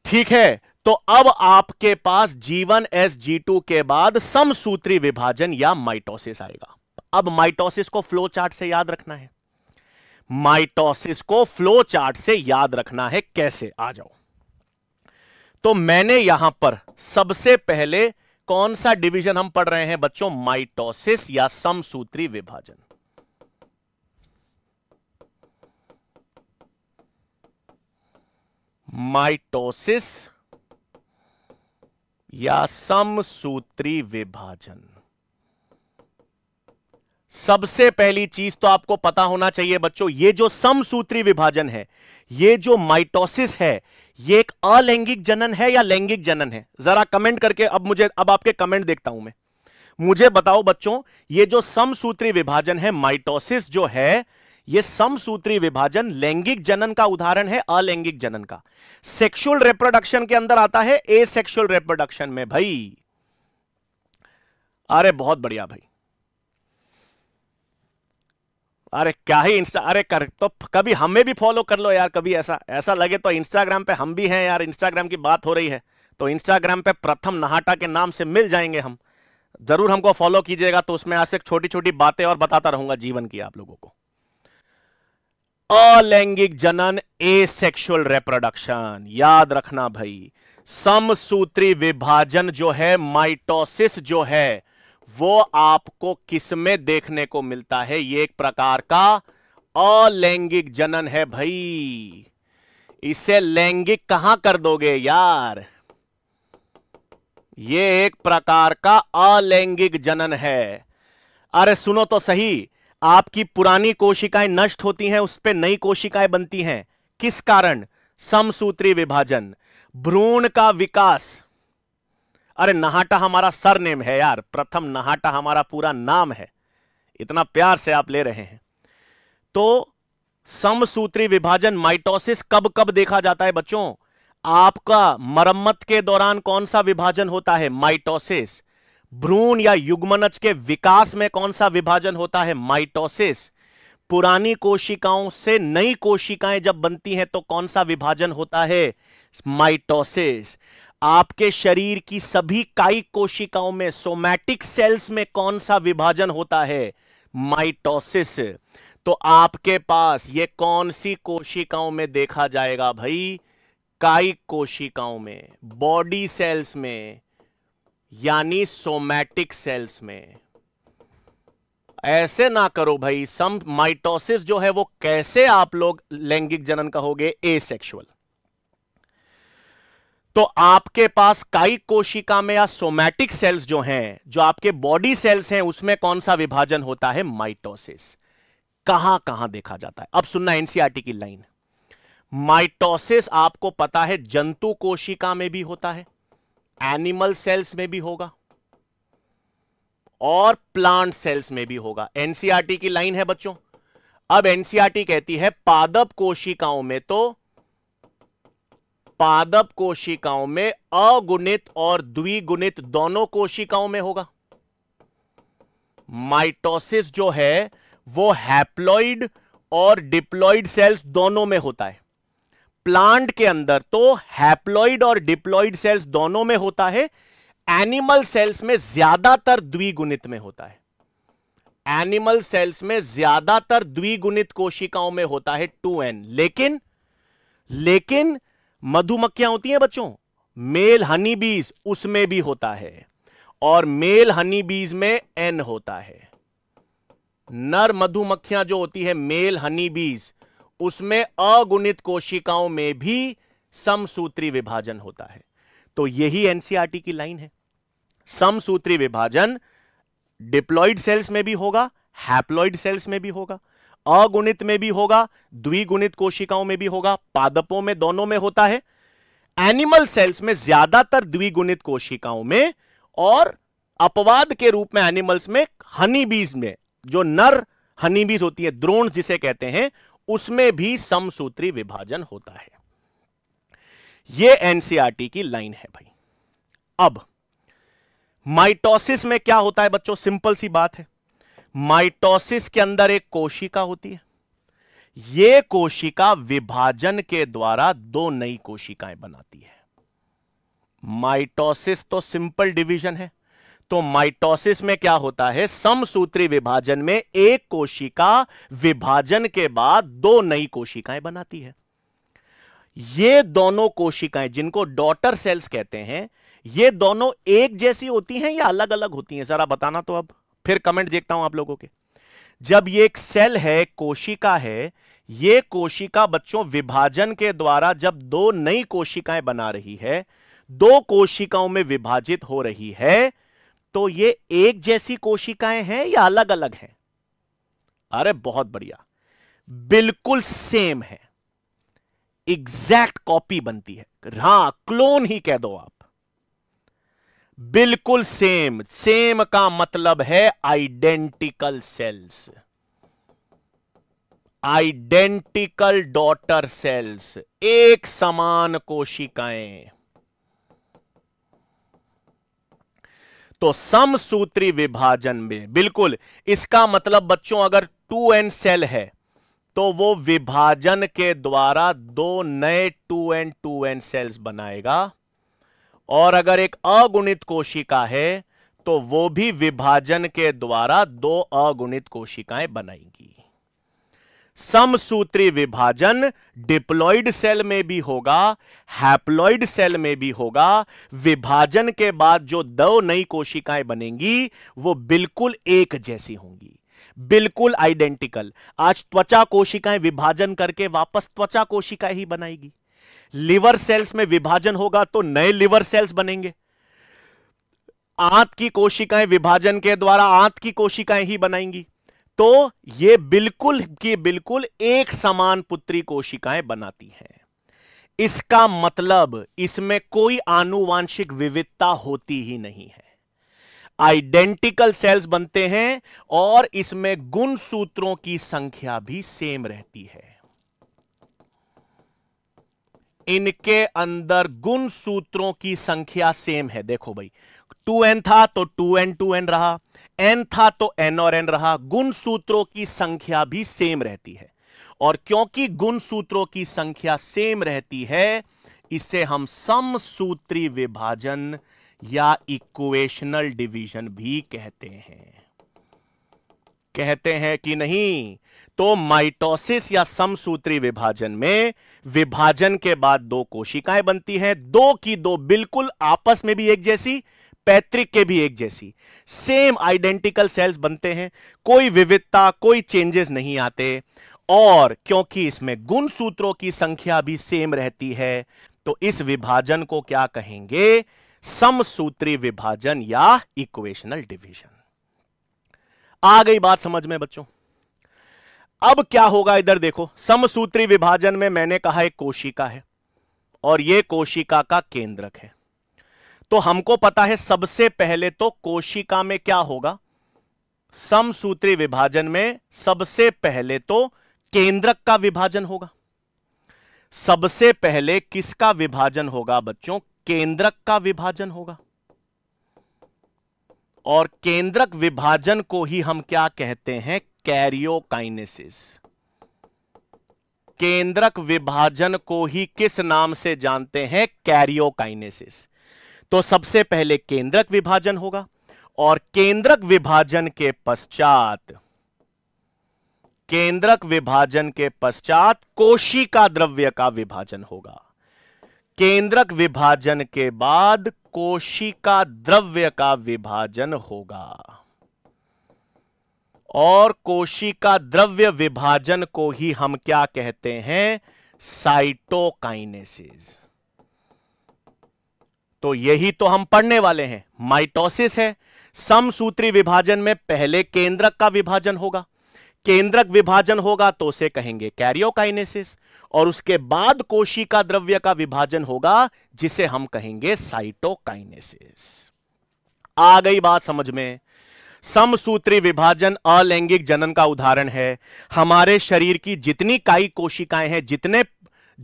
ठीक है तो अब आपके पास जीवन एस जी टू के बाद समसूत्री विभाजन या माइटोसिस आएगा अब माइटोसिस को फ्लो चार्ट से याद रखना है माइटोसिस को फ्लो चार्ट से याद रखना है कैसे आ जाओ तो मैंने यहां पर सबसे पहले कौन सा डिवीजन हम पढ़ रहे हैं बच्चों माइटोसिस या समसूत्री विभाजन माइटोसिस या समसूत्री विभाजन सबसे पहली चीज तो आपको पता होना चाहिए बच्चों ये जो समसूत्री विभाजन है ये जो माइटोसिस है ये एक अलैंगिक जनन है या लैंगिक जनन है जरा कमेंट करके अब मुझे अब आपके कमेंट देखता हूं मैं मुझे बताओ बच्चों ये जो समसूत्री विभाजन है माइटोसिस जो है ये समसूत्री विभाजन लैंगिक जनन का उदाहरण है अलैंगिक जनन का सेक्सुअल रिप्रोडक्शन के अंदर आता है ए रिप्रोडक्शन में भाई अरे बहुत बढ़िया भाई अरे क्या ही इंस्टा अरे कर तो कभी हमें भी फॉलो कर लो यार कभी ऐसा ऐसा लगे तो इंस्टाग्राम पे हम भी हैं यार इंस्टाग्राम की बात हो रही है तो इंस्टाग्राम पे प्रथम नहाटा के नाम से मिल जाएंगे हम ज़रूर हमको फॉलो कीजिएगा तो उसमें आज से छोटी छोटी बातें और बताता रहूंगा जीवन की आप लोगों को अलैंगिक जनन ए सेक्शुअल रेप्रोडक्शन याद रखना भाई समसूत्री विभाजन जो है माइटोसिस जो है वो आपको किसमें देखने को मिलता है ये एक प्रकार का अलैंगिक जनन है भाई इसे लैंगिक कहां कर दोगे यार ये एक प्रकार का अलैंगिक जनन है अरे सुनो तो सही आपकी पुरानी कोशिकाएं नष्ट होती हैं उस पर नई कोशिकाएं बनती हैं किस कारण समसूत्री विभाजन भ्रूण का विकास अरे नहाटा हमारा सर नेम है यार प्रथम नहाटा हमारा पूरा नाम है इतना प्यार से आप ले रहे हैं तो समसूत्री विभाजन माइटोसिस कब कब देखा जाता है बच्चों आपका मरम्मत के दौरान कौन सा विभाजन होता है माइटोसिस भ्रूण या युग्मनज के विकास में कौन सा विभाजन होता है माइटोसिस पुरानी कोशिकाओं से नई कोशिकाएं जब बनती हैं तो कौन सा विभाजन होता है माइटोसिस आपके शरीर की सभी काई कोशिकाओं में सोमैटिक सेल्स में कौन सा विभाजन होता है माइटोसिस तो आपके पास ये कौन सी कोशिकाओं में देखा जाएगा भाई काई कोशिकाओं में बॉडी सेल्स में यानी सोमैटिक सेल्स में ऐसे ना करो भाई सम माइटोसिस जो है वो कैसे आप लोग लैंगिक जनन कहोगे एसेक्सुअल तो आपके पास काई कोशिका में या सोमैटिक सेल्स जो हैं जो आपके बॉडी सेल्स हैं उसमें कौन सा विभाजन होता है माइटोसिस कहां कहां देखा जाता है अब सुनना एनसीआरटी e की लाइन माइटोसिस आपको पता है जंतु कोशिका में भी होता है एनिमल सेल्स में भी होगा और प्लांट सेल्स में भी होगा एनसीआरटी e की लाइन है बच्चों अब एनसीआरटी e कहती है पादप कोशिकाओं में तो पादप कोशिकाओं में अगुणित और द्विगुणित दोनों कोशिकाओं में होगा माइटोसिस जो है वो हैप्लॉइड और डिप्लॉइड सेल्स दोनों में होता है प्लांट के अंदर तो हैप्लॉइड और डिप्लॉइड सेल्स दोनों में होता है एनिमल सेल्स में ज्यादातर द्विगुणित में होता है एनिमल सेल्स में ज्यादातर द्विगुणित कोशिकाओं में होता है 2n लेकिन लेकिन मधुमक्खियां होती हैं बच्चों मेल हनी बीज उसमें भी होता है और मेल हनी बीज में एन होता है नर मधुमक्खियां जो होती है मेल हनी बीज उसमें अगुणित कोशिकाओं में भी समसूत्री विभाजन होता है तो यही एनसीआरटी e की लाइन है समसूत्री विभाजन डिप्लॉइड सेल्स में भी होगा हैप्लॉइड सेल्स में भी होगा अगुणित में भी होगा द्विगुणित कोशिकाओं में भी होगा पादपों में दोनों में होता है एनिमल सेल्स में ज्यादातर द्विगुणित कोशिकाओं में और अपवाद के रूप में एनिमल्स में हनी बीज में जो नर हनी बीज होती है द्रोण जिसे कहते हैं उसमें भी समसूत्री विभाजन होता है यह एनसीआरटी e की लाइन है भाई अब माइटोसिस में क्या होता है बच्चों सिंपल सी बात है माइटोसिस के अंदर एक कोशिका होती है यह कोशिका विभाजन के द्वारा दो नई कोशिकाएं बनाती है माइटोसिस तो सिंपल डिवीजन है तो माइटोसिस में क्या होता है समसूत्री विभाजन में एक कोशिका विभाजन के बाद दो नई कोशिकाएं बनाती है ये दोनों कोशिकाएं जिनको डॉटर सेल्स कहते हैं ये दोनों एक जैसी होती हैं या अलग अलग होती हैं जरा बताना तो अब फिर कमेंट देखता हूं आप लोगों के जब ये एक सेल है कोशिका है ये कोशिका बच्चों विभाजन के द्वारा जब दो नई कोशिकाएं बना रही है दो कोशिकाओं में विभाजित हो रही है तो ये एक जैसी कोशिकाएं हैं या अलग अलग हैं अरे बहुत बढ़िया बिल्कुल सेम है एग्जैक्ट कॉपी बनती है हां क्लोन ही कह दो आप बिल्कुल सेम सेम का मतलब है identical cells identical daughter cells एक समान कोशिकाएं तो समसूत्री विभाजन में बिल्कुल इसका मतलब बच्चों अगर टू सेल है तो वो विभाजन के द्वारा दो नए टू 2n टू सेल्स बनाएगा और अगर एक अगुणित कोशिका है तो वो भी विभाजन के द्वारा दो अगुणित कोशिकाएं बनाएंगी समसूत्री विभाजन डिप्लॉइड सेल में भी होगा हैप्लॉइड सेल में भी होगा विभाजन के बाद जो दो नई कोशिकाएं बनेंगी वो बिल्कुल एक जैसी होंगी बिल्कुल आइडेंटिकल आज त्वचा कोशिकाएं विभाजन करके वापस त्वचा कोशिकाएं ही बनाएगी लिवर सेल्स में विभाजन होगा तो नए लिवर सेल्स बनेंगे आंत की कोशिकाएं विभाजन के द्वारा आंत की कोशिकाएं ही बनाएंगी तो ये बिल्कुल कि बिल्कुल एक समान पुत्री कोशिकाएं बनाती हैं इसका मतलब इसमें कोई आनुवांशिक विविधता होती ही नहीं है आइडेंटिकल सेल्स बनते हैं और इसमें गुण सूत्रों की संख्या भी सेम रहती है इनके अंदर गुण सूत्रों की संख्या सेम है देखो भाई टू एन था तो टू एन टू एन रहा एन था तो एन और एन रहा गुण सूत्रों की संख्या भी सेम रहती है और क्योंकि गुण सूत्रों की संख्या सेम रहती है इसे हम सूत्री विभाजन या इक्वेशनल डिवीजन भी कहते हैं कहते हैं कि नहीं तो माइटोसिस या समसूत्री विभाजन में विभाजन के बाद दो कोशिकाएं बनती हैं दो की दो बिल्कुल आपस में भी एक जैसी पैतृक के भी एक जैसी सेम आइडेंटिकल सेल्स बनते हैं कोई विविधता कोई चेंजेस नहीं आते और क्योंकि इसमें गुण सूत्रों की संख्या भी सेम रहती है तो इस विभाजन को क्या कहेंगे समसूत्री विभाजन या इक्वेशनल डिवीजन आ गई बात समझ में बच्चों अब क्या होगा इधर देखो समसूत्री विभाजन में मैंने कहा एक कोशिका है और यह कोशिका का केंद्रक है तो हमको पता है सबसे पहले तो कोशिका में क्या होगा समसूत्री विभाजन में सबसे पहले तो केंद्रक का विभाजन होगा सबसे पहले किसका विभाजन होगा बच्चों केंद्रक का विभाजन होगा और केंद्रक विभाजन को ही हम क्या कहते हैं कैरियोकाइनेसिस केंद्रक विभाजन को ही किस नाम से जानते हैं कैरियोकाइनेसिस तो सबसे पहले केंद्रक विभाजन होगा और केंद्रक विभाजन के पश्चात केंद्रक विभाजन के पश्चात कोशिका द्रव्य का विभाजन होगा केंद्रक विभाजन के बाद कोशिका द्रव्य का विभाजन होगा और कोशिका द्रव्य विभाजन को ही हम क्या कहते हैं साइटोकाइनेसिस तो यही तो हम पढ़ने वाले हैं माइटोसिस है समसूत्री विभाजन में पहले केंद्रक का विभाजन होगा केंद्रक विभाजन होगा तो उसे कहेंगे कैरियोकाइनेसिस और उसके बाद कोशिका द्रव्य का विभाजन होगा जिसे हम कहेंगे साइटोकाइनेसिस आ गई बात समझ में समसूत्री विभाजन अलैंगिक जनन का उदाहरण है हमारे शरीर की जितनी काई कोशिकाएं हैं जितने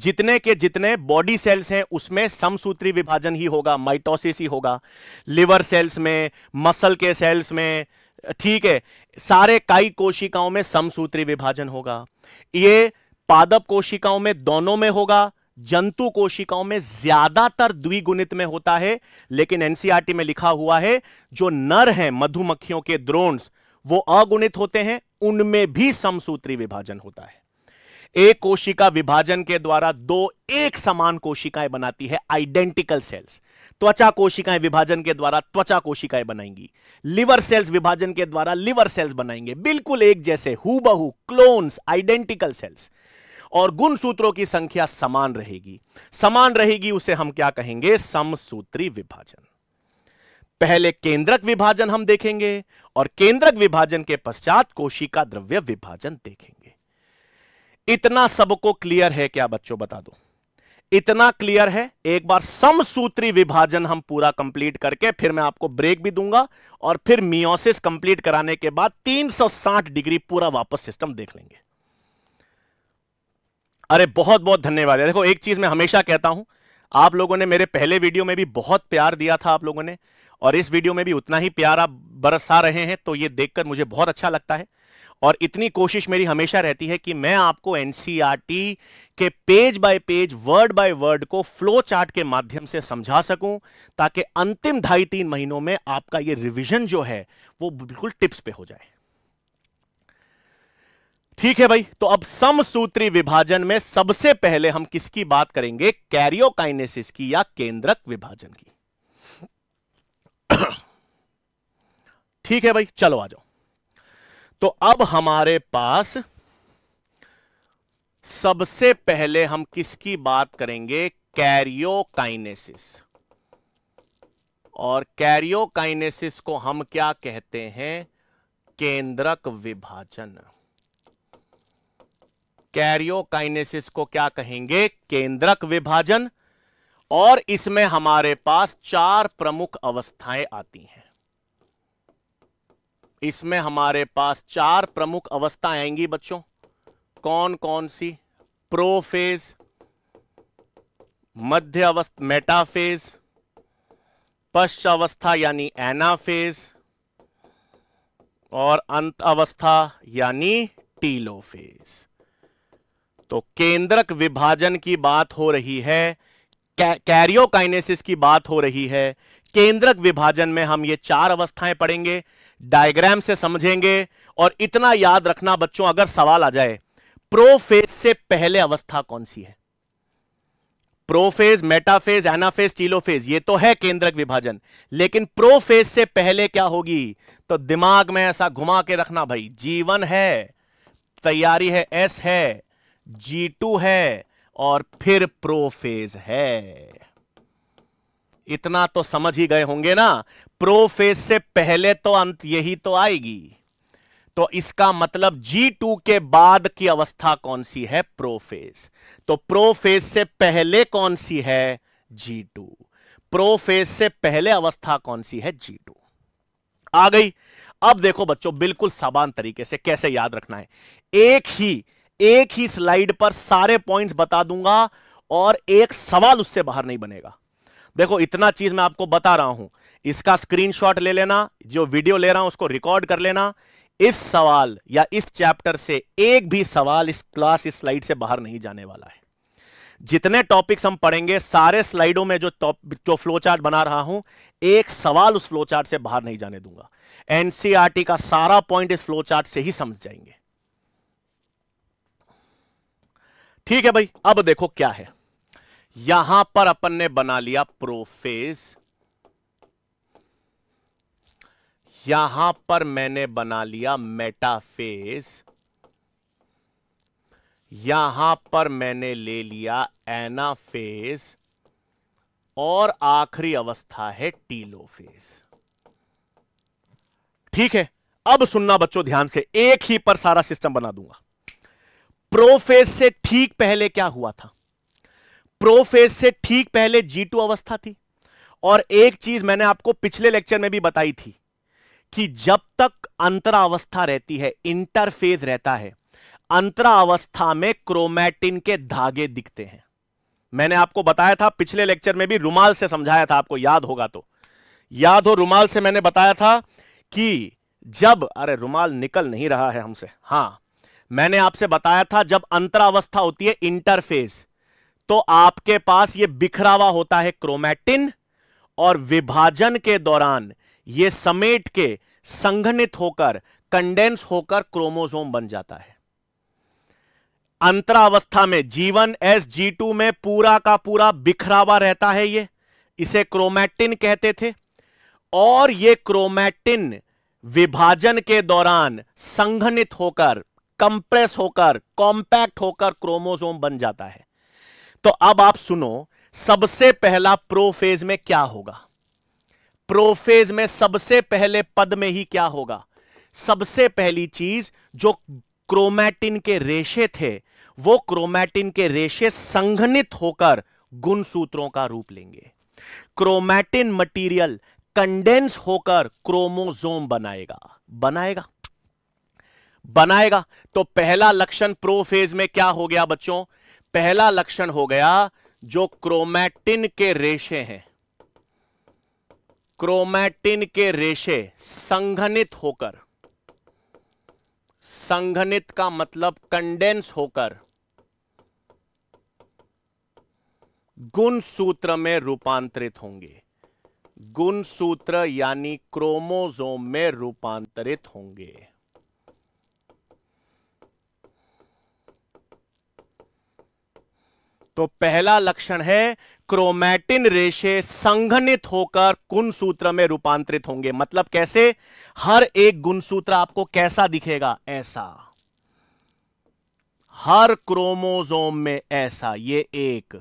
जितने के जितने बॉडी सेल्स हैं उसमें समसूत्री विभाजन ही होगा माइटोसिस ही होगा लिवर सेल्स में मसल के सेल्स में ठीक है सारे काई कोशिकाओं में समसूत्री विभाजन होगा ये पादप कोशिकाओं में दोनों में होगा जंतु कोशिकाओं में ज्यादातर द्विगुणित में होता है लेकिन एनसीआरटी e में लिखा हुआ है जो नर हैं मधुमक्खियों के द्रोण्स वो अगुणित होते हैं उनमें भी समसूत्री विभाजन होता है एक कोशिका विभाजन के द्वारा दो एक समान कोशिकाएं बनाती है आइडेंटिकल सेल्स त्वचा कोशिकाएं विभाजन के द्वारा त्वचा कोशिकाएं बनाएंगी लिवर सेल्स विभाजन के द्वारा लिवर सेल्स बनाएंगे बिल्कुल एक जैसे हु बहु क्लोन्स आइडेंटिकल सेल्स और गुण सूत्रों की संख्या समान रहेगी समान रहेगी उसे हम क्या कहेंगे समसूत्री विभाजन पहले केंद्रक विभाजन हम देखेंगे और केंद्रक विभाजन के पश्चात कोशिका द्रव्य विभाजन देखेंगे इतना सबको क्लियर है क्या बच्चों बता दो इतना क्लियर है एक बार समसूत्री विभाजन हम पूरा कंप्लीट करके फिर मैं आपको ब्रेक भी दूंगा और फिर मियोसिस कंप्लीट कराने के बाद 360 डिग्री पूरा वापस सिस्टम देख लेंगे अरे बहुत बहुत धन्यवाद है देखो एक चीज मैं हमेशा कहता हूं आप लोगों ने मेरे पहले वीडियो में भी बहुत प्यार दिया था आप लोगों ने और इस वीडियो में भी उतना ही प्यार आप बरसा रहे हैं तो ये देखकर मुझे बहुत अच्छा लगता है और इतनी कोशिश मेरी हमेशा रहती है कि मैं आपको एनसीईआरटी e के page by page word by word को फ्लो चार्ट के माध्यम से समझा सकूं ताकि अंतिम ढाई तीन महीनों में आपका ये रिवीजन जो है वो बिल्कुल टिप्स पे हो जाए ठीक है भाई तो अब समसूत्री विभाजन में सबसे पहले हम किसकी बात करेंगे कैरियोकाइनेसिस की या केंद्रक विभाजन की ठीक है भाई चलो आ जाओ तो अब हमारे पास सबसे पहले हम किसकी बात करेंगे कैरियोकाइनेसिस और कैरियोकाइनेसिस को हम क्या कहते हैं केंद्रक विभाजन कैरियोकाइनेसिस को क्या कहेंगे केंद्रक विभाजन और इसमें हमारे पास चार प्रमुख अवस्थाएं आती हैं इसमें हमारे पास चार प्रमुख अवस्थाएं आएंगी बच्चों कौन कौन सी प्रोफेज मध्य अवस्था मेटाफेज पश्च अवस्था यानी एनाफेज और अंत अवस्था यानी टीलोफेज तो केंद्रक विभाजन की बात हो रही है कैरियोकाइनेसिस की बात हो रही है केंद्रक विभाजन में हम ये चार अवस्थाएं पढ़ेंगे डायग्राम से समझेंगे और इतना याद रखना बच्चों अगर सवाल आ जाए प्रोफेज से पहले अवस्था कौन सी है प्रोफेज मेटाफेज एनाफेज टीलोफेज ये तो है केंद्रक विभाजन लेकिन प्रोफेज से पहले क्या होगी तो दिमाग में ऐसा घुमा के रखना भाई जीवन है तैयारी है एस है जी टू है और फिर प्रोफेज है इतना तो समझ ही गए होंगे ना प्रोफेज से पहले तो अंत यही तो आएगी तो इसका मतलब जी टू के बाद की अवस्था कौन सी है प्रोफेज तो प्रोफेज से पहले कौन सी है जी टू प्रोफेज से पहले अवस्था कौन सी है जी टू आ गई अब देखो बच्चों बिल्कुल समान तरीके से कैसे याद रखना है एक ही एक ही स्लाइड पर सारे पॉइंट्स बता दूंगा और एक सवाल उससे बाहर नहीं बनेगा देखो इतना चीज मैं आपको बता रहा हूं इसका स्क्रीनशॉट ले लेना जो वीडियो ले रहा हूं उसको रिकॉर्ड कर लेना इस सवाल या इस चैप्टर से एक भी सवाल इस क्लास इस स्लाइड से बाहर नहीं जाने वाला है जितने टॉपिक्स हम पढ़ेंगे सारे स्लाइडों में जो जो फ्लो चार्ट बना रहा हूं एक सवाल उस फ्लो चार्ट से बाहर नहीं जाने दूंगा एनसीआरटी e का सारा पॉइंट इस फ्लो चार्ट से ही समझ जाएंगे ठीक है भाई अब देखो क्या है यहां पर अपन ने बना लिया प्रोफेज यहां पर मैंने बना लिया मेटाफेज यहां पर मैंने ले लिया एनाफेज और आखिरी अवस्था है टीलोफेज ठीक है अब सुनना बच्चों ध्यान से एक ही पर सारा सिस्टम बना दूंगा प्रोफेज से ठीक पहले क्या हुआ था प्रोफेज से ठीक पहले जी टू अवस्था थी और एक चीज मैंने आपको पिछले लेक्चर में भी बताई थी कि जब तक अंतरावस्था रहती है इंटरफेज रहता है अंतरावस्था में क्रोमैटिन के धागे दिखते हैं मैंने आपको बताया था पिछले लेक्चर में भी रुमाल से समझाया था आपको याद होगा तो याद हो रुमाल से मैंने बताया था कि जब अरे रुमाल निकल नहीं रहा है हमसे हां मैंने आपसे बताया था जब अंतरावस्था होती है इंटरफेस तो आपके पास ये बिखरावा होता है क्रोमैटिन और विभाजन के दौरान ये समेट के संघनित होकर कंडेंस होकर क्रोमोसोम बन जाता है अंतरावस्था में जीवन एस जी टू में पूरा का पूरा बिखरावा रहता है ये इसे क्रोमैटिन कहते थे और ये क्रोमैटिन विभाजन के दौरान संघनित होकर कंप्रेस होकर कॉम्पैक्ट होकर क्रोमोसोम बन जाता है तो अब आप सुनो सबसे पहला प्रोफेज में क्या होगा प्रोफेज में सबसे पहले पद में ही क्या होगा सबसे पहली चीज जो क्रोमैटिन के रेशे थे वो क्रोमैटिन के रेशे संघनित होकर गुण सूत्रों का रूप लेंगे क्रोमैटिन मटेरियल कंडेंस होकर क्रोमोसोम बनाएगा बनाएगा बनाएगा तो पहला लक्षण प्रोफेज में क्या हो गया बच्चों पहला लक्षण हो गया जो क्रोमैटिन के रेशे हैं क्रोमैटिन के रेशे संघनित होकर संघनित का मतलब कंडेंस होकर गुण सूत्र में रूपांतरित होंगे गुण सूत्र यानी क्रोमोजोम में रूपांतरित होंगे तो पहला लक्षण है क्रोमैटिन रेशे संघनित होकर गुणसूत्र में रूपांतरित होंगे मतलब कैसे हर एक गुणसूत्र आपको कैसा दिखेगा ऐसा हर क्रोमोजोम में ऐसा ये एक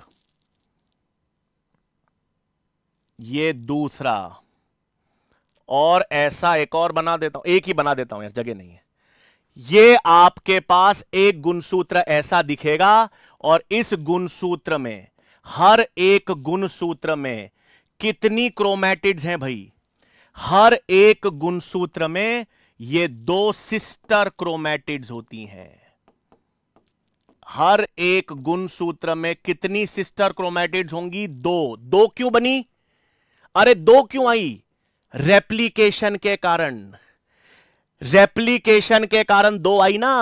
ये दूसरा और ऐसा एक और बना देता हूं एक ही बना देता हूं यार जगह नहीं है ये आपके पास एक गुणसूत्र ऐसा दिखेगा और इस गुण सूत्र में हर एक गुण सूत्र में कितनी क्रोमैटिड्स हैं भाई हर एक गुण सूत्र में ये दो सिस्टर क्रोमैटिड्स होती हैं हर एक गुण सूत्र में कितनी सिस्टर क्रोमैटिड्स होंगी दो दो क्यों बनी अरे दो क्यों आई रेप्लीकेशन के कारण रेप्लीकेशन के कारण दो आई ना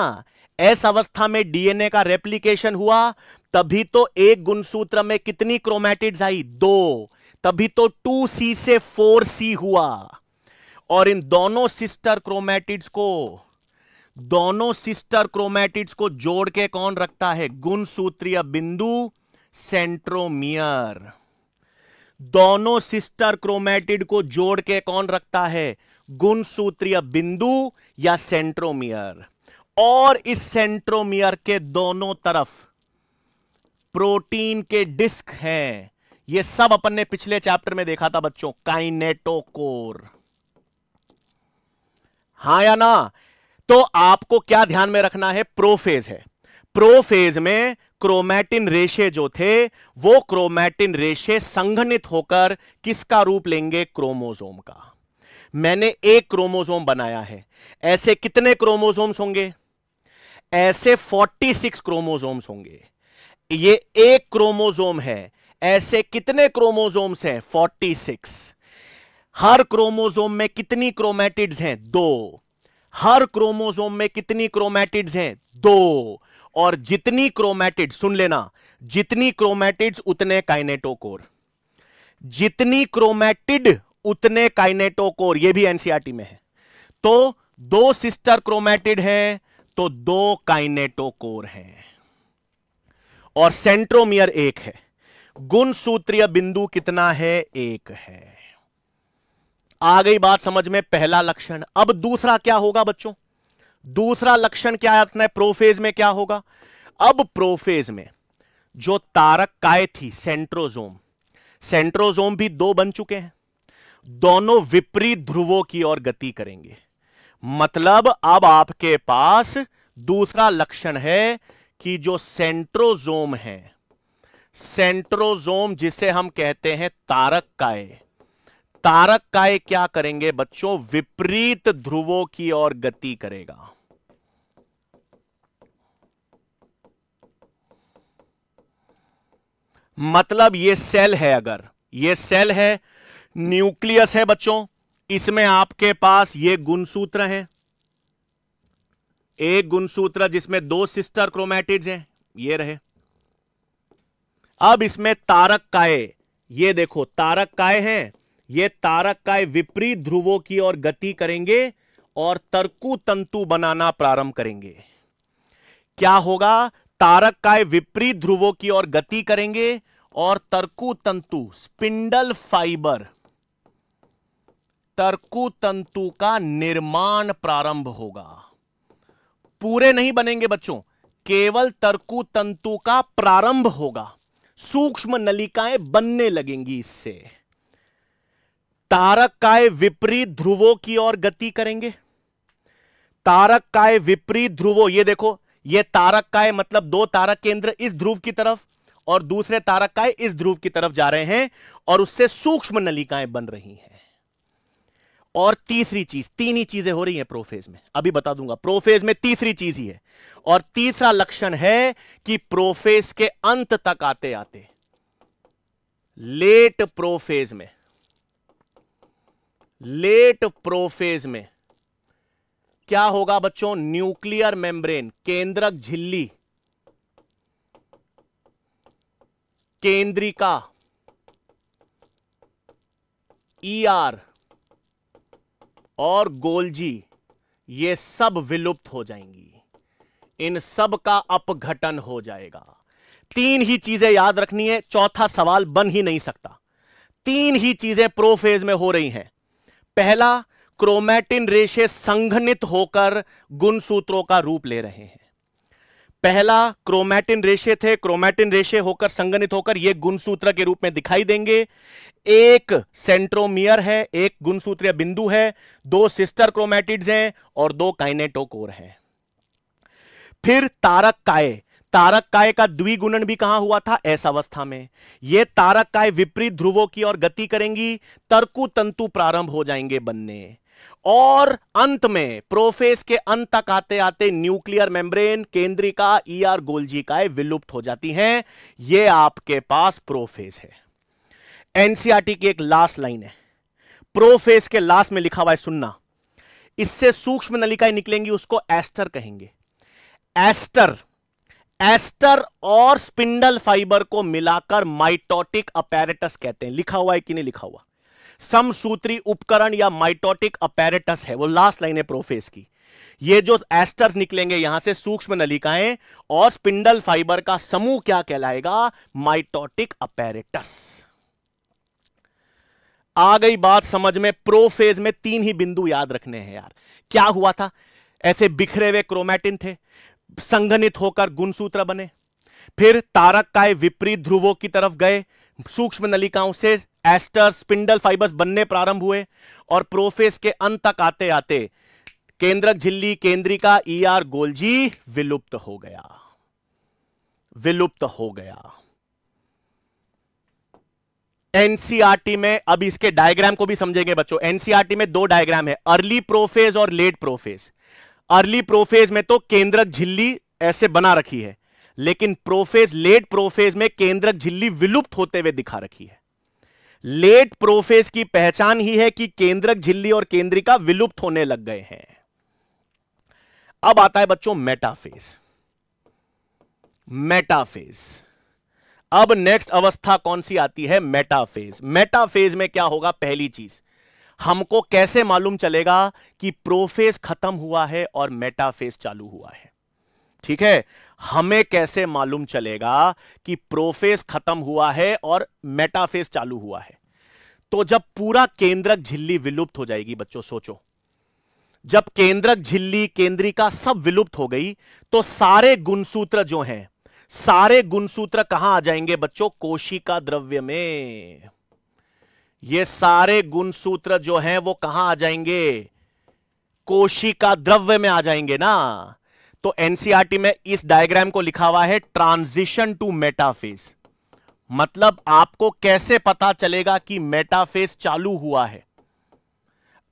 ऐस अवस्था में डीएनए का रेप्लीकेशन हुआ तभी तो एक गुणसूत्र में कितनी क्रोमैटिड्स आई दो तभी तो टू सी से फोर सी हुआ और इन दोनों सिस्टर क्रोमैटिड्स को दोनों सिस्टर क्रोमैटिड्स को जोड़ के कौन रखता है गुणसूत्रीय बिंदु सेंट्रोमियर दोनों सिस्टर क्रोमैटिड को जोड़ के कौन रखता है गुणसूत्रीय बिंदु या सेंट्रोमियर और इस सेंट्रोमियर के दोनों तरफ प्रोटीन के डिस्क हैं ये सब अपन ने पिछले चैप्टर में देखा था बच्चों काइनेटोकोर हां या ना तो आपको क्या ध्यान में रखना है प्रोफेज है प्रोफेज में क्रोमैटिन रेशे जो थे वो क्रोमैटिन रेशे संघनित होकर किसका रूप लेंगे क्रोमोजोम का मैंने एक क्रोमोजोम बनाया है ऐसे कितने क्रोमोजोम्स होंगे ऐसे 46 क्रोमोसोम्स होंगे ये एक क्रोमोसोम है ऐसे कितने क्रोमोसोम्स हैं 46 हर क्रोमोसोम में कितनी क्रोमेटिड्स हैं दो हर क्रोमोसोम में कितनी क्रोमेटिड्स हैं दो और जितनी क्रोमैटिड सुन लेना जितनी क्रोमैटिड्स उतने काइनेटोकोर जितनी क्रोमैटिड उतने काइनेटोकोर ये भी एनसीआरटी e में है तो दो सिस्टर क्रोमैटिड हैं तो दो काइनेटोकोर हैं और सेंट्रोमियर एक है गुण सूत्रीय बिंदु कितना है एक है आ गई बात समझ में पहला लक्षण अब दूसरा क्या होगा बच्चों दूसरा लक्षण क्या आता है प्रोफेज में क्या होगा अब प्रोफेज में जो तारक काय थी सेंट्रोजोम सेंट्रोजोम भी दो बन चुके हैं दोनों विपरीत ध्रुवों की ओर गति करेंगे मतलब अब आपके पास दूसरा लक्षण है कि जो सेंट्रोजोम है सेंट्रोजोम जिसे हम कहते हैं तारक काय तारक काय क्या करेंगे बच्चों विपरीत ध्रुवों की ओर गति करेगा मतलब ये सेल है अगर ये सेल है न्यूक्लियस है बच्चों इसमें आपके पास ये गुणसूत्र है एक गुणसूत्र जिसमें दो सिस्टर क्रोमैटिड हैं ये रहे अब इसमें तारक काय ये देखो तारक काय हैं ये तारक काय विपरीत ध्रुवों की ओर गति करेंगे और तरकु तंतु बनाना प्रारंभ करेंगे क्या होगा तारक काय विपरीत ध्रुवों की ओर गति करेंगे और तरकु तंतु स्पिंडल फाइबर तर्कु तंतु का निर्माण प्रारंभ होगा पूरे नहीं बनेंगे बच्चों केवल तर्कु तंतु का प्रारंभ होगा सूक्ष्म नलिकाएं बनने लगेंगी इससे तारक काय विपरीत ध्रुवों की ओर गति करेंगे तारक काय विपरीत ध्रुवो ये देखो ये तारक काय मतलब दो तारक केंद्र इस ध्रुव की तरफ और दूसरे तारक काय इस ध्रुव की तरफ जा रहे हैं और उससे सूक्ष्म नलिकाएं बन रही हैं और तीसरी चीज तीन ही चीजें हो रही हैं प्रोफेज में अभी बता दूंगा प्रोफेज में तीसरी चीज ही है और तीसरा लक्षण है कि प्रोफेज के अंत तक आते आते लेट प्रोफेज में लेट प्रोफेज में क्या होगा बच्चों न्यूक्लियर मेम्ब्रेन केंद्रक झिल्ली केंद्रिका ईआर e ER, और गोलजी ये सब विलुप्त हो जाएंगी इन सब का अपघटन हो जाएगा तीन ही चीजें याद रखनी है चौथा सवाल बन ही नहीं सकता तीन ही चीजें प्रोफेज में हो रही हैं पहला क्रोमैटिन रेशे संघनित होकर गुणसूत्रों का रूप ले रहे हैं पहला क्रोमैटिन रेशे थे क्रोमैटिन रेशे होकर संगनित होकर ये गुणसूत्र के रूप में दिखाई देंगे एक सेंट्रोमियर है एक गुणसूत्र बिंदु है दो सिस्टर क्रोमैटिड्स हैं और दो काइनेटोकोर हैं फिर तारक काय तारक काय का द्विगुणन भी कहां हुआ था ऐस अवस्था में यह तारक काय विपरीत ध्रुवों की ओर गति करेंगी तर्कु तंतु प्रारंभ हो जाएंगे बनने और अंत में प्रोफेस के अंत तक आते आते न्यूक्लियर मेम्ब्रेन केंद्रिका ईआर का विलुप्त हो जाती हैं यह आपके पास प्रोफेस है एनसीआरटी की एक लास्ट लाइन है प्रोफेस के लास्ट में लिखा हुआ है सुनना इससे सूक्ष्म नलिकाएं निकलेंगी उसको एस्टर कहेंगे एस्टर एस्टर और स्पिंडल फाइबर को मिलाकर माइटोटिक अपेरेटस कहते हैं लिखा हुआ है कि नहीं लिखा हुआ समसूत्री उपकरण या माइटोटिक अपेरेटस है वो लास्ट लाइन है प्रोफेस की ये जो एस्टर्स निकलेंगे यहां से सूक्ष्म नलिकाएं और स्पिंडल फाइबर का समूह क्या कहलाएगा माइटोटिक अपेरेटस आ गई बात समझ में प्रोफेज में तीन ही बिंदु याद रखने हैं यार क्या हुआ था ऐसे बिखरे हुए क्रोमैटिन थे संघनित होकर गुणसूत्र बने फिर तारक काय विपरीत ध्रुवों की तरफ गए सूक्ष्म नलिकाओं से एस्टर स्पिंडल फाइबर्स बनने प्रारंभ हुए और प्रोफेस के अंत तक आते आते केंद्रक झिल्ली केंद्रिका ई आर गोल्जी विलुप्त हो गया विलुप्त हो गया एनसीआरटी में अब इसके डायग्राम को भी समझेंगे बच्चों एनसीआरटी में दो डायग्राम है अर्ली प्रोफेज और लेट प्रोफेज अर्ली प्रोफेज में तो केंद्रक झिल्ली ऐसे बना रखी है लेकिन प्रोफेज लेट प्रोफेज में केंद्रक झिल्ली विलुप्त होते हुए दिखा रखी है लेट प्रोफेस की पहचान ही है कि केंद्रक झिल्ली और केंद्रिका विलुप्त होने लग गए हैं अब आता है बच्चों मेटाफेज मेटाफेज अब नेक्स्ट अवस्था कौन सी आती है मेटाफेज मेटाफेज में क्या होगा पहली चीज हमको कैसे मालूम चलेगा कि प्रोफेज खत्म हुआ है और मेटाफेज चालू हुआ है ठीक है हमें कैसे मालूम चलेगा कि प्रोफेस खत्म हुआ है और मेटाफेस चालू हुआ है तो जब पूरा केंद्रक झिल्ली विलुप्त हो जाएगी बच्चों सोचो जब केंद्रक झिल्ली केंद्रिका सब विलुप्त हो गई तो सारे गुणसूत्र जो हैं सारे गुणसूत्र कहां आ जाएंगे बच्चों कोशिका द्रव्य में ये सारे गुणसूत्र जो हैं वो कहां आ जाएंगे कोशिका द्रव्य में आ जाएंगे ना तो एनसीआरटी e में इस डायग्राम को लिखा हुआ है ट्रांजिशन टू मेटाफेज मतलब आपको कैसे पता चलेगा कि मेटाफेज चालू हुआ है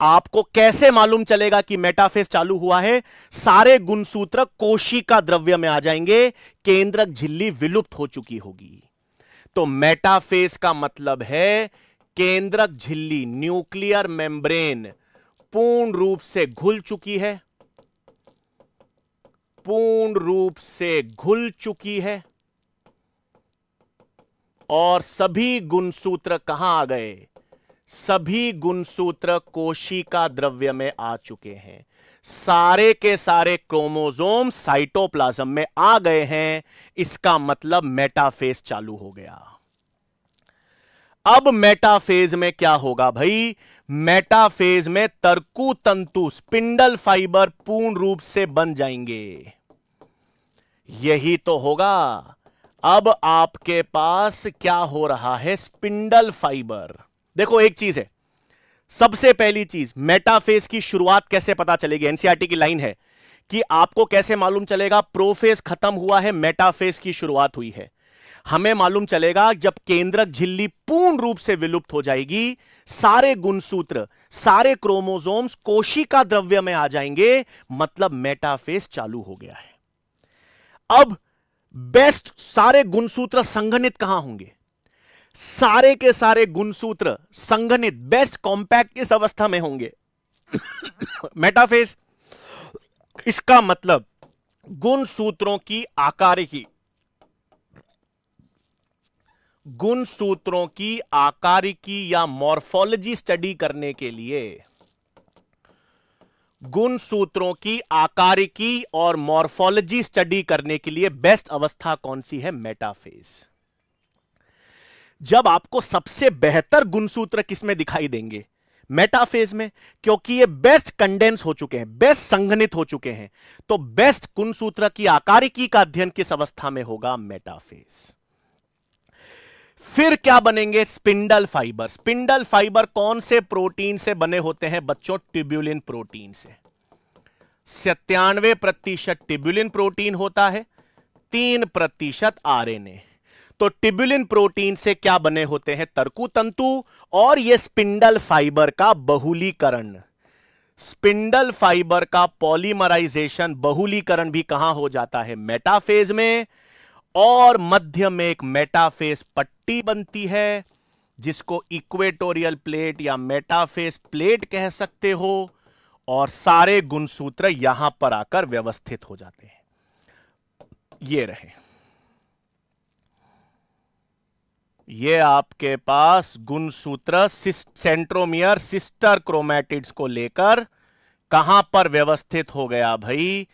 आपको कैसे मालूम चलेगा कि मेटाफेज चालू हुआ है सारे गुणसूत्र कोशिका द्रव्य में आ जाएंगे केंद्रक झिल्ली विलुप्त हो चुकी होगी तो मेटाफेज का मतलब है केंद्रक झिल्ली न्यूक्लियर मेम्ब्रेन पूर्ण रूप से घुल चुकी है पूर्ण रूप से घुल चुकी है और सभी गुणसूत्र कहां आ गए सभी गुणसूत्र कोशिका द्रव्य में आ चुके हैं सारे के सारे क्रोमोजोम साइटोप्लाज्म में आ गए हैं इसका मतलब मेटाफेज चालू हो गया अब मेटाफेज में क्या होगा भाई मेटाफेज में तर्कु तंतु स्पिंडल फाइबर पूर्ण रूप से बन जाएंगे यही तो होगा अब आपके पास क्या हो रहा है स्पिंडल फाइबर देखो एक चीज है सबसे पहली चीज मेटाफेस की शुरुआत कैसे पता चलेगी एनसीआरटी की लाइन है कि आपको कैसे मालूम चलेगा प्रोफेस खत्म हुआ है मेटाफेस की शुरुआत हुई है हमें मालूम चलेगा जब केंद्रक झिल्ली पूर्ण रूप से विलुप्त हो जाएगी सारे गुणसूत्र सारे क्रोमोजोम्स कोशिका द्रव्य में आ जाएंगे मतलब मेटाफेस चालू हो गया है अब बेस्ट सारे गुणसूत्र संगणित कहां होंगे सारे के सारे गुणसूत्र संगणित बेस्ट कॉम्पैक्ट इस अवस्था में होंगे मेटाफेज इसका मतलब गुण सूत्रों की आकार ही गुण सूत्रों की आकारिकी या मॉर्फोलॉजी स्टडी करने के लिए गुण सूत्रों की आकारिकी और मॉर्फोलॉजी स्टडी करने के लिए बेस्ट अवस्था कौन सी है मेटाफेज जब आपको सबसे बेहतर गुणसूत्र किसमें दिखाई देंगे मेटाफेज में क्योंकि ये बेस्ट कंडेंस हो चुके हैं बेस्ट संघनित हो चुके हैं तो बेस्ट गुणसूत्र की आकारिकी का अध्ययन किस अवस्था में होगा मेटाफेज फिर क्या बनेंगे स्पिंडल फाइबर स्पिंडल फाइबर कौन से प्रोटीन से बने होते हैं बच्चों ट्यूब्यूलिन प्रोटीन से सत्तानवे प्रतिशत ट्यूब्यूलिन प्रोटीन होता है तीन प्रतिशत आर तो टिब्यूलिन प्रोटीन से क्या बने होते हैं तरकु तंतु और यह स्पिंडल फाइबर का बहुलीकरण स्पिंडल फाइबर का पॉलीमराइजेशन बहुलीकरण भी कहां हो जाता है मेटाफेज में और मध्य में एक मेटाफेस पट्टी बनती है जिसको इक्वेटोरियल प्लेट या मेटाफेस प्लेट कह सकते हो और सारे गुणसूत्र यहां पर आकर व्यवस्थित हो जाते हैं ये रहे ये आपके पास गुणसूत्र सेंट्रोमियर सिस्टर क्रोमैटिड्स को लेकर कहां पर व्यवस्थित हो गया भाई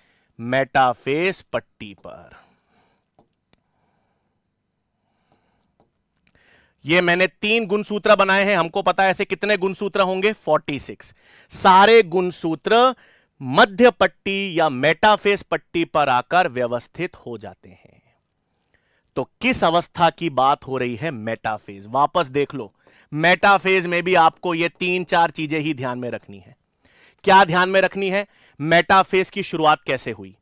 मेटाफेस पट्टी पर ये मैंने तीन गुणसूत्र बनाए हैं हमको पता है ऐसे कितने गुणसूत्र होंगे 46 सारे गुणसूत्र मध्य पट्टी या मेटाफेस पट्टी पर आकर व्यवस्थित हो जाते हैं तो किस अवस्था की बात हो रही है मेटाफेज वापस देख लो मेटाफेज में भी आपको ये तीन चार चीजें ही ध्यान में रखनी है क्या ध्यान में रखनी है मेटाफेज की शुरुआत कैसे हुई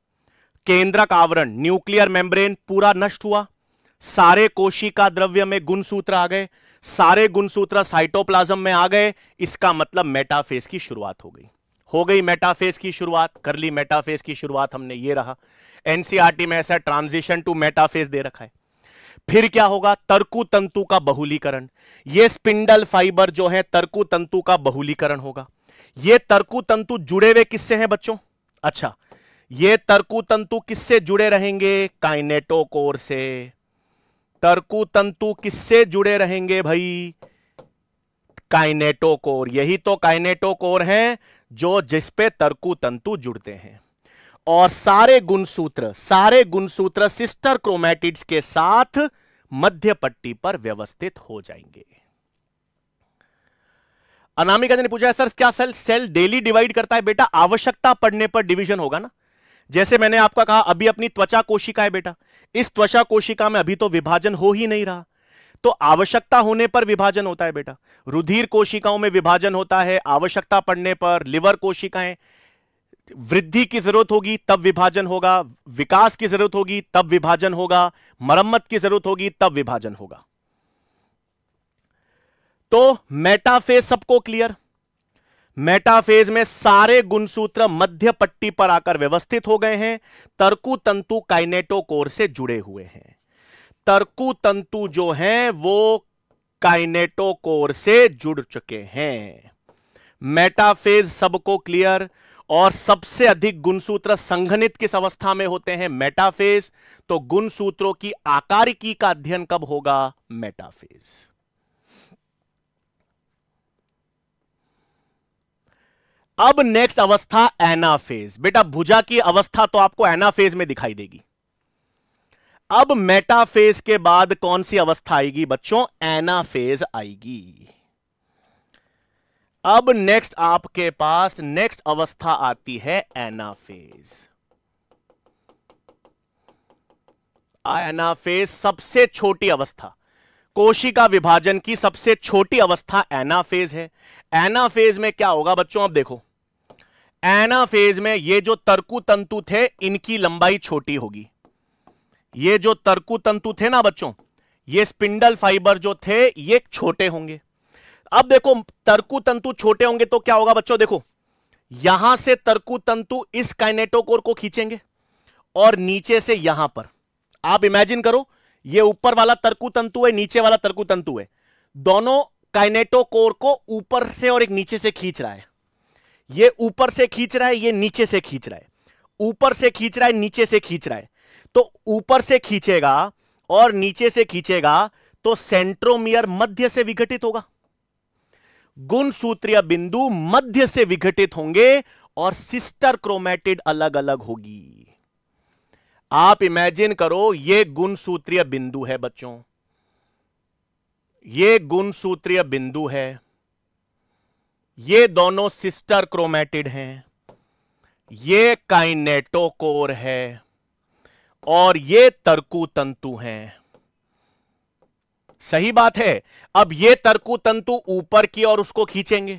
केंद्रक आवरण न्यूक्लियर मेम्ब्रेन पूरा नष्ट हुआ सारे कोशिका द्रव्य में गुणसूत्र आ गए सारे गुणसूत्र साइटोप्लाज्म में आ गए इसका मतलब मेटाफेज की शुरुआत हो गई हो गई मेटाफेज की शुरुआत कर ली मेटाफेज की शुरुआत हमने ये रहा एनसीआरटी e में ऐसा ट्रांजिशन टू मेटाफेज दे रखा है फिर क्या होगा तर्कु तंतु का बहुलीकरण ये स्पिंडल फाइबर जो है तर्कु तंतु का बहुलीकरण होगा ये तर्कु तंतु जुड़े हुए किससे हैं बच्चों अच्छा ये तर्कु तंतु किससे जुड़े रहेंगे काइनेटोकोर से तर्कु तंतु किससे जुड़े रहेंगे भाई काइनेटो कोर यही तो कोर है जो जिसपे तर्कु तंतु जुड़ते हैं और सारे गुणसूत्र सारे गुणसूत्र सिस्टर क्रोमैटिड्स के साथ मध्य पट्टी पर व्यवस्थित हो जाएंगे अनामिका जी ने पूछा सर क्या सेल सेल डेली डिवाइड करता है बेटा आवश्यकता पड़ने पर डिवीजन होगा ना जैसे मैंने आपका कहा अभी अपनी त्वचा कोशिका है बेटा इस त्वचा कोशिका में अभी तो विभाजन हो ही नहीं रहा तो आवश्यकता होने पर विभाजन होता है बेटा रुधिर कोशिकाओं में विभाजन होता है आवश्यकता पड़ने पर लिवर कोशिकाएं वृद्धि की जरूरत होगी तब विभाजन होगा विकास की जरूरत होगी तब विभाजन होगा मरम्मत की जरूरत होगी तब विभाजन होगा तो मेटाफेज सबको क्लियर मेटाफेज में सारे गुणसूत्र मध्य पट्टी पर आकर व्यवस्थित हो गए हैं तर्कु तंतु काइनेटोकोर से जुड़े हुए हैं तर्कु तंतु जो हैं वो काइनेटोकोर से जुड़ चुके हैं मेटाफेज सबको क्लियर और सबसे अधिक गुणसूत्र संघनित किस अवस्था में होते हैं मेटाफेज तो गुणसूत्रों की आकारिकी का अध्ययन कब होगा मेटाफेज अब नेक्स्ट अवस्था एनाफेज बेटा भुजा की अवस्था तो आपको एनाफेज में दिखाई देगी अब मेटाफेज के बाद कौन सी अवस्था आएगी बच्चों एनाफेज आएगी अब नेक्स्ट आपके पास नेक्स्ट अवस्था आती है एनाफेज एनाफेज सबसे छोटी अवस्था कोशिका विभाजन की सबसे छोटी अवस्था एनाफेज है एनाफेज में क्या होगा बच्चों आप देखो फेज में ये जो तर्कु तंतु थे इनकी लंबाई छोटी होगी ये जो तर्कु तंतु थे ना बच्चों ये स्पिंडल फाइबर जो थे ये छोटे होंगे अब देखो तर्कु तंतु छोटे होंगे तो क्या होगा बच्चों देखो यहां से तर्कु तंतु इस काइनेटोकोर को खींचेंगे और नीचे से यहां पर आप इमेजिन करो ये ऊपर वाला तर्कु तंतु है नीचे वाला तर्कु तंतु है दोनों काइनेटोकोर को ऊपर से और एक नीचे से खींच रहा है ये ऊपर से खींच रहा है ये नीचे से खींच रहा है ऊपर से खींच रहा है नीचे से खींच रहा है तो ऊपर से खींचेगा और नीचे से खींचेगा तो सेंट्रोमियर मध्य से विघटित होगा गुणसूत्रीय बिंदु मध्य से विघटित होंगे और सिस्टर क्रोमेटिड अलग अलग होगी आप इमेजिन करो ये गुणसूत्रीय बिंदु है बच्चों ये गुणसूत्रीय बिंदु है ये दोनों सिस्टर क्रोमेटिड हैं ये काइनेटोकोर है और ये तर्कु तंतु हैं सही बात है अब ये तर्कु तंतु ऊपर की ओर उसको खींचेंगे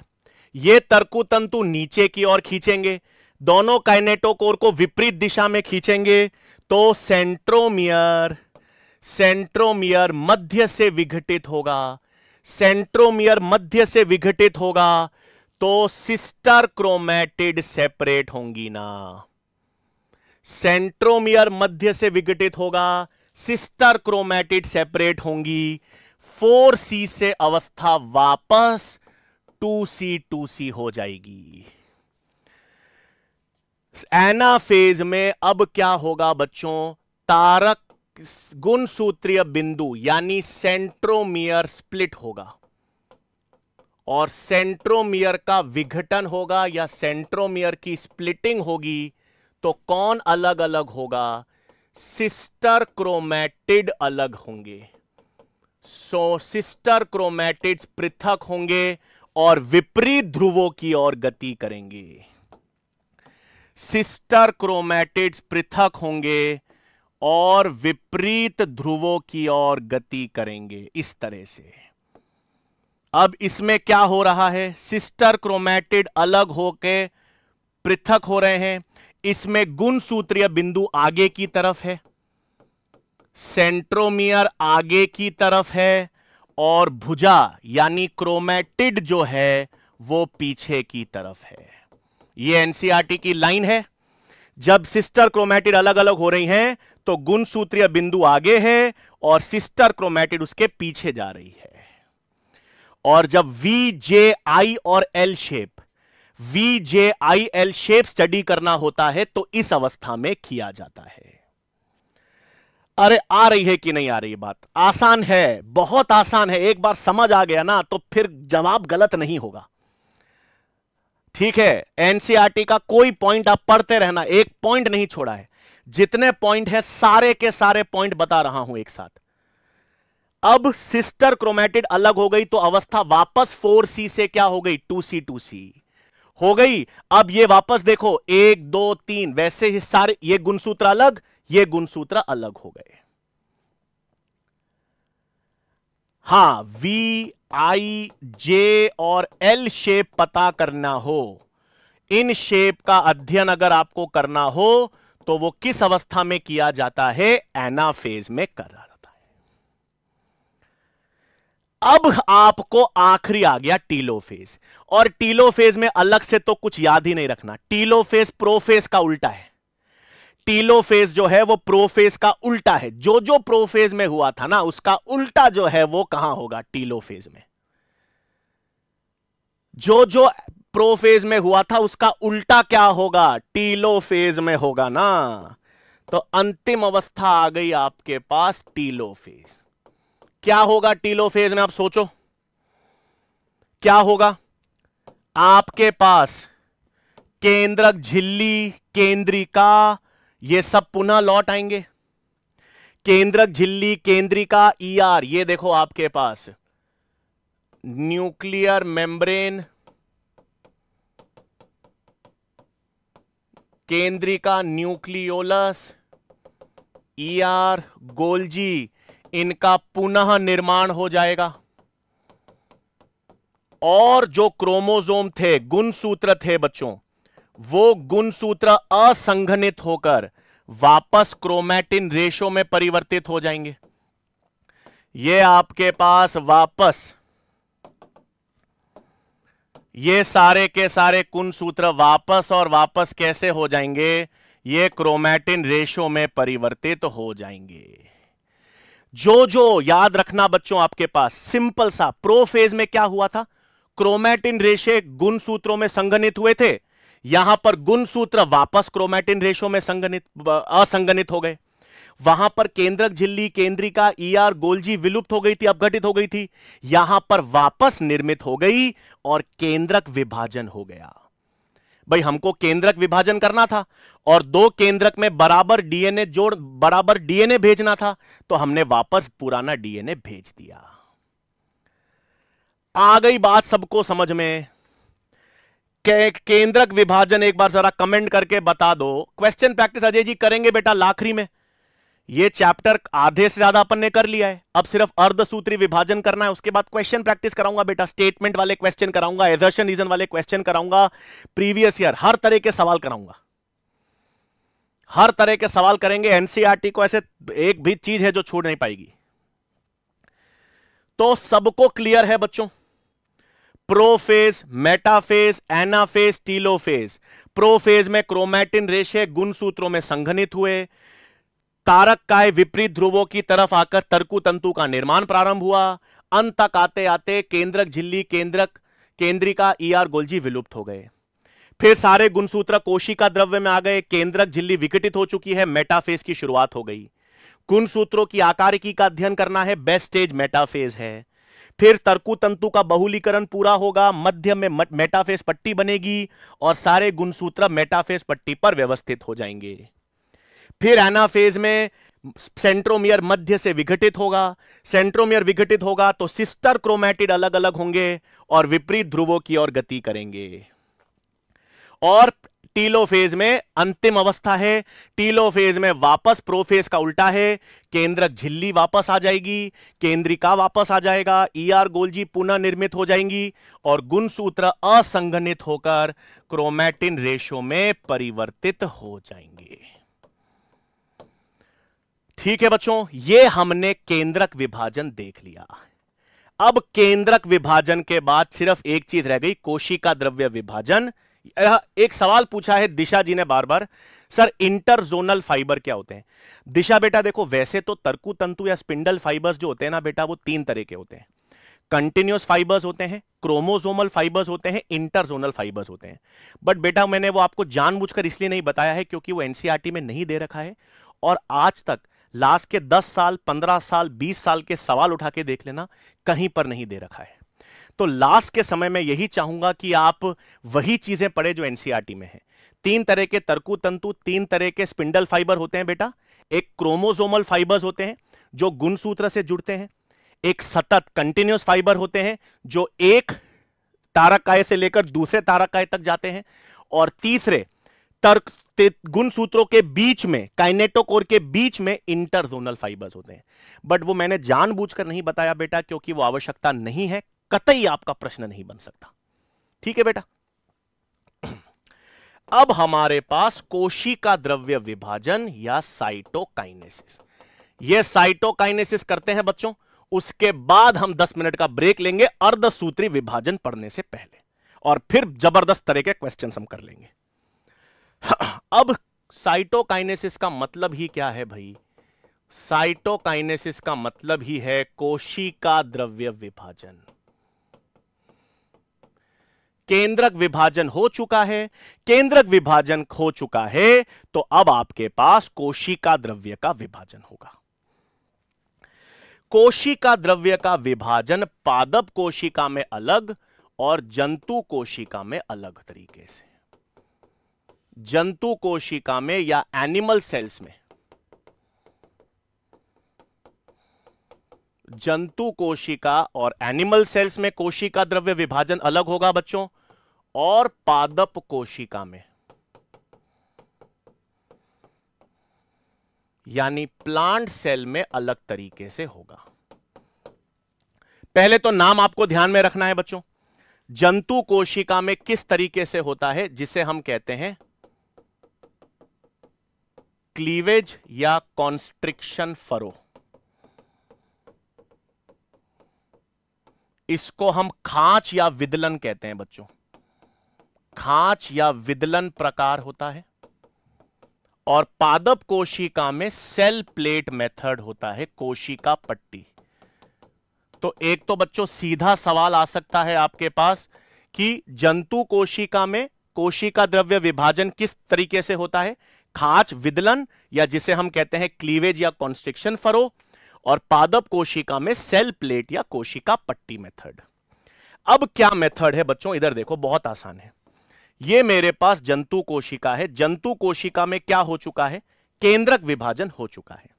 ये तर्कु तंतु नीचे की ओर खींचेंगे दोनों काइनेटोकोर को विपरीत दिशा में खींचेंगे तो सेंट्रोमियर सेंट्रोमियर मध्य से विघटित होगा सेंट्रोमियर मध्य से विघटित होगा तो सिस्टर क्रोमैटिड सेपरेट होंगी ना सेंट्रोमियर मध्य से विघटित होगा सिस्टर क्रोमैटिड सेपरेट होंगी फोर सी से अवस्था वापस टू सी टू सी हो जाएगी एनाफेज में अब क्या होगा बच्चों तारक गुणसूत्रीय बिंदु यानी सेंट्रोमियर स्प्लिट होगा और सेंट्रोमियर का विघटन होगा या सेंट्रोमियर की स्प्लिटिंग होगी तो कौन अलग अलग होगा सिस्टर क्रोमैटिड अलग होंगे सो सिस्टर क्रोमैटिड पृथक होंगे और विपरीत ध्रुवों की ओर गति करेंगे सिस्टर क्रोमैटिड पृथक होंगे और विपरीत ध्रुवों की ओर गति करेंगे इस तरह से अब इसमें क्या हो रहा है सिस्टर क्रोमैटिड अलग होके पृथक हो रहे हैं इसमें गुण सूत्रीय बिंदु आगे की तरफ है सेंट्रोमियर आगे की तरफ है और भुजा यानी क्रोमैटिड जो है वो पीछे की तरफ है ये एनसीआरटी e की लाइन है जब सिस्टर क्रोमैटिड अलग अलग हो रही हैं तो गुण सूत्रीय बिंदु आगे है और सिस्टर क्रोमैटिड उसके पीछे जा रही है और जब वी जे आई और L shape V J I L shape study करना होता है तो इस अवस्था में किया जाता है अरे आ रही है कि नहीं आ रही बात आसान है बहुत आसान है एक बार समझ आ गया ना तो फिर जवाब गलत नहीं होगा ठीक है एनसीआरटी e का कोई पॉइंट आप पढ़ते रहना एक पॉइंट नहीं छोड़ा है जितने पॉइंट है सारे के सारे पॉइंट बता रहा हूं एक साथ अब सिस्टर क्रोमेटिड अलग हो गई तो अवस्था वापस 4C से क्या हो गई 2C 2C हो गई अब ये वापस देखो एक दो तीन वैसे ही सारे ये गुणसूत्र अलग ये गुणसूत्र अलग हो गए हां वी आई जे और एल शेप पता करना हो इन शेप का अध्ययन अगर आपको करना हो तो वो किस अवस्था में किया जाता है एनाफेज में करना अब आपको आखिरी आ गया टीलो फेज और टीलो फेज में अलग से तो कुछ याद ही नहीं रखना टीलो फेज प्रोफेज का उल्टा है टीलो फेज जो है वो प्रोफेज का उल्टा है जो जो प्रोफेज में हुआ था ना उसका उल्टा जो है वो कहां होगा टीलो फेज में जो जो प्रोफेज में हुआ था उसका उल्टा क्या होगा टीलो फेज में होगा ना तो अंतिम अवस्था आ गई आपके पास टीलो फेज क्या होगा टीलो फेज में आप सोचो क्या होगा आपके पास केंद्रक झिल्ली केंद्रिका ये सब पुनः लौट आएंगे केंद्रक झिल्ली केंद्रिका ईआर e ये देखो आपके पास न्यूक्लियर मेम्ब्रेन केंद्रिका न्यूक्लियोलस ईआर e गोल्जी इनका पुनः निर्माण हो जाएगा और जो क्रोमोजोम थे गुणसूत्र थे बच्चों वो गुणसूत्र असंघनित होकर वापस क्रोमैटिन रेशो में परिवर्तित हो जाएंगे ये आपके पास वापस ये सारे के सारे कुन सूत्र वापस और वापस कैसे हो जाएंगे ये क्रोमैटिन रेशो में परिवर्तित हो जाएंगे जो जो याद रखना बच्चों आपके पास सिंपल सा प्रोफेज में क्या हुआ था क्रोमैटिन रेशे गुण सूत्रों में संगणित हुए थे यहां पर गुण सूत्र वापस क्रोमैटिन रेशो में संगणित असंगणित हो गए वहां पर केंद्रक झिल्ली केंद्रिका ईआर e गोलजी विलुप्त हो गई थी अपघटित हो गई थी यहां पर वापस निर्मित हो गई और केंद्रक विभाजन हो गया भाई हमको केंद्रक विभाजन करना था और दो केंद्रक में बराबर डीएनए जोड़ बराबर डीएनए भेजना था तो हमने वापस पुराना डीएनए भेज दिया आ गई बात सबको समझ में के, केंद्रक विभाजन एक बार जरा कमेंट करके बता दो क्वेश्चन प्रैक्टिस अजय जी करेंगे बेटा लाखरी में ये चैप्टर आधे से ज्यादा अपन ने कर लिया है अब सिर्फ अर्धसूत्री विभाजन करना है उसके बाद क्वेश्चन प्रैक्टिस कराऊंगा बेटा स्टेटमेंट वाले क्वेश्चन कराऊंगा एजर्शन रीजन वाले क्वेश्चन कराऊंगा प्रीवियस ईयर हर तरह के सवाल कराऊंगा हर तरह के सवाल करेंगे एनसीआरटी e को ऐसे एक भी चीज है जो छूट नहीं पाएगी तो सबको क्लियर है बच्चों prophase metaphase anaphase telophase prophase में क्रोमैटिन रेशे गुण सूत्रों में संघनित हुए तारक काय विपरीत ध्रुवों की तरफ आकर तरकु तंतु का निर्माण प्रारंभ हुआ अंत तक आते आते केंद्रक झिल्ली केंद्रक केंद्रिका ई e आर विलुप्त हो गए फिर सारे गुणसूत्र कोशिका द्रव्य में आ गए केंद्रक झिल्ली विकटित हो चुकी है मेटाफेज की शुरुआत हो गई गुणसूत्रों की आकारिकी का अध्ययन करना है बेस्ट स्टेज मेटाफेज है फिर तरकु तंतु का बहुलीकरण पूरा होगा मध्य में मेटाफेस पट्टी बनेगी और सारे गुणसूत्र मेटाफेस पट्टी पर व्यवस्थित हो जाएंगे फिर एना फेज में सेंट्रोमियर मध्य से विघटित होगा सेंट्रोमियर विघटित होगा तो सिस्टर क्रोमैटिड अलग अलग होंगे और विपरीत ध्रुवों की ओर गति करेंगे और टीलो फेज में अंतिम अवस्था है टीलो फेज में वापस प्रोफेज का उल्टा है केंद्रक झिल्ली वापस आ जाएगी केंद्रिका वापस आ जाएगा ईआर गोलजी पुनः निर्मित हो जाएंगी और गुणसूत्र असंगठित होकर क्रोमैटिन रेशो में परिवर्तित हो जाएंगे ठीक है बच्चों ये हमने केंद्रक विभाजन देख लिया अब केंद्रक विभाजन के बाद सिर्फ एक चीज रह गई कोशिका द्रव्य विभाजन एक सवाल पूछा है दिशा जी ने बार बार सर इंटरजोनल फाइबर क्या होते हैं दिशा बेटा देखो वैसे तो तर्कु तंतु या स्पिंडल फाइबर्स जो होते हैं ना बेटा वो तीन तरह के होते हैं कंटिन्यूस फाइबर्स होते हैं क्रोमोजोमल फाइबर्स होते हैं इंटरजोनल फाइबर्स होते हैं बट बेटा मैंने वो आपको जानबूझकर इसलिए नहीं बताया है क्योंकि वो एनसीआरटी में नहीं दे रखा है और आज तक लास्ट के 10 साल 15 साल 20 साल के सवाल उठा के देख लेना कहीं पर नहीं दे रखा है तो लास्ट के समय में यही चाहूंगा कि आप वही चीजें पढ़े जो एनसीआरटी e में है तीन तरह के तरकु तंतु तीन तरह के स्पिंडल फाइबर होते हैं बेटा एक क्रोमोजोमल फाइबर्स होते हैं जो गुणसूत्र से जुड़ते हैं एक सतत कंटिन्यूस फाइबर होते हैं जो एक तारकाय से लेकर दूसरे तारकाय तक जाते हैं और तीसरे तर्क गुण सूत्रों के बीच में काइनेटोकोर के बीच में इंटरजोनल फाइबर्स होते हैं बट वो मैंने जानबूझकर नहीं बताया बेटा क्योंकि वो आवश्यकता नहीं है कतई आपका प्रश्न नहीं बन सकता ठीक है बेटा अब हमारे पास कोशिका द्रव्य विभाजन या साइटोकाइनेसिस ये साइटोकाइनेसिस करते हैं बच्चों उसके बाद हम 10 मिनट का ब्रेक लेंगे अर्धसूत्री विभाजन पढ़ने से पहले और फिर जबरदस्त तरह के क्वेश्चन हम कर लेंगे अब साइटोकाइनेसिस का मतलब ही क्या है भाई साइटोकाइनेसिस का मतलब ही है कोशिका द्रव्य विभाजन केंद्रक विभाजन हो चुका है केंद्रक विभाजन हो चुका है तो अब आपके पास कोशिका द्रव्य का विभाजन होगा कोशिका द्रव्य का विभाजन पादप कोशिका में अलग और जंतु कोशिका में अलग तरीके से जंतु कोशिका में या एनिमल सेल्स में जंतु कोशिका और एनिमल सेल्स में कोशिका द्रव्य विभाजन अलग होगा बच्चों और पादप कोशिका में यानी प्लांट सेल में अलग तरीके से होगा पहले तो नाम आपको ध्यान में रखना है बच्चों जंतु कोशिका में किस तरीके से होता है जिसे हम कहते हैं क्लीवेज या कॉन्स्ट्रिक्शन फरो इसको हम खांच या विदलन कहते हैं बच्चों खांच या विदलन प्रकार होता है और पादप कोशिका में सेल प्लेट मेथड होता है कोशिका पट्टी तो एक तो बच्चों सीधा सवाल आ सकता है आपके पास कि जंतु कोशिका में कोशिका द्रव्य विभाजन किस तरीके से होता है खाच विदलन या जिसे हम कहते हैं क्लीवेज या कॉन्स्ट्रिक्शन फरो और पादप कोशिका में सेल प्लेट या कोशिका पट्टी मेथड अब क्या मेथड है बच्चों इधर देखो बहुत आसान है ये मेरे पास जंतु कोशिका है जंतु कोशिका में क्या हो चुका है केंद्रक विभाजन हो चुका है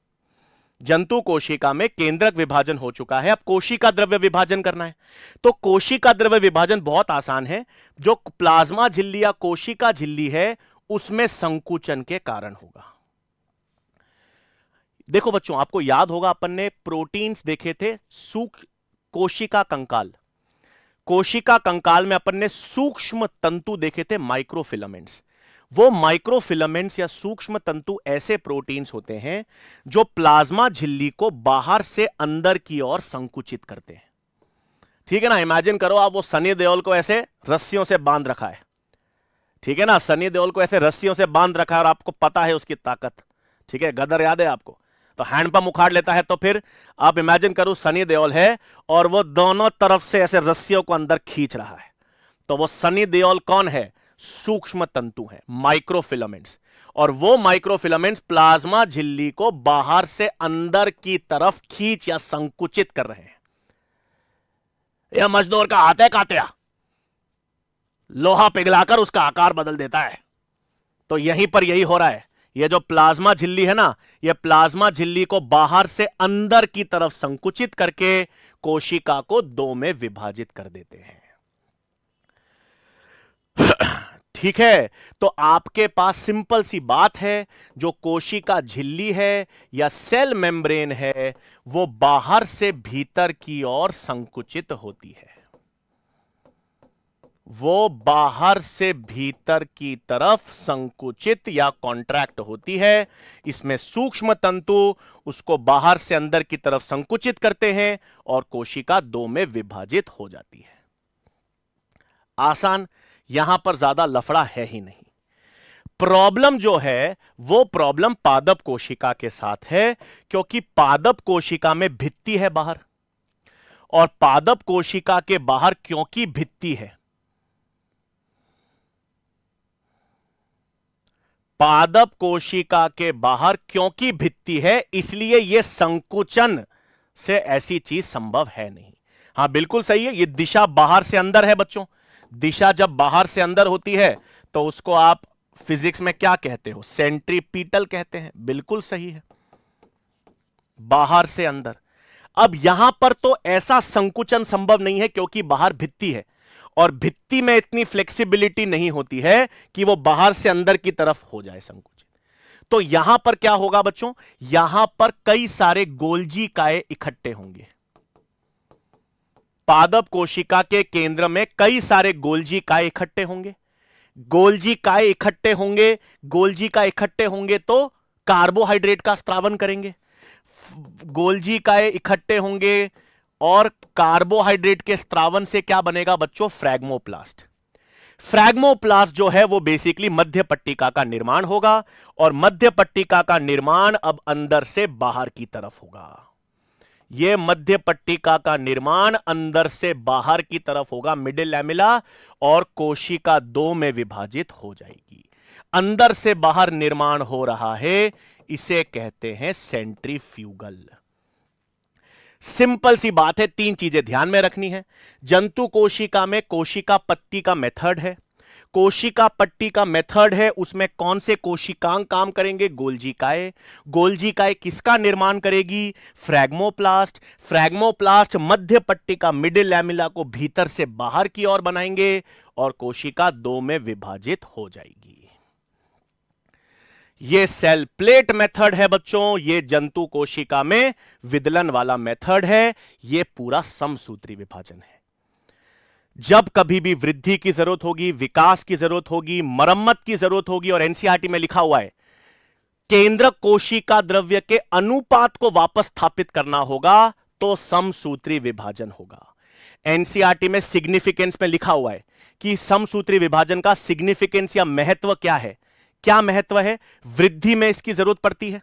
जंतु कोशिका में केंद्रक विभाजन हो चुका है अब कोशिका द्रव्य विभाजन करना है तो कोशिका द्रव्य विभाजन बहुत आसान है जो प्लाज्मा झिल्ली या कोशिका झिल्ली है उसमें संकुचन के कारण होगा देखो बच्चों आपको याद होगा अपन ने प्रोटीन्स देखे थे सूक्ष्म कोशिका कंकाल कोशिका कंकाल में अपन ने सूक्ष्म तंतु देखे थे माइक्रोफिलामेंट्स वो माइक्रोफिलामेंट्स या सूक्ष्म तंतु ऐसे प्रोटीन्स होते हैं जो प्लाज्मा झिल्ली को बाहर से अंदर की ओर संकुचित करते हैं ठीक है ना इमेजिन करो आप वो सनी देओल को ऐसे रस्सियों से बांध रखा है ठीक है ना सनी देओल को ऐसे रस्सियों से बांध रखा है और आपको पता है उसकी ताकत ठीक है गदर याद है आपको तो हैंडपम्प उखाड़ लेता है तो फिर आप इमेजिन करो सनी देओल है और वो दोनों तरफ से ऐसे रस्सियों को अंदर खींच रहा है तो वो सनी देओल कौन है सूक्ष्म तंतु है माइक्रोफिलामेंट्स और वो माइक्रोफिलामेंट्स प्लाज्मा झिल्ली को बाहर से अंदर की तरफ खींच या संकुचित कर रहे हैं यह मजदूर का आते कात्या लोहा पिघलाकर उसका आकार बदल देता है तो यहीं पर यही हो रहा है यह जो प्लाज्मा झिल्ली है ना यह प्लाज्मा झिल्ली को बाहर से अंदर की तरफ संकुचित करके कोशिका को दो में विभाजित कर देते हैं ठीक है तो आपके पास सिंपल सी बात है जो कोशिका झिल्ली है या सेल मेम्ब्रेन है वो बाहर से भीतर की ओर संकुचित होती है वो बाहर से भीतर की तरफ संकुचित या कॉन्ट्रैक्ट होती है इसमें सूक्ष्म तंतु उसको बाहर से अंदर की तरफ संकुचित करते हैं और कोशिका दो में विभाजित हो जाती है आसान यहां पर ज्यादा लफड़ा है ही नहीं प्रॉब्लम जो है वो प्रॉब्लम पादप कोशिका के साथ है क्योंकि पादप कोशिका में भित्ति है बाहर और पादप कोशिका के बाहर क्योंकि भित्ति है पादप कोशिका के बाहर क्योंकि भित्ति है इसलिए यह संकुचन से ऐसी चीज संभव है नहीं हां बिल्कुल सही है यह दिशा बाहर से अंदर है बच्चों दिशा जब बाहर से अंदर होती है तो उसको आप फिजिक्स में क्या कहते हो सेंट्रीपीटल कहते हैं बिल्कुल सही है बाहर से अंदर अब यहां पर तो ऐसा संकुचन संभव नहीं है क्योंकि बाहर भित्ति है और भित्ति में इतनी फ्लेक्सिबिलिटी नहीं होती है कि वो बाहर से अंदर की तरफ हो जाए संकुचित तो यहां पर क्या होगा बच्चों यहां पर कई सारे गोलजी काय इकट्ठे होंगे पादप कोशिका के केंद्र में कई सारे गोलजी काय इकट्ठे होंगे गोलजी काय इकट्ठे होंगे गोलजी का इकट्ठे होंगे तो कार्बोहाइड्रेट का स्त्रावन करेंगे गोलजी काय इकट्ठे होंगे और कार्बोहाइड्रेट के स्त्रावन से क्या बनेगा बच्चों फ्रैग्मोप्लास्ट फ्रैग्मोप्लास्ट जो है वो बेसिकली मध्य पट्टिका का निर्माण होगा और मध्य पट्टिका का निर्माण अब अंदर से बाहर की तरफ होगा यह मध्य पट्टिका का निर्माण अंदर से बाहर की तरफ होगा मिडिल लैमिला और कोशिका दो में विभाजित हो जाएगी अंदर से बाहर निर्माण हो रहा है इसे कहते हैं सेंट्रीफ्यूगल सिंपल सी बात है तीन चीजें ध्यान में रखनी है जंतु कोशिका में कोशिका पत्ती का मेथड है कोशिका पट्टी का मेथड है उसमें कौन से कोशिकांग काम करेंगे गोल्जिकाए गोल्जिकाए किसका निर्माण करेगी फ्रैग्मोप्लास्ट फ्रैग्मोप्लास्ट मध्य पट्टी का मिडिल लैमिला को भीतर से बाहर की ओर बनाएंगे और कोशिका दो में विभाजित हो जाएगी ये सेल प्लेट मेथड है बच्चों ये जंतु कोशिका में विदलन वाला मेथड है ये पूरा समसूत्री विभाजन है जब कभी भी वृद्धि की जरूरत होगी विकास की जरूरत होगी मरम्मत की जरूरत होगी और एनसीआरटी e में लिखा हुआ है केंद्र कोशिका द्रव्य के अनुपात को वापस स्थापित करना होगा तो समसूत्री विभाजन होगा एनसीआरटी e में सिग्निफिकेंस में लिखा हुआ है कि समसूत्री विभाजन का सिग्निफिकेंस या महत्व क्या है क्या महत्व है वृद्धि में इसकी जरूरत पड़ती है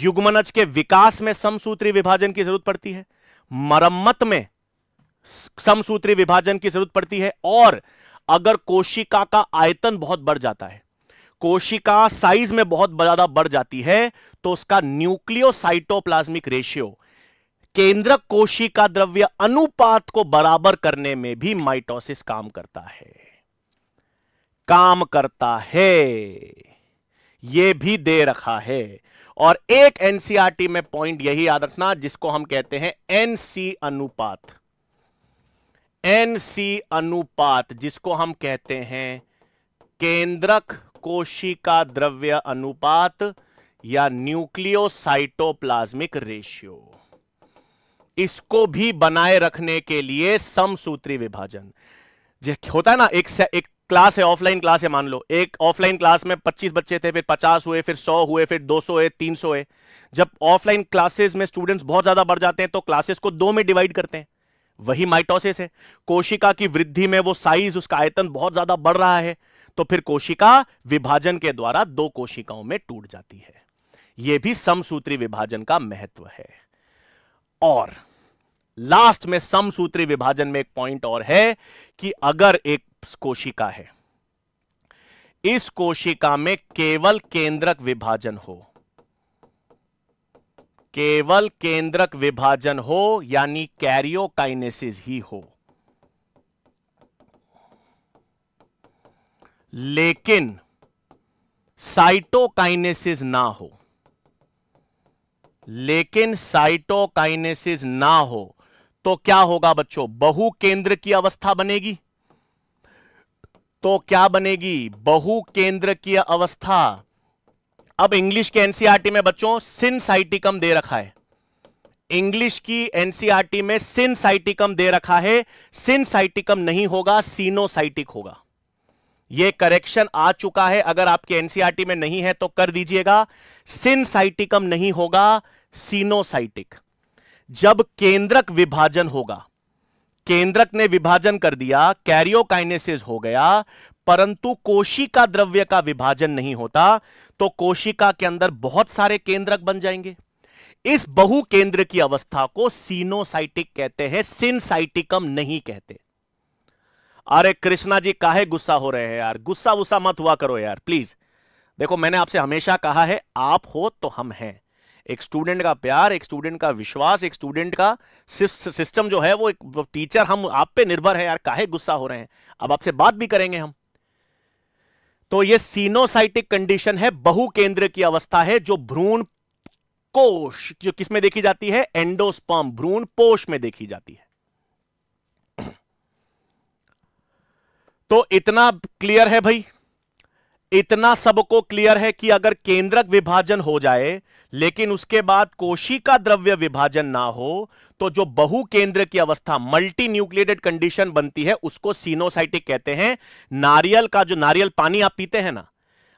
युग्मनज के विकास में समसूत्री विभाजन की जरूरत पड़ती है मरम्मत में समसूत्री विभाजन की जरूरत पड़ती है और अगर कोशिका का आयतन बहुत बढ़ जाता है कोशिका साइज में बहुत ज्यादा बढ़ जाती है तो उसका न्यूक्लियोसाइटोप्लाज्मिक रेशियो केंद्र कोशिका द्रव्य अनुपात को बराबर करने में भी माइटोसिस काम करता है काम करता है ये भी दे रखा है और एक एनसीआरटी e में पॉइंट यही याद रखना जिसको हम कहते हैं एनसी अनुपात एनसी अनुपात जिसको हम कहते हैं केंद्रक कोशिका द्रव्य अनुपात या न्यूक्लियोसाइटोप्लाज्मिक रेशियो इसको भी बनाए रखने के लिए समसूत्री विभाजन होता है ना एक एक क्लास है ऑफलाइन क्लास है मान लो एक ऑफलाइन क्लास में 25 बच्चे थे फिर 50 हुए फिर 100 हुए फिर 200 है तीन है जब ऑफलाइन क्लासेस में स्टूडेंट्स बहुत ज्यादा बढ़ जाते हैं तो क्लासेस को दो में डिवाइड करते हैं वही माइटोसिस है कोशिका की वृद्धि में वो साइज उसका आयतन बहुत ज्यादा बढ़ रहा है तो फिर कोशिका विभाजन के द्वारा दो कोशिकाओं में टूट जाती है यह भी समसूत्री विभाजन का महत्व है और लास्ट में समसूत्री विभाजन में एक पॉइंट और है कि अगर एक कोशिका है इस कोशिका में केवल केंद्रक विभाजन हो केवल केंद्रक विभाजन हो यानी कैरियोकाइनेसिस ही हो लेकिन साइटोकाइनेसिस ना हो लेकिन साइटोकाइनेसिस ना हो तो क्या होगा बच्चों बहु केंद्र की अवस्था बनेगी तो क्या बनेगी बहु केंद्र की अवस्था अब इंग्लिश के एनसीआरटी e में बच्चों सिंसाइटिकम दे रखा है इंग्लिश की एनसीआरटी e में सिंसाइटिकम दे रखा है सिंसाइटिकम नहीं होगा सीनोसाइटिक होगा यह करेक्शन आ चुका है अगर आपके एनसीआरटी e में नहीं है तो कर दीजिएगा सिंसाइटिकम नहीं होगा सीनोसाइटिक जब केंद्रक विभाजन होगा केंद्रक ने विभाजन कर दिया कैरियोकाइनेसिस हो गया परंतु कोशिका द्रव्य का विभाजन नहीं होता तो कोशिका के अंदर बहुत सारे केंद्रक बन जाएंगे इस बहु केंद्र की अवस्था को सीनोसाइटिक कहते हैं सिनसाइटिकम नहीं कहते अरे कृष्णा जी काहे गुस्सा हो रहे हैं यार गुस्सा वुस्सा मत हुआ करो यार प्लीज देखो मैंने आपसे हमेशा कहा है आप हो तो हम हैं एक स्टूडेंट का प्यार एक स्टूडेंट का विश्वास एक स्टूडेंट का सिस्टम जो है वो एक टीचर हम आप पे निर्भर है यार काहे गुस्सा हो रहे हैं अब आपसे बात भी करेंगे हम तो ये सीनोसाइटिक कंडीशन है बहु केंद्र की अवस्था है जो भ्रूण कोश जो किसमें देखी जाती है एंडोस्पम भ्रूण पोष में देखी जाती है तो इतना क्लियर है भाई इतना सबको क्लियर है कि अगर केंद्रक विभाजन हो जाए लेकिन उसके बाद कोशिका द्रव्य विभाजन ना हो तो जो बहु केंद्र की अवस्था मल्टी न्यूक्लिएटेड कंडीशन बनती है उसको सीनोसाइटिक कहते हैं नारियल का जो नारियल पानी आप पीते हैं ना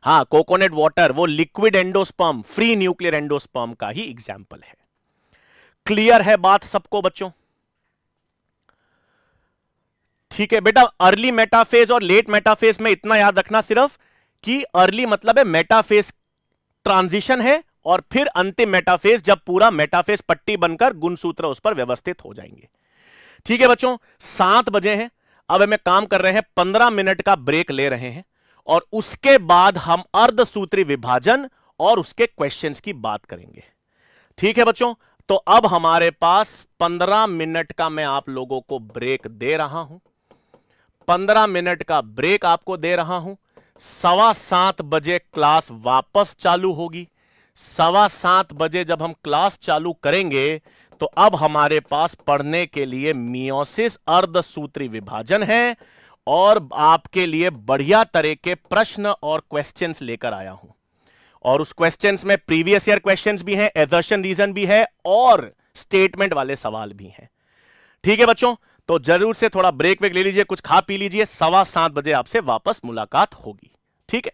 हाँ कोकोनट वाटर वो liquid endosperm free nuclear endosperm का ही एग्जाम्पल है क्लियर है बात सबको बच्चों ठीक है बेटा अर्ली मेटाफेज और लेट मेटाफेज में इतना याद रखना सिर्फ कि अर्ली मतलब है मेटाफेस ट्रांजिशन है और फिर अंतिम मेटाफेस जब पूरा मेटाफेस पट्टी बनकर गुणसूत्र उस पर व्यवस्थित हो जाएंगे ठीक है बच्चों सात बजे हैं अब हमें काम कर रहे हैं पंद्रह मिनट का ब्रेक ले रहे हैं और उसके बाद हम अर्धसूत्री विभाजन और उसके क्वेश्चंस की बात करेंगे ठीक है बच्चों तो अब हमारे पास पंद्रह मिनट का मैं आप लोगों को ब्रेक दे रहा हूं पंद्रह मिनट का ब्रेक आपको दे रहा हूं सवा सात बजे क्लास वापस चालू होगी सवा सात बजे जब हम क्लास चालू करेंगे तो अब हमारे पास पढ़ने के लिए मियोसिस अर्ध सूत्री विभाजन है और आपके लिए बढ़िया तरह के प्रश्न और क्वेश्चंस लेकर आया हूं और उस क्वेश्चंस में प्रीवियस ईयर क्वेश्चंस भी हैं एजर्शन रीजन भी है और स्टेटमेंट वाले सवाल भी हैं ठीक है बच्चों तो जरूर से थोड़ा ब्रेक वेक ले लीजिए कुछ खा पी लीजिए सवा सात बजे आपसे वापस मुलाकात होगी ठीक है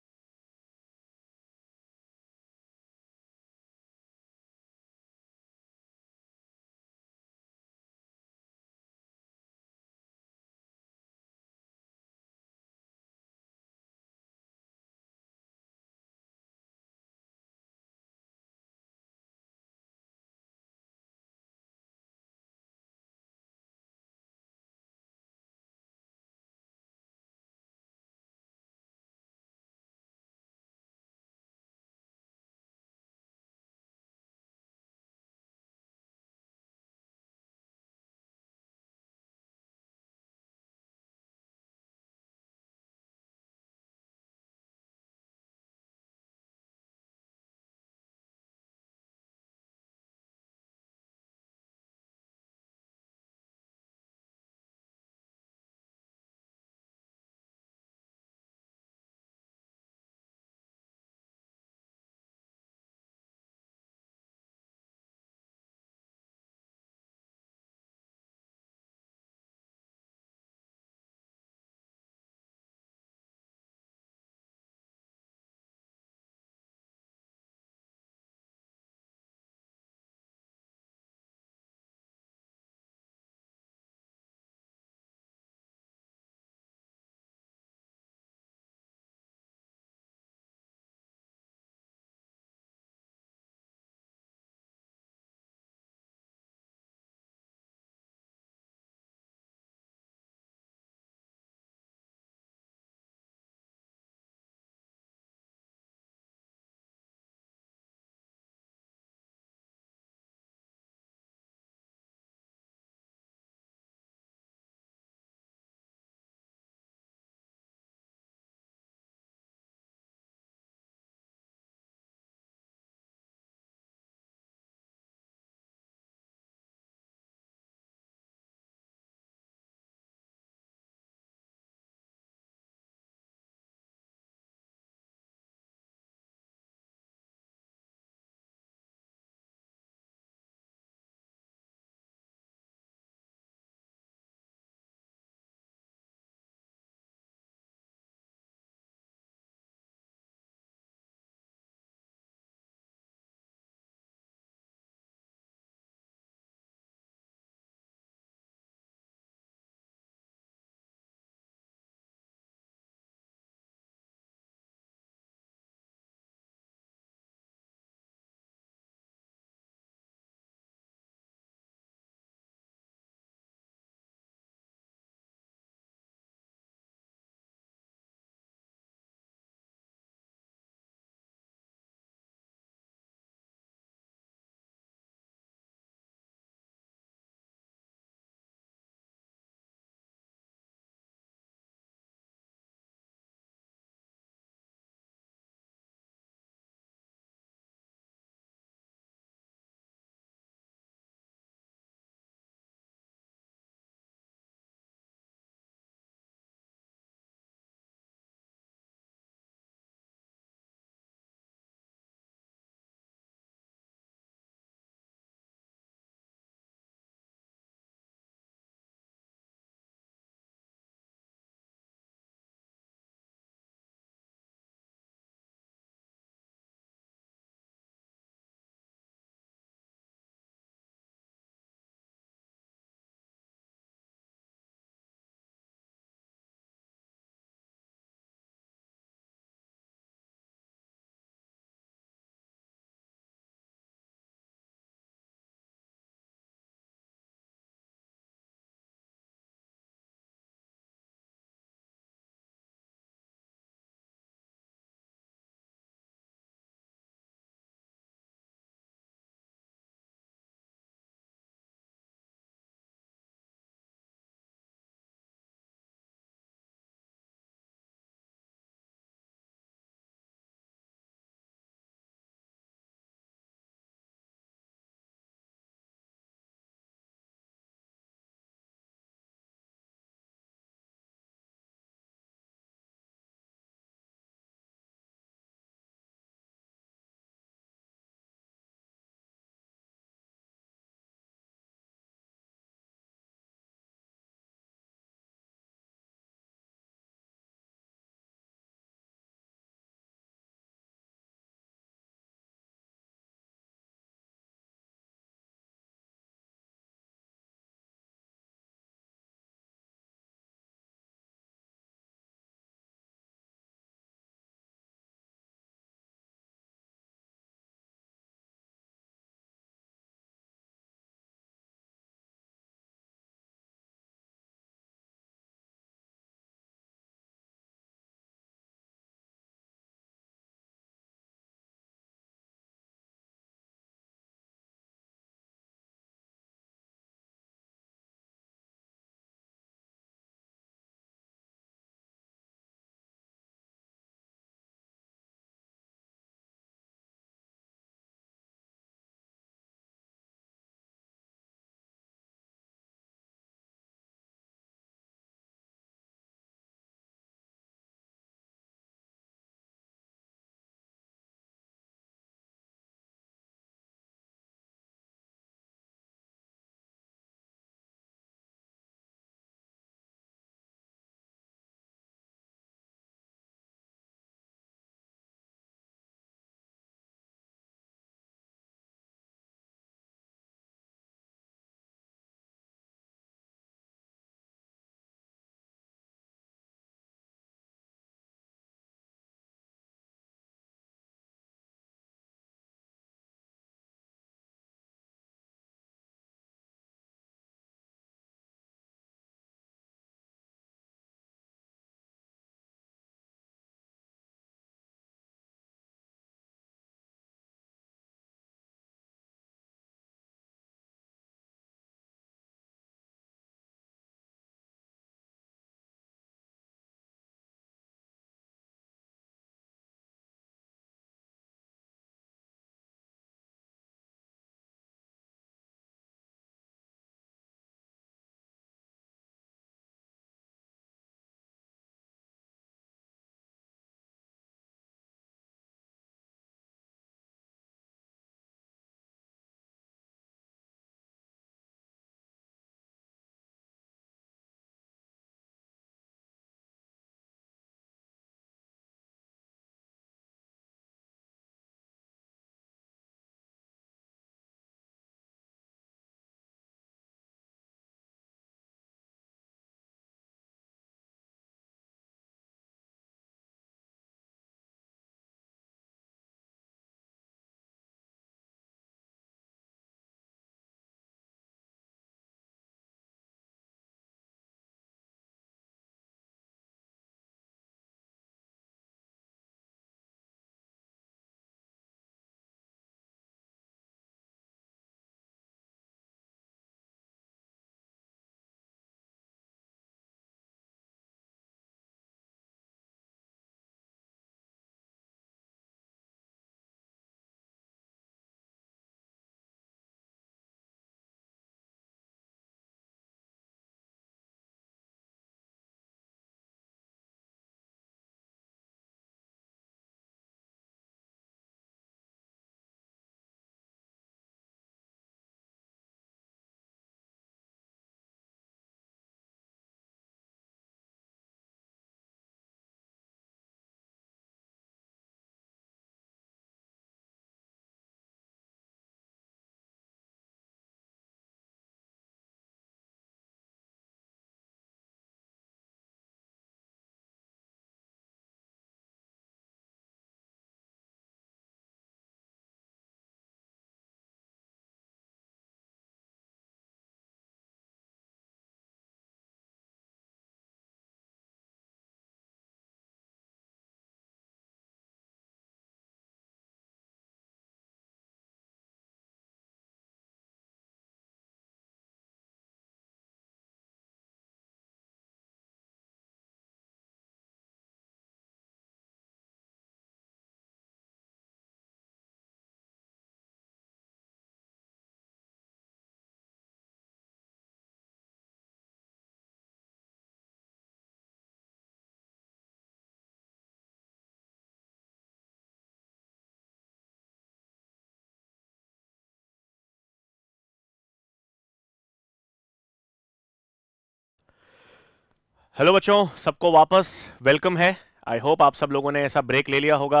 हेलो बच्चों सबको वापस वेलकम है आई होप आप सब लोगों ने ऐसा ब्रेक ले लिया होगा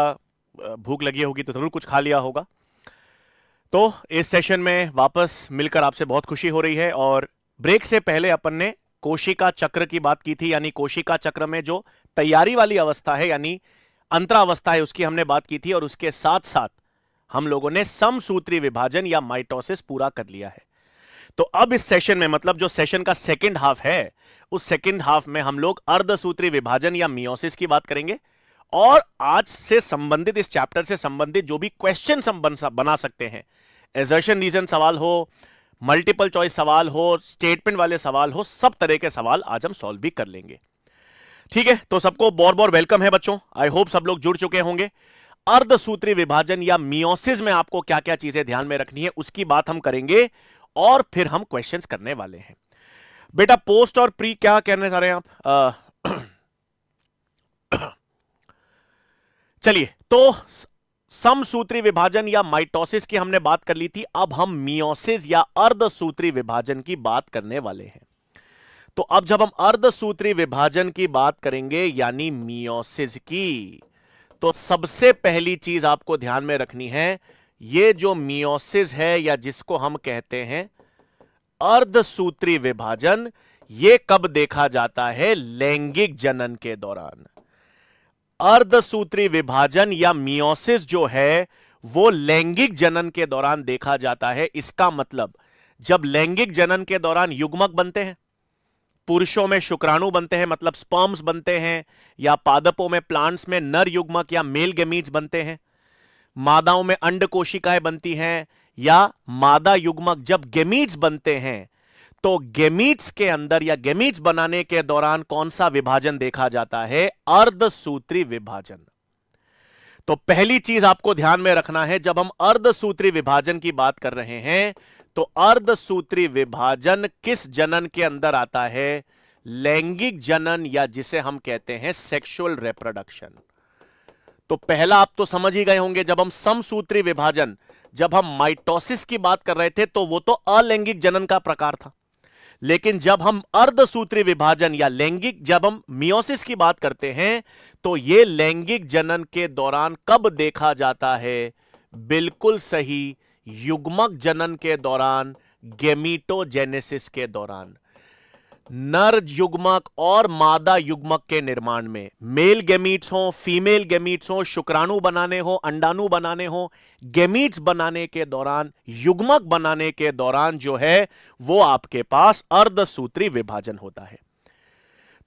भूख लगी होगी तो ज़रूर कुछ खा लिया होगा तो इस सेशन में वापस मिलकर आपसे बहुत खुशी हो रही है और ब्रेक से पहले अपन ने कोशिका चक्र की बात की थी यानी कोशिका चक्र में जो तैयारी वाली अवस्था है यानी अंतरावस्था है उसकी हमने बात की थी और उसके साथ साथ हम लोगों ने समसूत्री विभाजन या माइटोसिस पूरा कर लिया है तो अब इस सेशन में मतलब जो सेशन का सेकेंड हाफ है उस सेकेंड हाफ में हम लोग अर्धसूत्री विभाजन या मियोसिस की बात करेंगे और आज से संबंधित इस चैप्टर से संबंधित जो भी क्वेश्चन हम बना सकते हैं एजर्शन रीजन सवाल हो मल्टीपल चॉइस सवाल हो स्टेटमेंट वाले सवाल हो सब तरह के सवाल आज हम सॉल्व भी कर लेंगे ठीक है तो सबको बहुत बहुत वेलकम है बच्चों आई होप सब लोग जुड़ चुके होंगे अर्धसूत्री विभाजन या मियोसिस में आपको क्या क्या चीजें ध्यान में रखनी है उसकी बात हम करेंगे और फिर हम क्वेश्चन करने वाले हैं बेटा पोस्ट और प्री क्या कहने जा रहे हैं आप चलिए तो सूत्री विभाजन या माइटोसिस की हमने बात कर ली थी अब हम मियोसिस या अर्ध सूत्री विभाजन की बात करने वाले हैं तो अब जब हम अर्ध सूत्री विभाजन की बात करेंगे यानी मियोसिस की तो सबसे पहली चीज आपको ध्यान में रखनी है ये जो मियोसिस है या जिसको हम कहते हैं अर्धसूत्री विभाजन ये कब देखा जाता है लैंगिक जनन के दौरान अर्धसूत्री विभाजन या मियोसिस जो है वो लैंगिक जनन के दौरान देखा जाता है इसका मतलब जब लैंगिक जनन के दौरान युग्मक बनते हैं पुरुषों में शुक्राणु बनते हैं मतलब स्पर्म्स बनते हैं या पादपों में प्लांट्स में नर युग्मक या मेल गेमीज बनते हैं मादाओं में अंड कोशिकाएं बनती हैं या मादा युग्मक जब गेमीट्स बनते हैं तो गेमीट्स के अंदर या गेमीट्स बनाने के दौरान कौन सा विभाजन देखा जाता है अर्धसूत्री विभाजन तो पहली चीज आपको ध्यान में रखना है जब हम अर्धसूत्री विभाजन की बात कर रहे हैं तो अर्धसूत्री विभाजन किस जनन के अंदर आता है लैंगिक जनन या जिसे हम कहते हैं सेक्सुअल रिप्रोडक्शन तो पहला आप तो समझ ही गए होंगे जब हम समसूत्री विभाजन जब हम माइटोसिस की बात कर रहे थे तो वो तो अलैंगिक जनन का प्रकार था लेकिन जब हम अर्धसूत्री विभाजन या लैंगिक जब हम मियोसिस की बात करते हैं तो ये लैंगिक जनन के दौरान कब देखा जाता है बिल्कुल सही युग्मक जनन के दौरान गेमिटोजेनेसिस के दौरान नर युग्मक और मादा युग्मक के निर्माण में मेल गेमीट्स हो फीमेल गेमीट्स हो शुक्राणु बनाने हो अंडाणु बनाने हो गेमीट्स बनाने के दौरान युग्मक बनाने के दौरान जो है वो आपके पास अर्धसूत्री विभाजन होता है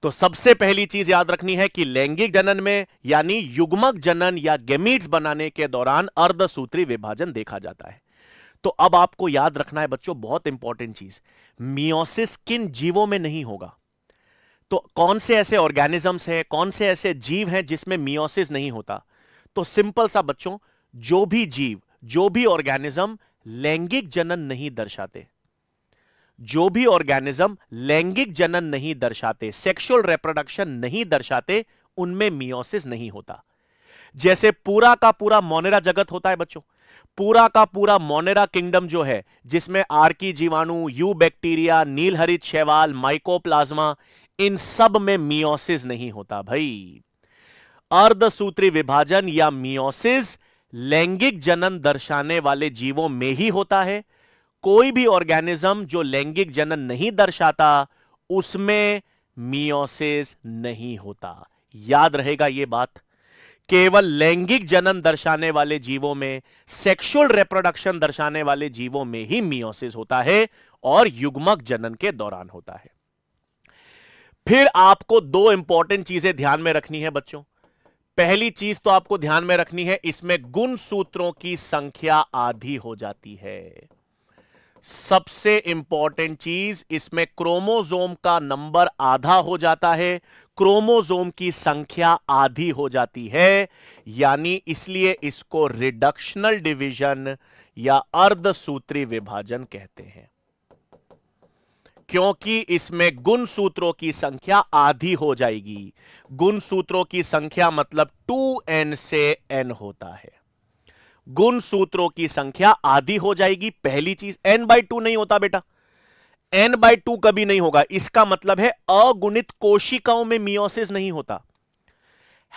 तो सबसे पहली चीज याद रखनी है कि लैंगिक जनन में यानी युग्मक जनन या गेमीट्स बनाने के दौरान अर्धसूत्री विभाजन देखा जाता है तो अब आपको याद रखना है बच्चों बहुत इंपॉर्टेंट चीज मियोसिस किन जीवों में नहीं होगा तो कौन से ऐसे ऑर्गेनिजम्स हैं कौन से ऐसे जीव हैं जिसमें मियोसिस नहीं होता तो सिंपल सा बच्चों जो भी जीव जो भी ऑर्गेनिज्म लैंगिक जनन नहीं दर्शाते जो भी ऑर्गेनिज्म लैंगिक जनन नहीं दर्शाते सेक्सुअल रिप्रोडक्शन नहीं दर्शाते उनमें मियोसिस नहीं होता जैसे पूरा का पूरा मोनेरा जगत होता है बच्चों पूरा का पूरा मोनेरा किंगडम जो है जिसमें आर्की जीवाणु यू बैक्टीरिया नीलहरित शैवाल माइकोप्लाज्मा इन सब में मियोसिस नहीं होता भाई अर्धसूत्री विभाजन या मियोसिस लैंगिक जनन दर्शाने वाले जीवों में ही होता है कोई भी ऑर्गेनिज्म जो लैंगिक जनन नहीं दर्शाता उसमें मियोसिस नहीं होता याद रहेगा यह बात केवल लैंगिक जनन दर्शाने वाले जीवों में सेक्सुअल रिप्रोडक्शन दर्शाने वाले जीवों में ही मियोसिस होता है और युग्मक जनन के दौरान होता है फिर आपको दो इंपॉर्टेंट चीजें ध्यान में रखनी है बच्चों पहली चीज तो आपको ध्यान में रखनी है इसमें गुण सूत्रों की संख्या आधी हो जाती है सबसे इंपॉर्टेंट चीज इसमें क्रोमोजोम का नंबर आधा हो जाता है क्रोमोजोम की संख्या आधी हो जाती है यानी इसलिए इसको रिडक्शनल डिवीजन या अर्धसूत्री विभाजन कहते हैं क्योंकि इसमें गुण सूत्रों की संख्या आधी हो जाएगी गुण सूत्रों की संख्या मतलब 2n से n होता है गुण सूत्रों की संख्या आधी हो जाएगी पहली चीज n बाई टू नहीं होता बेटा एन बाई टू कभी नहीं होगा इसका मतलब है अगुणित कोशिकाओं में मियोसिस नहीं होता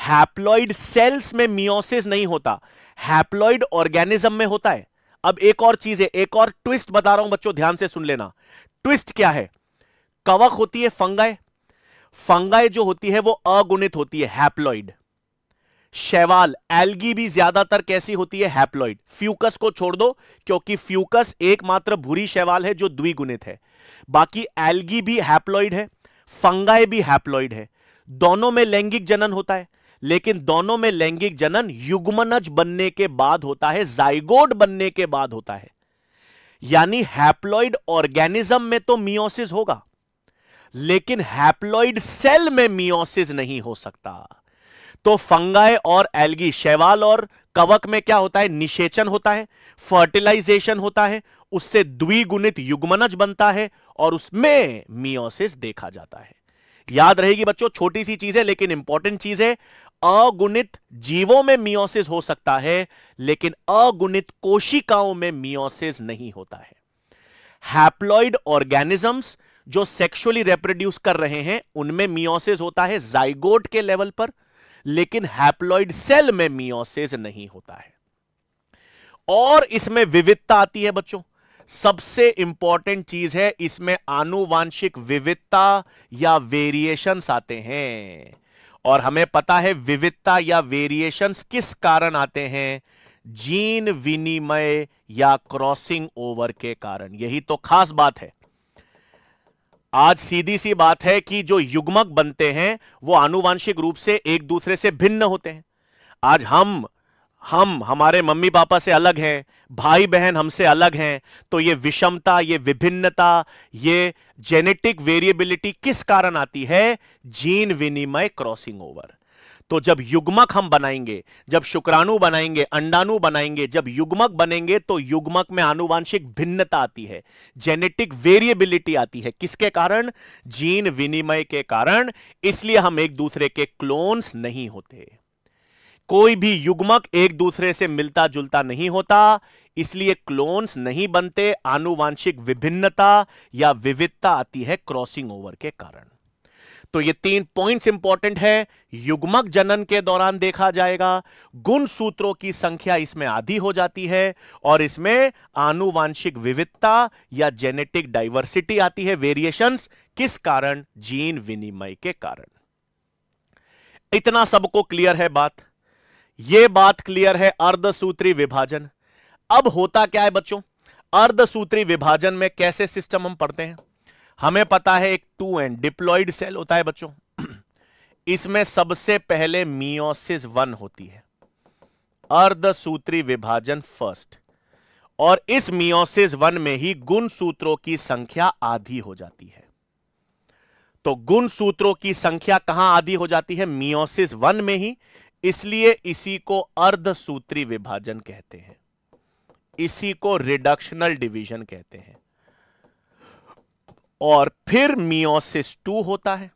हैप्लॉइड सेल्स में मियोसिस नहीं होता हैप्लॉइड ऑर्गेनिज्म में होता है अब एक और चीज है एक और ट्विस्ट बता रहा हूं बच्चों ध्यान से सुन लेना ट्विस्ट क्या है कवक होती है फंगाई फंगाई जो होती है वो अगुणित होती है हैप्लॉइड शैवाल एल्गी भी ज्यादातर कैसी होती है हैप्लॉइड फ्यूकस को छोड़ दो क्योंकि फ्यूकस एकमात्र भूरी शैवाल है जो द्विगुणित है बाकी एल्गी भी हैप्लॉइड है फंगाई भी हैप्लॉइड है दोनों में लैंगिक जनन होता है लेकिन दोनों में लैंगिक जनन युग्मनज बनने के बाद होता है जाइगोड बनने के बाद होता है यानी हैप्लॉइड ऑर्गेनिज्म में तो मियोसिस होगा लेकिन हैप्लॉइड सेल में मियोसिस नहीं हो सकता तो फंगाई और एल्गी शैवाल और कवक में क्या होता है निषेचन होता है फर्टिलाइजेशन होता है उससे द्विगुणित युग्मनज बनता है और उसमें मियोसिस देखा जाता है याद रहेगी बच्चों छोटी सी चीज है लेकिन इंपॉर्टेंट चीज है अगुणित जीवों में मियोसिस हो सकता है लेकिन अगुणित कोशिकाओं में मियोसिस नहीं होता है हैप्लॉइड ऑर्गेनिजम्स जो सेक्सुअली रेप्रोड्यूस कर रहे हैं उनमें मियोसिस होता है जाइगोट के लेवल पर लेकिन हैप्लॉइड सेल में मियोसिस नहीं होता है और इसमें विविधता आती है बच्चों सबसे इंपॉर्टेंट चीज है इसमें आनुवांशिक विविधता या वेरिएशंस आते हैं और हमें पता है विविधता या वेरिएशंस किस कारण आते हैं जीन विनिमय या क्रॉसिंग ओवर के कारण यही तो खास बात है आज सीधी सी बात है कि जो युग्मक बनते हैं वो आनुवांशिक रूप से एक दूसरे से भिन्न होते हैं आज हम हम हमारे मम्मी पापा से अलग हैं भाई बहन हमसे अलग हैं तो ये विषमता ये विभिन्नता ये जेनेटिक वेरिएबिलिटी किस कारण आती है जीन विनिमय क्रॉसिंग ओवर तो जब युग्मक हम बनाएंगे जब शुक्राणु बनाएंगे अंडाणु बनाएंगे जब युग्मक बनेंगे तो युग्मक में आनुवांशिक भिन्नता आती है जेनेटिक वेरिएबिलिटी आती है किसके कारण जीन विनिमय के कारण इसलिए हम एक दूसरे के क्लोन्स नहीं होते कोई भी युग्मक एक दूसरे से मिलता जुलता नहीं होता इसलिए क्लोन्स नहीं बनते आनुवांशिक विभिन्नता या विविधता आती है क्रॉसिंग ओवर के कारण तो ये तीन पॉइंट्स इंपॉर्टेंट है युग्मक जनन के दौरान देखा जाएगा गुण सूत्रों की संख्या इसमें आधी हो जाती है और इसमें आनुवांशिक विविधता या जेनेटिक डाइवर्सिटी आती है वेरिएशंस किस कारण जीन विनिमय के कारण इतना सबको क्लियर है बात यह बात क्लियर है अर्धसूत्री विभाजन अब होता क्या है बच्चों अर्धसूत्री विभाजन में कैसे सिस्टम हम पढ़ते हैं हमें पता है एक टू एंड डिप्लॉइड सेल होता है बच्चों इसमें सबसे पहले मियोसिस वन होती है अर्धसूत्री विभाजन फर्स्ट और इस मियोसिस वन में ही गुण सूत्रों की संख्या आधी हो जाती है तो गुण सूत्रों की संख्या कहां आधी हो जाती है मियोसिस वन में ही इसलिए इसी को अर्धसूत्री विभाजन कहते हैं इसी को रिडक्शनल डिवीजन कहते हैं और फिर मियोसिस टू होता है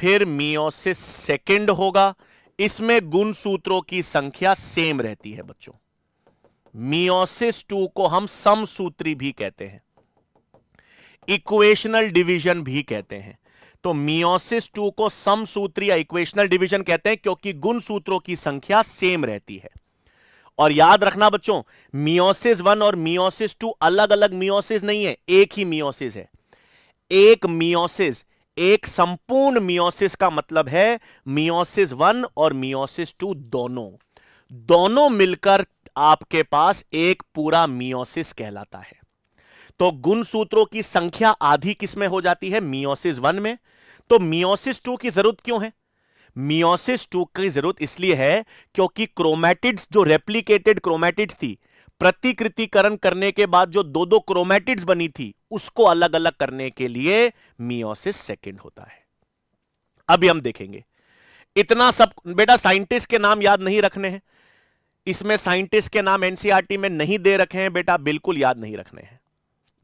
फिर मियोसिस सेकंड होगा इसमें गुण सूत्रों की संख्या सेम रहती है बच्चों मियोसिस टू को हम समसूत्री भी कहते हैं इक्वेशनल डिवीजन भी कहते हैं तो मियोसिस टू को समसूत्री या इक्वेशनल डिवीजन कहते हैं क्योंकि गुण सूत्रों की संख्या सेम रहती है और याद रखना बच्चों मियोसिस वन और मियोसिस टू अलग अलग मियोसिस नहीं है एक ही मियोसिस है एक मियोसिस एक संपूर्ण मियोसिस का मतलब है मियोसिस वन और मियोसिस टू दोनों दोनों मिलकर आपके पास एक पूरा मियोसिस कहलाता है तो गुण सूत्रों की संख्या आधी किसमें हो जाती है मियोसिस वन में तो मियोसिस टू की जरूरत क्यों है मियोसिस टू की जरूरत इसलिए है क्योंकि क्रोमैटिड्स जो रेप्लीकेटेड क्रोमैटिड थी प्रतिकृतिकरण करने के बाद जो दो दो क्रोमैटिड्स बनी थी उसको अलग अलग करने के लिए मियोसिस सेकेंड होता है अभी हम देखेंगे इतना सब बेटा साइंटिस्ट के नाम याद नहीं रखने हैं इसमें साइंटिस्ट के नाम एनसीआरटी e में नहीं दे रखे हैं बेटा बिल्कुल याद नहीं रखने हैं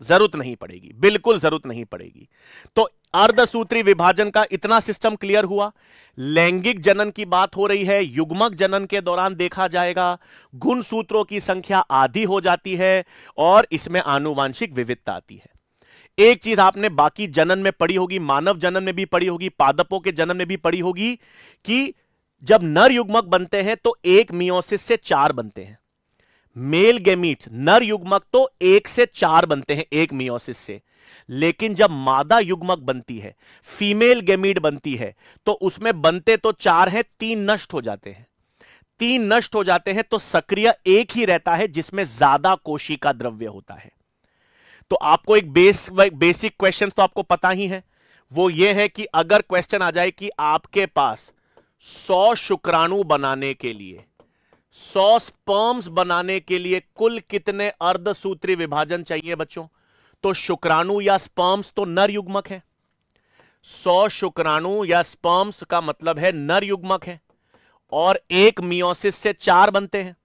जरूरत नहीं पड़ेगी बिल्कुल जरूरत नहीं पड़ेगी तो अर्धसूत्री विभाजन का इतना सिस्टम क्लियर हुआ लैंगिक जनन की बात हो रही है युग्मक जनन के दौरान देखा जाएगा गुण सूत्रों की संख्या आधी हो जाती है और इसमें आनुवांशिक विविधता आती है एक चीज आपने बाकी जनन में पढ़ी होगी मानव जनन में भी पढ़ी होगी पादपों के जनन में भी पढ़ी होगी कि जब नर युग्मक बनते हैं तो एक मियोसिस से चार बनते हैं मेल गेमीट नर युग्मक तो एक से चार बनते हैं एक मियोसिस से लेकिन जब मादा युग्मक बनती है फीमेल गेमीड बनती है तो उसमें बनते तो चार हैं तीन नष्ट हो जाते हैं तीन नष्ट हो जाते हैं तो सक्रिय एक ही रहता है जिसमें ज्यादा कोशिका द्रव्य होता है तो आपको एक बेस बेसिक क्वेश्चन तो आपको पता ही है वो ये है कि अगर क्वेश्चन आ जाए कि आपके पास 100 शुक्राणु बनाने के लिए 100 स्पर्म्स बनाने के लिए कुल कितने अर्धसूत्री विभाजन चाहिए बच्चों तो शुक्राणु या स्पर्म्स तो नर युग्मक है सौ शुक्राणु या स्पर्म्स का मतलब है नर युग्मक है और एक मियोसिस से चार बनते हैं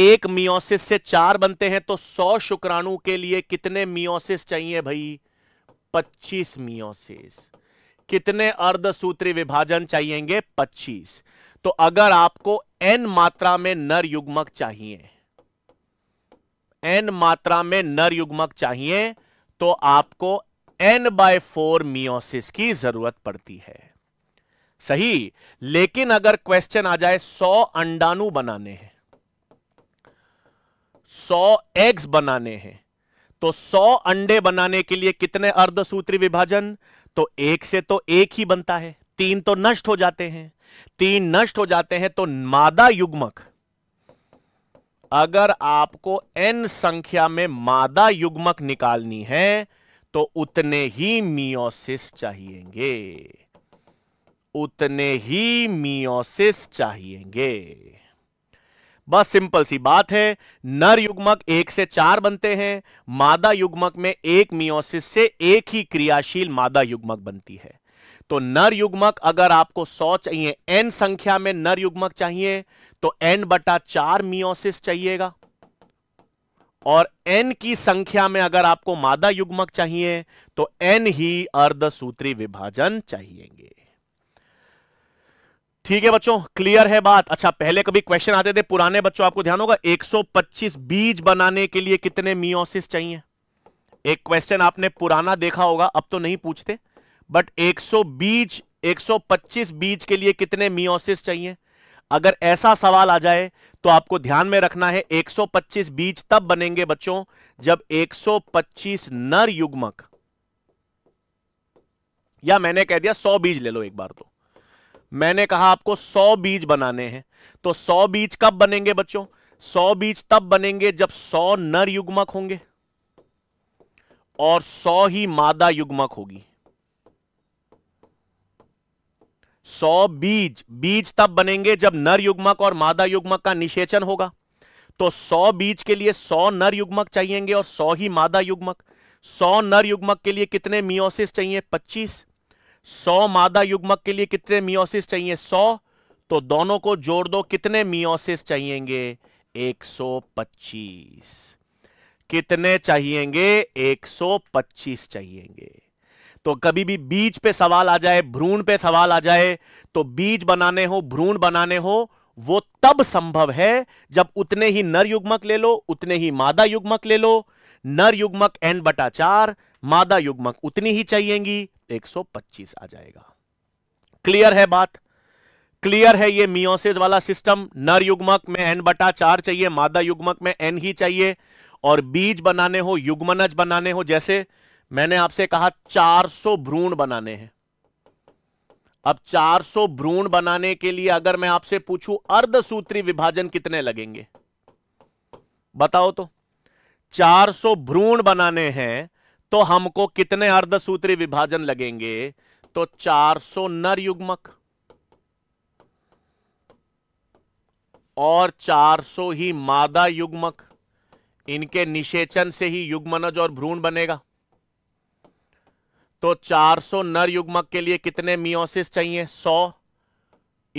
एक मियोसिस से चार बनते हैं तो सौ शुक्राणु के लिए कितने मियोसिस चाहिए भाई पच्चीस मियोसिस कितने अर्धसूत्री विभाजन चाहिएंगे पच्चीस तो अगर आपको एन मात्रा में नर युग्मक चाहिए एन मात्रा में नर युग्मक चाहिए तो आपको एन बाय फोर मियोसिस की जरूरत पड़ती है सही लेकिन अगर क्वेश्चन आ जाए सौ अंडाणु बनाने हैं सौ एग्स बनाने हैं तो सौ अंडे बनाने के लिए कितने अर्धसूत्री विभाजन तो एक से तो एक ही बनता है तीन तो नष्ट हो जाते हैं तीन नष्ट हो जाते हैं तो मादा युग्मक अगर आपको n संख्या में मादा युग्मक निकालनी है तो उतने ही मियोसिस चाहिएंगे उतने ही मियोसिस चाहिएंगे बस सिंपल सी बात है नर युग्मक एक से चार बनते हैं मादा युग्मक में एक मियोसिस से एक ही क्रियाशील मादा युग्मक बनती है तो नर युग्मक अगर आपको सौ चाहिए एन संख्या में नर युग्मक चाहिए तो एन बटा चार मियोसिस चाहिएगा और एन की संख्या में अगर आपको मादा युग्मक चाहिए तो एन ही अर्धसूत्री विभाजन चाहिएंगे ठीक है बच्चों क्लियर है बात अच्छा पहले कभी क्वेश्चन आते थे पुराने बच्चों आपको ध्यान होगा 125 बीज बनाने के लिए कितने मियोसिस चाहिए एक क्वेश्चन आपने पुराना देखा होगा अब तो नहीं पूछते बट 100 बीज 125 बीज के लिए कितने मियोसिस चाहिए अगर ऐसा सवाल आ जाए तो आपको ध्यान में रखना है 125 बीज तब बनेंगे बच्चों जब 125 नर युग्मक या मैंने कह दिया 100 बीज ले लो एक बार तो मैंने कहा आपको 100 बीज बनाने हैं तो 100 बीज कब बनेंगे बच्चों 100 बीज तब बनेंगे जब 100 नर युग्मक होंगे और 100 ही मादा युग्मक होगी सौ बीज बीज तब बनेंगे जब नर युग्मक और मादा युग्मक का निषेचन होगा तो सौ बीज के लिए सौ नर युग्मक चाहिएंगे और सौ ही मादा युग्मक सौ नर युग्मक के लिए कितने मियोसिस चाहिए पच्चीस सौ मादा युग्मक के लिए कितने मियोसिस चाहिए सौ तो दोनों को जोड़ दो कितने मियोसिस चाहिएंगे पच्चीस कितने चाहिएंगे पच्चीस चाहिएंगे तो कभी भी बीज पे सवाल आ जाए भ्रूण पे सवाल आ जाए तो बीज बनाने हो भ्रूण बनाने हो वो तब संभव है जब उतने ही नर युग्मक ले लो उतने ही मादा युग्मक ले लो नर युग्मक एन बटा चार मादा युग्मक उतनी ही चाहिएगी 125 आ जाएगा क्लियर है बात क्लियर है ये मियोसिस वाला सिस्टम नर युग्मक में एन बटा चार चाहिए मादा युग्मक में एन ही चाहिए और बीज बनाने हो युग्मनज बनाने हो जैसे मैंने आपसे कहा 400 भ्रूण बनाने हैं अब 400 भ्रूण बनाने के लिए अगर मैं आपसे पूछूं अर्धसूत्री विभाजन कितने लगेंगे बताओ तो 400 भ्रूण बनाने हैं तो हमको कितने अर्धसूत्री विभाजन लगेंगे तो 400 नर युग्मक और 400 ही मादा युग्मक इनके निषेचन से ही युग्मनज और भ्रूण बनेगा तो 400 नर युग्मक के लिए कितने मियोसिस चाहिए 100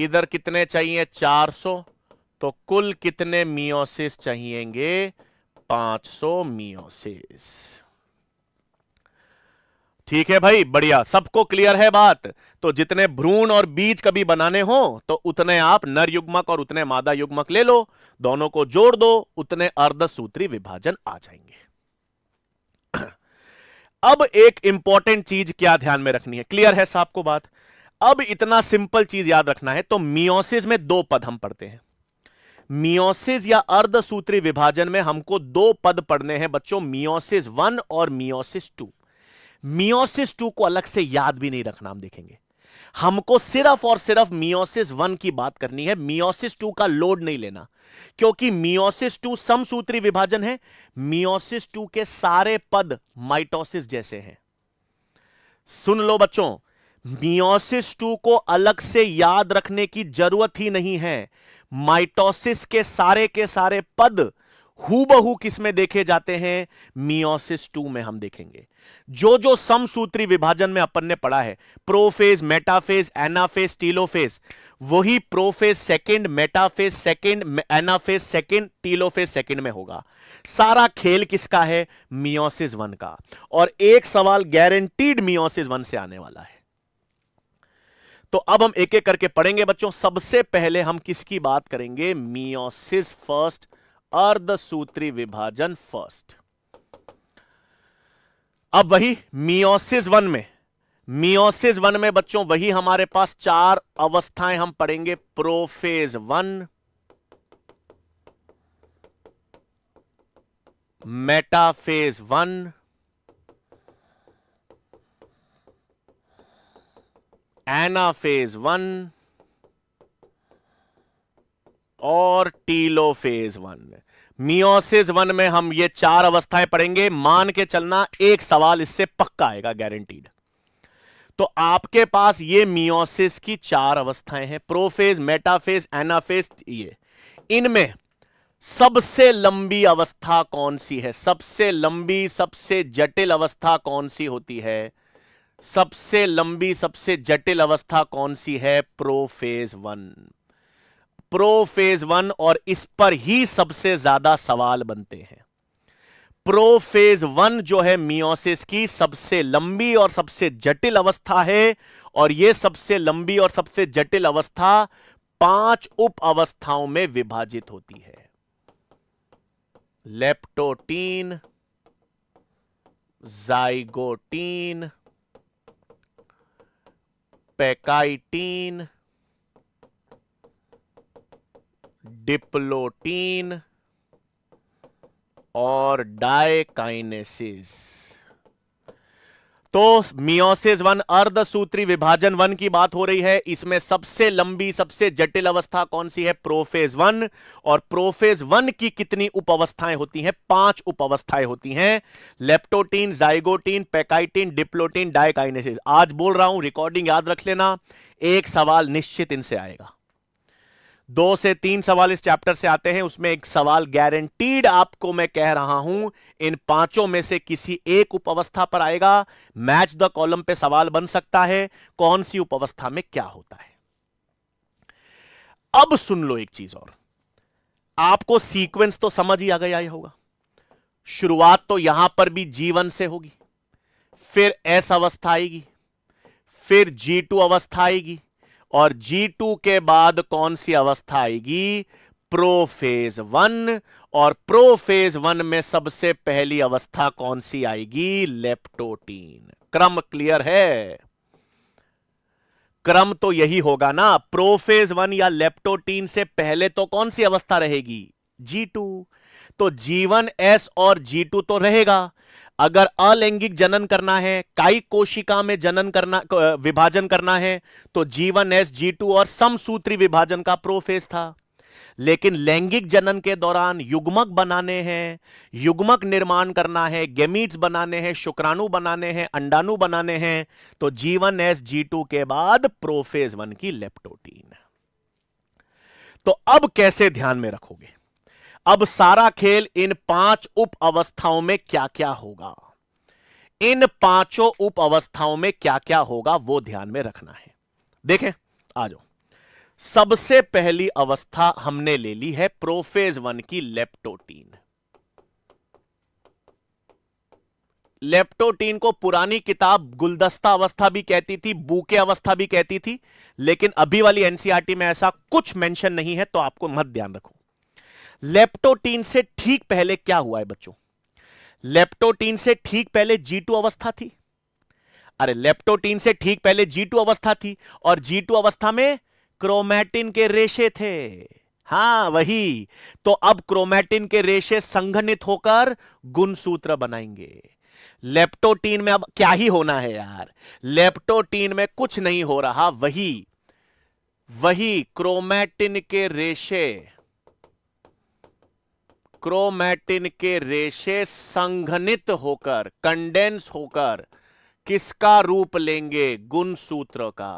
इधर कितने चाहिए 400 तो कुल कितने मियोसिस चाहिएंगे 500 मियोसिस ठीक है भाई बढ़िया सबको क्लियर है बात तो जितने भ्रूण और बीज कभी बनाने हो तो उतने आप नर युग्मक और उतने मादा युग्मक ले लो दोनों को जोड़ दो उतने अर्धसूत्री विभाजन आ जाएंगे अब एक इंपॉर्टेंट चीज क्या ध्यान में रखनी है क्लियर है साहब को बात अब इतना सिंपल चीज याद रखना है तो मियोसिस में दो पद हम पढ़ते हैं मियोसिस या अर्धसूत्री विभाजन में हमको दो पद पढ़ने हैं बच्चों मियोसिस वन और मियोसिस टू मियोसिस टू को अलग से याद भी नहीं रखना हम देखेंगे हमको सिर्फ और सिर्फ मियोसिस वन की बात करनी है मियोसिस टू का लोड नहीं लेना क्योंकि मियोसिस टू समसूत्री विभाजन है मियोसिस टू के सारे पद माइटोसिस जैसे हैं सुन लो बच्चों मियोसिस टू को अलग से याद रखने की जरूरत ही नहीं है माइटोसिस के सारे के सारे पद हूबहू किसमें देखे जाते हैं मियोसिस टू में हम देखेंगे जो जो समसूत्री विभाजन में अपन ने पढ़ा है प्रोफेज मेटाफेज एनाफेज टीलोफेज वही prophase second metaphase second anaphase second telophase second में होगा सारा खेल किसका है मियोसिस वन का और एक सवाल गारंटीड मियोसिस वन से आने वाला है तो अब हम एक एक करके पढ़ेंगे बच्चों सबसे पहले हम किसकी बात करेंगे मियोसिस फर्स्ट अर्धसूत्री विभाजन फर्स्ट अब वही मियोसिस वन में मियोसिस वन में बच्चों वही हमारे पास चार अवस्थाएं हम पढ़ेंगे prophase one metaphase one anaphase one और टीलोफेज वन मियोसिस वन में हम ये चार अवस्थाएं पढ़ेंगे मान के चलना एक सवाल इससे पक्का आएगा गारंटीड तो आपके पास ये मियोसिस की चार अवस्थाएं हैं प्रोफेज मेटाफेज एनाफेज ये इनमें सबसे लंबी अवस्था कौन सी है सबसे लंबी सबसे जटिल अवस्था कौन सी होती है सबसे लंबी सबसे जटिल अवस्था कौन सी है prophase one prophase one और इस पर ही सबसे ज्यादा सवाल बनते हैं प्रो फेज वन जो है मियोसिस की सबसे लंबी और सबसे जटिल अवस्था है और यह सबसे लंबी और सबसे जटिल अवस्था पांच उप अवस्थाओं में विभाजित होती है लेप्टोटीन जाइगोटीन पेकाइटीन डिप्लोटीन और डायकाइनेसिस तो मियोसिस वन अर्धसूत्री विभाजन वन की बात हो रही है इसमें सबसे लंबी सबसे जटिल अवस्था कौन सी है प्रोफेज वन और प्रोफेज वन की कितनी उपअवस्थाएं होती हैं पांच उपअवस्थाएं होती हैं leptotene zygotene pachytene diplotene diakinesis आज बोल रहा हूं रिकॉर्डिंग याद रख लेना एक सवाल निश्चित इनसे आएगा दो से तीन सवाल इस चैप्टर से आते हैं उसमें एक सवाल गारंटीड आपको मैं कह रहा हूं इन पांचों में से किसी एक उपअवस्था पर आएगा मैच द कॉलम पे सवाल बन सकता है कौन सी उपअवस्था में क्या होता है अब सुन लो एक चीज और आपको सीक्वेंस तो समझ ही आ गया ही होगा शुरुआत तो यहां पर भी जीवन से होगी फिर एस अवस्था आएगी फिर जी टू अवस्था आएगी और G2 के बाद कौन सी अवस्था आएगी प्रोफेज वन और प्रोफेज वन में सबसे पहली अवस्था कौन सी आएगी लेप्टोटीन क्रम क्लियर है क्रम तो यही होगा ना प्रोफेज वन या लेप्टोटीन से पहले तो कौन सी अवस्था रहेगी जी टू तो जी वन एस और जी टू तो रहेगा अगर अलैंगिक जनन करना है काई कोशिका में जनन करना विभाजन करना है तो जी एस जी टू और समसूत्री विभाजन का प्रोफेस था लेकिन लैंगिक जनन के दौरान युग्मक बनाने हैं युग्मक निर्माण करना है गेमीट्स बनाने हैं शुक्राणु बनाने हैं अंडाणु बनाने हैं तो G one S G two के बाद प्रोफेज वन की लेप्टोटीन तो अब कैसे ध्यान में रखोगे अब सारा खेल इन पांच उप अवस्थाओं में क्या क्या होगा इन पांचों उप अवस्थाओं में क्या क्या होगा वो ध्यान में रखना है देखें आ जाओ सबसे पहली अवस्था हमने ले ली है प्रोफेज वन की लेप्टोटीन लेप्टोटीन को पुरानी किताब गुलदस्ता अवस्था भी कहती थी बूके अवस्था भी कहती थी लेकिन अभी वाली एनसीआरटी में ऐसा कुछ मेंशन नहीं है तो आपको मत ध्यान रखो लेप्टोटीन से ठीक पहले क्या हुआ है बच्चों लेप्टोटीन से ठीक पहले जी टू अवस्था थी अरे लेप्टोटीन से ठीक पहले जी टू अवस्था थी और जी टू अवस्था में क्रोमैटिन के रेशे थे हाँ वही तो अब क्रोमैटिन के रेशे संघनित होकर गुणसूत्र बनाएंगे लेप्टोटीन में अब क्या ही होना है यार लेप्टोटीन में कुछ नहीं हो रहा वही वही क्रोमैटिन के रेशे क्रोमैटिन के रेशे संघनित होकर कंडेंस होकर किसका रूप लेंगे गुण सूत्र का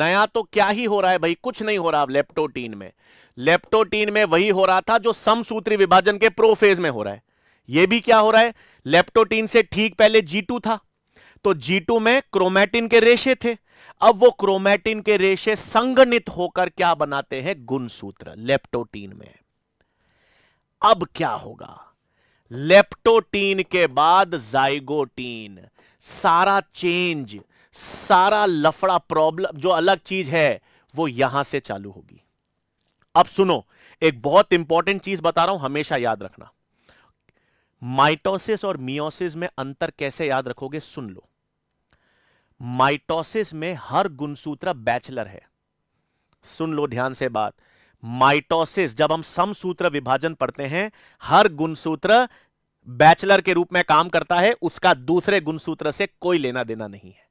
नया तो क्या ही हो रहा है भाई कुछ नहीं हो रहा लेप्टोटीन में लेप्टोटीन में वही हो रहा था जो समसूत्री विभाजन के प्रोफेज में हो रहा है यह भी क्या हो रहा है लेप्टोटीन से ठीक पहले जीटू था तो जीटू में क्रोमैटिन के रेशे थे अब वो क्रोमेटिन के रेशे संगणित होकर क्या बनाते हैं गुणसूत्र लेप्टोटीन में अब क्या होगा लेप्टोटीन के बाद जाइगोटीन सारा चेंज सारा लफड़ा प्रॉब्लम जो अलग चीज है वो यहां से चालू होगी अब सुनो एक बहुत इंपॉर्टेंट चीज बता रहा हूं हमेशा याद रखना माइटोसिस और मियोसिस में अंतर कैसे याद रखोगे सुन लो माइटोसिस में हर गुणसूत्र बैचलर है सुन लो ध्यान से बात माइटोसिस जब हम समसूत्र विभाजन पढ़ते हैं हर गुणसूत्र बैचलर के रूप में काम करता है उसका दूसरे गुणसूत्र से कोई लेना देना नहीं है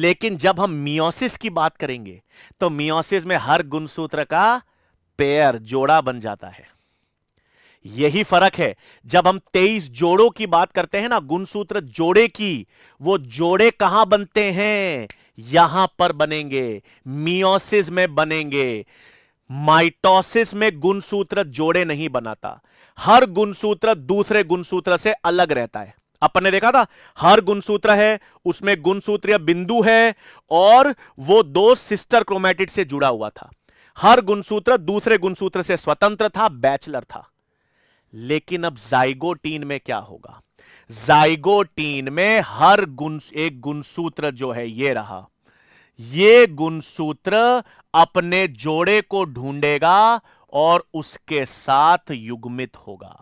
लेकिन जब हम मियोसिस की बात करेंगे तो मियोसिस में हर गुणसूत्र का पेयर जोड़ा बन जाता है यही फर्क है जब हम तेईस जोड़ों की बात करते हैं ना गुणसूत्र जोड़े की वो जोड़े कहां बनते हैं यहां पर बनेंगे मियोसिस में बनेंगे माइटोसिस में गुणसूत्र जोड़े नहीं बनाता हर गुणसूत्र दूसरे गुणसूत्र से अलग रहता है अपन ने देखा था हर गुणसूत्र है उसमें गुणसूत्र बिंदु है और वो दो सिस्टर क्रोमैटिड से जुड़ा हुआ था हर गुणसूत्र दूसरे गुणसूत्र से स्वतंत्र था बैचलर था लेकिन अब जाइगोटीन में क्या होगा जाइगोटीन में हर गुण एक गुणसूत्र जो है ये रहा ये गुणसूत्र अपने जोड़े को ढूंढेगा और उसके साथ युग्मित होगा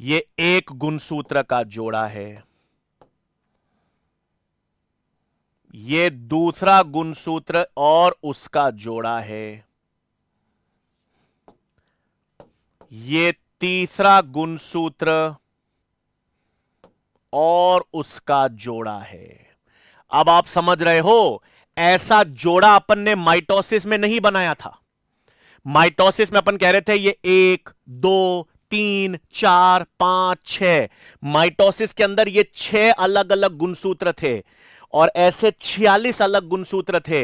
ये एक गुणसूत्र का जोड़ा है ये दूसरा गुणसूत्र और उसका जोड़ा है ये तीसरा गुणसूत्र और उसका जोड़ा है अब आप समझ रहे हो ऐसा जोड़ा अपन ने माइटोसिस में नहीं बनाया था माइटोसिस में अपन कह रहे थे ये एक दो तीन चार पांच छ माइटोसिस के अंदर ये छह अलग अलग गुणसूत्र थे और ऐसे 46 अलग गुणसूत्र थे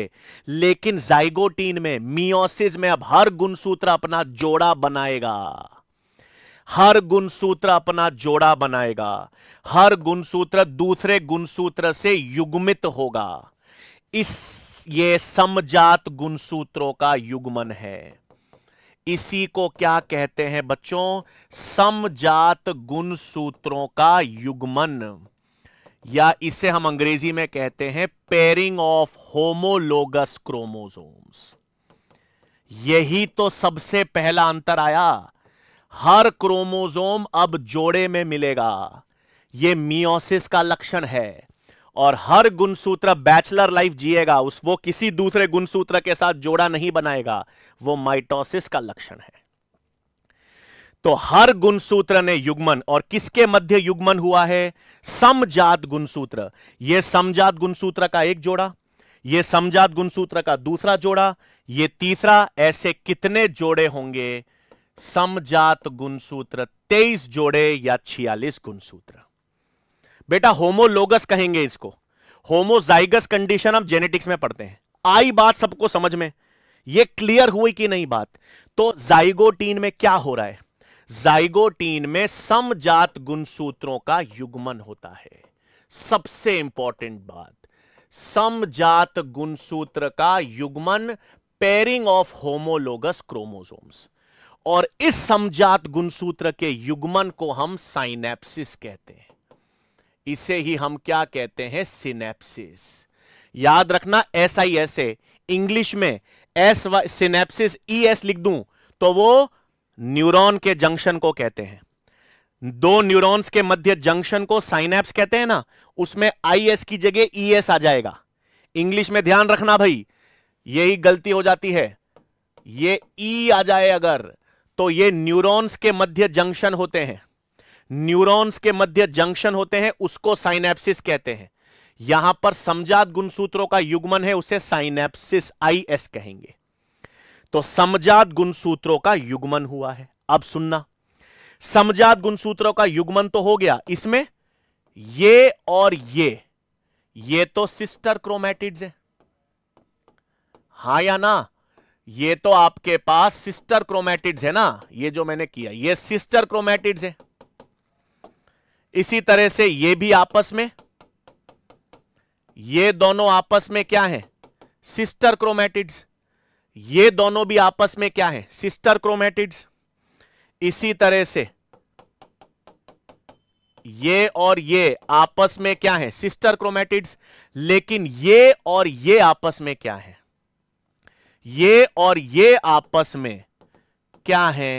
लेकिन जाइगोटीन में मियोसिस में अब हर गुणसूत्र अपना जोड़ा बनाएगा हर गुणसूत्र अपना जोड़ा बनाएगा हर गुणसूत्र दूसरे गुणसूत्र से युग्मित होगा इस ये समजात गुणसूत्रों का युग्मन है इसी को क्या कहते हैं बच्चों समजात गुणसूत्रों का युग्मन या इसे हम अंग्रेजी में कहते हैं पेयरिंग ऑफ होमोलोगस क्रोमोसोम्स यही तो सबसे पहला अंतर आया हर क्रोमोसोम अब जोड़े में मिलेगा यह मियोसिस का लक्षण है और हर गुणसूत्र बैचलर लाइफ जिएगा उस वो किसी दूसरे गुणसूत्र के साथ जोड़ा नहीं बनाएगा वो माइटोसिस का लक्षण है तो हर गुणसूत्र ने युग्मन और किसके मध्य युग्मन हुआ है समजात गुणसूत्र यह समजात गुणसूत्र का एक जोड़ा यह समजात गुणसूत्र का दूसरा जोड़ा यह तीसरा ऐसे कितने जोड़े होंगे समजात गुणसूत्र तेईस जोड़े या छियालीस गुणसूत्र बेटा होमोलोगस कहेंगे इसको होमोजाइगस कंडीशन हम जेनेटिक्स में पढ़ते हैं आई बात सबको समझ में ये क्लियर हुई कि नहीं बात तो जाइगोटीन में क्या हो रहा है जाइगोटीन में समजात गुणसूत्रों का युग्मन होता है सबसे इंपॉर्टेंट बात समजात गुणसूत्र का युग्मन पेयरिंग ऑफ होमोलोगस क्रोमोसोम्स और इस समजात गुणसूत्र के युग्मन को हम साइनेप्सिस कहते हैं इसे ही हम क्या कहते हैं सिनेप्सिस याद रखना S I S A English में एस सिनेप्सिस ई एस लिख दूं तो वो न्यूरॉन के जंक्शन को कहते हैं दो न्यूरॉन्स के मध्य जंक्शन को साइनेप्स कहते हैं ना उसमें आईएस की जगह ई e एस आ जाएगा इंग्लिश में ध्यान रखना भाई यही गलती हो जाती है ये ई e आ जाए अगर तो ये न्यूरॉन्स के मध्य जंक्शन होते हैं न्यूरॉन्स के मध्य जंक्शन होते हैं उसको साइनेप्सिस कहते हैं यहां पर समझात गुणसूत्रों का युग्मन है उसे साइनेप्सिस एस कहेंगे तो समजात गुणसूत्रों का युग्मन हुआ है अब सुनना समजात गुणसूत्रों का युग्मन तो हो गया इसमें ये और ये ये तो सिस्टर क्रोमैटिड्स है हा या ना ये तो आपके पास सिस्टर क्रोमैटिड्स है ना ये जो मैंने किया ये सिस्टर क्रोमैटिड्स है इसी तरह से ये भी आपस में ये दोनों आपस में क्या है सिस्टर क्रोमैटिड्स ये दोनों भी आपस में क्या है सिस्टर क्रोमेटिड्स इसी तरह से ये और ये आपस में क्या है सिस्टर क्रोमेटिड्स लेकिन ये और ये आपस में क्या है ये और ये आपस में क्या है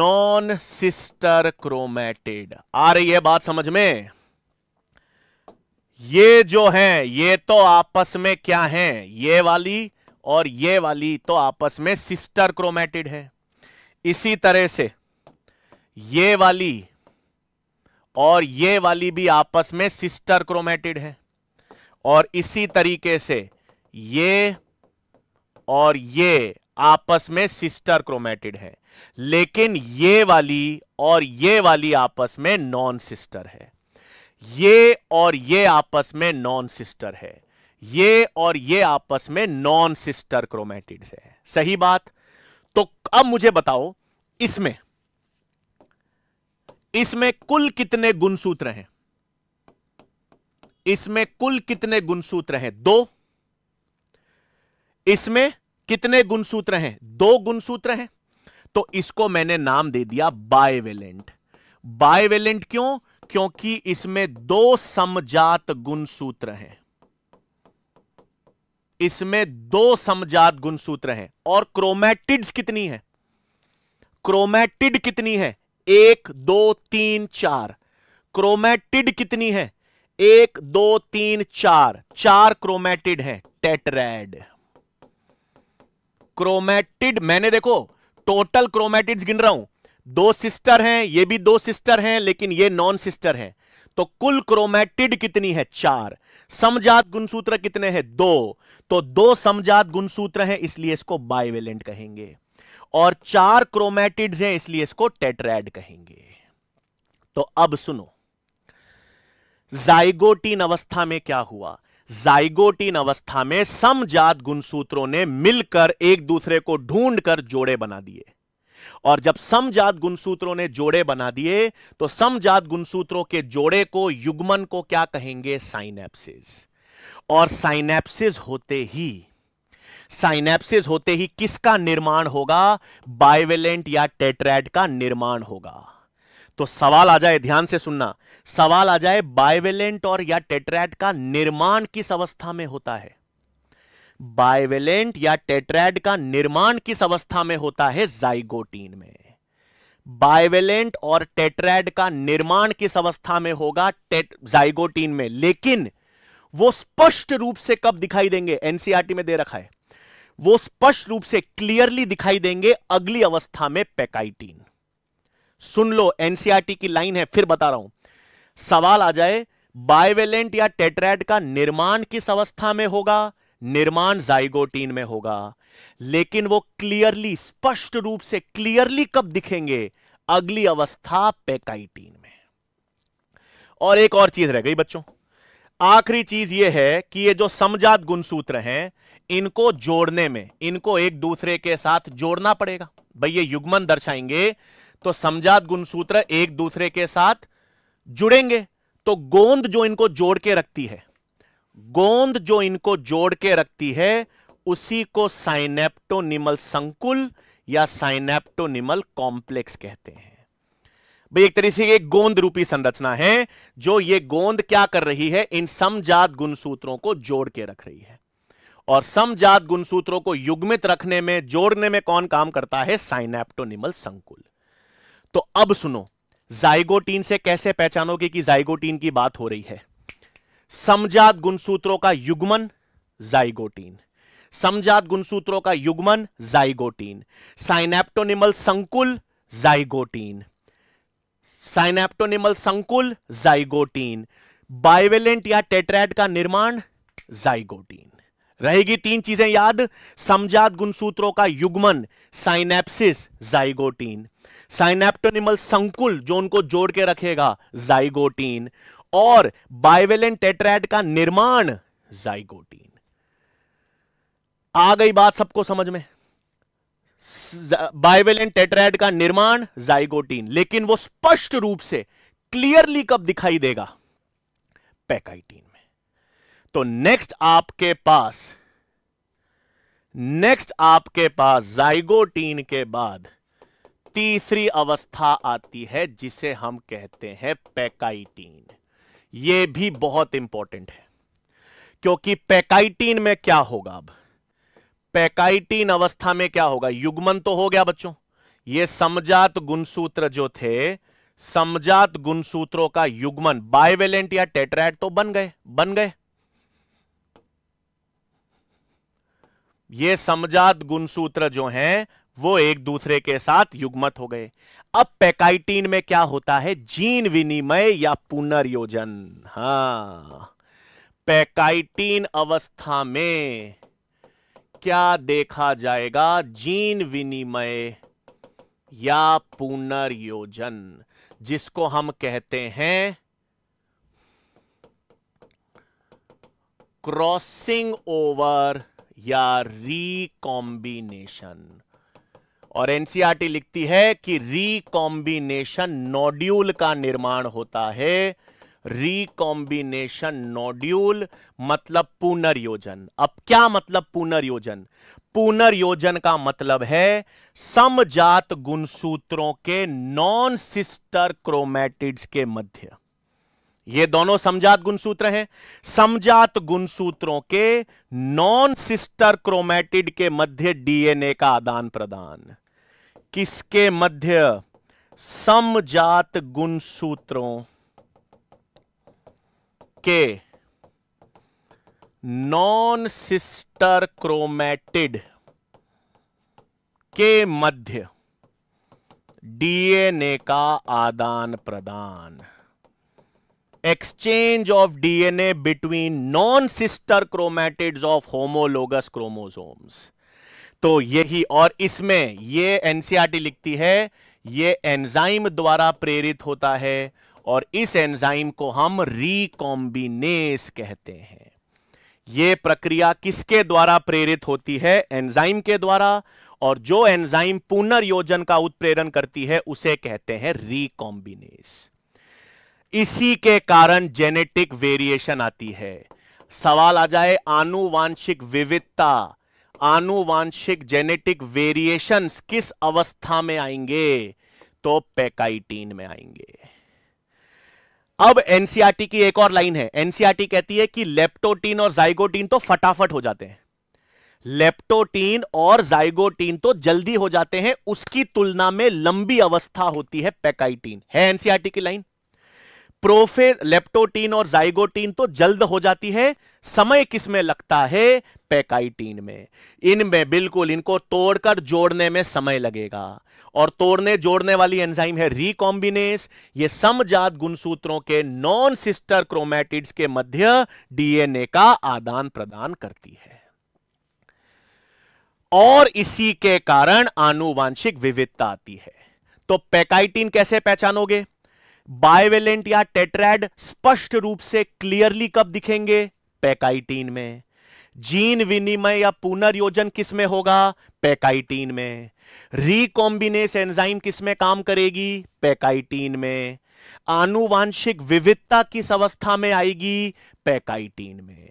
नॉन सिस्टर क्रोमेटिड आ रही है बात समझ में ये जो हैं ये तो आपस में क्या हैं ये वाली और ये वाली तो आपस में सिस्टर क्रोमेटिड है इसी तरह से ये वाली और ये वाली भी आपस में सिस्टर क्रोमेटिड है और इसी तरीके से ये और ये आपस में सिस्टर क्रोमेटिड है लेकिन ये वाली और ये वाली आपस में नॉन सिस्टर है ये और ये आपस में नॉन सिस्टर है ये और ये आपस में नॉन सिस्टर क्रोमेटिड है सही बात तो अब मुझे बताओ इसमें इसमें कुल कितने गुणसूत्र हैं इसमें कुल कितने गुणसूत्र हैं दो इसमें कितने गुणसूत्र हैं दो गुणसूत्र हैं तो इसको मैंने नाम दे दिया बायवेलेंट बायवेलेंट क्यों क्योंकि इसमें दो समजात गुण सूत्र हैं इसमें दो समजात गुण सूत्र हैं और क्रोमैटिड्स कितनी है क्रोमैटिड कितनी है एक दो तीन चार क्रोमैटिड कितनी है एक दो तीन चार चार क्रोमैटिड है टेटरेड क्रोमैटिड मैंने देखो टोटल क्रोमैटिड्स गिन रहा हूं दो सिस्टर हैं ये भी दो सिस्टर हैं लेकिन ये नॉन सिस्टर हैं तो कुल क्रोमैटिड कितनी है चार समजात गुणसूत्र कितने हैं दो तो दो समजात गुणसूत्र हैं इसलिए इसको बाइवेलेंट कहेंगे और चार क्रोमैटिड्स हैं इसलिए इसको टेट्रैड कहेंगे तो अब सुनो जाइगोटीन अवस्था में क्या हुआ जाइगोटीन अवस्था में समजात गुणसूत्रों ने मिलकर एक दूसरे को ढूंढकर जोड़े बना दिए और जब समजात गुणसूत्रों ने जोड़े बना दिए तो समजात गुणसूत्रों के जोड़े को युग्मन को क्या कहेंगे साइनेप्सिस और साइनेप्सिस होते ही साइनेप्सिस होते ही किसका निर्माण होगा बाइवेलेंट या टेट्रेड का निर्माण होगा तो सवाल आ जाए ध्यान से सुनना सवाल आ जाए बाइवेलेंट और या टेट्रेड का निर्माण किस अवस्था में होता है बाइवेलेंट या टेट्रैड का निर्माण किस अवस्था में होता है जाइगोटीन में बाइवेलेंट और टेट्रैड का निर्माण किस अवस्था में होगा जाइगोटीन में लेकिन वो स्पष्ट रूप से कब दिखाई देंगे एनसीआरटी में दे रखा है वो स्पष्ट रूप से क्लियरली दिखाई देंगे अगली अवस्था में पेकाइटीन सुन लो एनसीआरटी की लाइन है फिर बता रहा हूं सवाल आ जाए बाइवेलेंट या टेट्रैड का निर्माण किस अवस्था में होगा निर्माण जाइगोटीन में होगा लेकिन वो क्लियरली स्पष्ट रूप से क्लियरली कब दिखेंगे अगली अवस्था पेकाइटीन में और एक और चीज रह गई बच्चों आखिरी चीज यह है कि ये जो समझात गुणसूत्र हैं इनको जोड़ने में इनको एक दूसरे के साथ जोड़ना पड़ेगा भाई ये युग्मन दर्शाएंगे तो समझात गुणसूत्र एक दूसरे के साथ जुड़ेंगे तो गोंद जो इनको जोड़ के रखती है गोंद जो इनको जोड़ के रखती है उसी को साइनेप्टोनिमल संकुल या साइनेप्टोनिमल कॉम्प्लेक्स कहते हैं भाई एक तरीके से गोंद रूपी संरचना है जो ये गोंद क्या कर रही है इन समजात गुणसूत्रों को जोड़ के रख रही है और समजात गुणसूत्रों को युग्मित रखने में जोड़ने में कौन काम करता है साइनेप्टोनिमल संकुल तो अब सुनो जाइगोटीन से कैसे पहचानोगे कि जाइगोटीन की बात हो रही है समजात गुणसूत्रों का युग्मन जाइगोटीन समजात गुणसूत्रों का युग्मन जाइगोटीन साइनेप्टोनिमल संकुल जाइगोटीन साइनेप्टोनिमल संकुल जाइगोटीन बाइवेलेंट या टेट्रेट का निर्माण जाइगोटीन रहेगी तीन चीजें याद समजात गुणसूत्रों का युग्मन साइनेप्सिस जाइगोटीन साइनेप्टोनिमल संकुल जो उनको जोड़ के रखेगा जाइगोटीन और बाइवेलेंट टेट्रैड का निर्माण जाइगोटीन आ गई बात सबको समझ में बाइवेलेंट टेट्रैड का निर्माण जाइगोटीन लेकिन वो स्पष्ट रूप से क्लियरली कब दिखाई देगा पैकाइटीन में तो नेक्स्ट आपके पास नेक्स्ट आपके पास जाइगोटीन के बाद तीसरी अवस्था आती है जिसे हम कहते हैं पैकाइटीन ये भी बहुत इंपॉर्टेंट है क्योंकि पैकाइटीन में क्या होगा अब पैकाइटीन अवस्था में क्या होगा युग्मन तो हो गया बच्चों ये समजात गुणसूत्र जो थे समझात गुणसूत्रों का युग्मन बायवेलेंट या टेट्राइड तो बन गए बन गए ये समझात गुणसूत्र जो हैं वो एक दूसरे के साथ युग्मत हो गए अब पैकाइटीन में क्या होता है जीन विनिमय या पुनर्योजन हा पैकाइटीन अवस्था में क्या देखा जाएगा जीन विनिमय या पुनर्योजन जिसको हम कहते हैं क्रॉसिंग ओवर या रिकॉम्बिनेशन और एनसीईआरटी e लिखती है कि रिकॉम्बिनेशन नोड्यूल का निर्माण होता है रिकॉम्बिनेशन नोड्यूल मतलब पुनर्योजन अब क्या मतलब पुनर्योजन पुनर्योजन का मतलब है समजात गुणसूत्रों के नॉन सिस्टर क्रोमैटिड्स के मध्य ये दोनों समजात गुणसूत्र हैं समजात गुणसूत्रों के नॉन सिस्टर क्रोमैटिड के मध्य डीएनए का आदान प्रदान किसके मध्य समजात गुण सूत्रों के नॉन सिस्टर क्रोमैटिड के मध्य डीएनए का आदान प्रदान exchange of DNA between non sister chromatids of homologous chromosomes तो यही और इसमें ये एनसीआरटी e लिखती है ये एंजाइम द्वारा प्रेरित होता है और इस एंजाइम को हम रिकॉम्बिनेस कहते हैं यह प्रक्रिया किसके द्वारा प्रेरित होती है एंजाइम के द्वारा और जो एंजाइम पुनर्योजन का उत्प्रेरण करती है उसे कहते हैं रिकॉम्बिनेस इसी के कारण जेनेटिक वेरिएशन आती है सवाल आ जाए आनुवांशिक विविधता आनुवांशिक जेनेटिक वेरिएशंस किस अवस्था में आएंगे तो पैकाइटीन में आएंगे अब एनसीआरटी e की एक और लाइन है एनसीआरटी e कहती है कि लेप्टोटीन और जाइगोटीन तो फटाफट हो जाते हैं लेप्टोटीन और जाइगोटीन तो जल्दी हो जाते हैं उसकी तुलना में लंबी अवस्था होती है पैकाइटीन है एनसीआरटी e की लाइन प्रोफे लेप्टोटीन और जाइगोटीन तो जल्द हो जाती है समय किसमें लगता है पैकाइटीन में इनमें बिल्कुल इनको तोड़कर जोड़ने में समय लगेगा और तोड़ने जोड़ने वाली एंजाइम है रिकॉम्बिनेस ये समजात गुणसूत्रों के नॉन सिस्टर क्रोमैटिड्स के मध्य डीएनए का आदान प्रदान करती है और इसी के कारण आनुवांशिक विविधता आती है तो पैकाइटीन कैसे पहचानोगे बायवेलेंट या टेट्रेड स्पष्ट रूप से क्लियरली कब दिखेंगे पैकाइटीन में जीन विनिमय या पुनर्योजन किसमें होगा पैकाइटीन में रिकॉम्बिनेस एंजाइम किसमें काम करेगी पैकाइटीन में आनुवांशिक विविधता किस अवस्था में आएगी पैकाइटीन में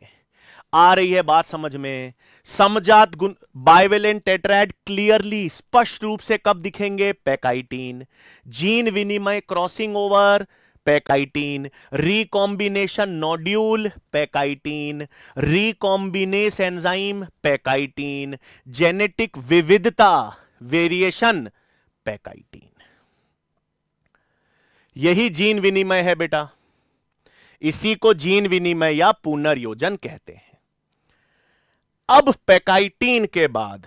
आ रही है बात समझ में समझात गुण बायवेलेंट टेट्राइड क्लियरली स्पष्ट रूप से कब दिखेंगे पैकाइटीन जीन विनिमय crossing over pachytene recombination nodule pachytene recombinase enzyme pachytene genetic विविधता वेरिएशन पैकाइटीन यही जीन विनिमय है बेटा इसी को जीन विनिमय या पुनर्योजन कहते हैं अब पैकाइटीन के बाद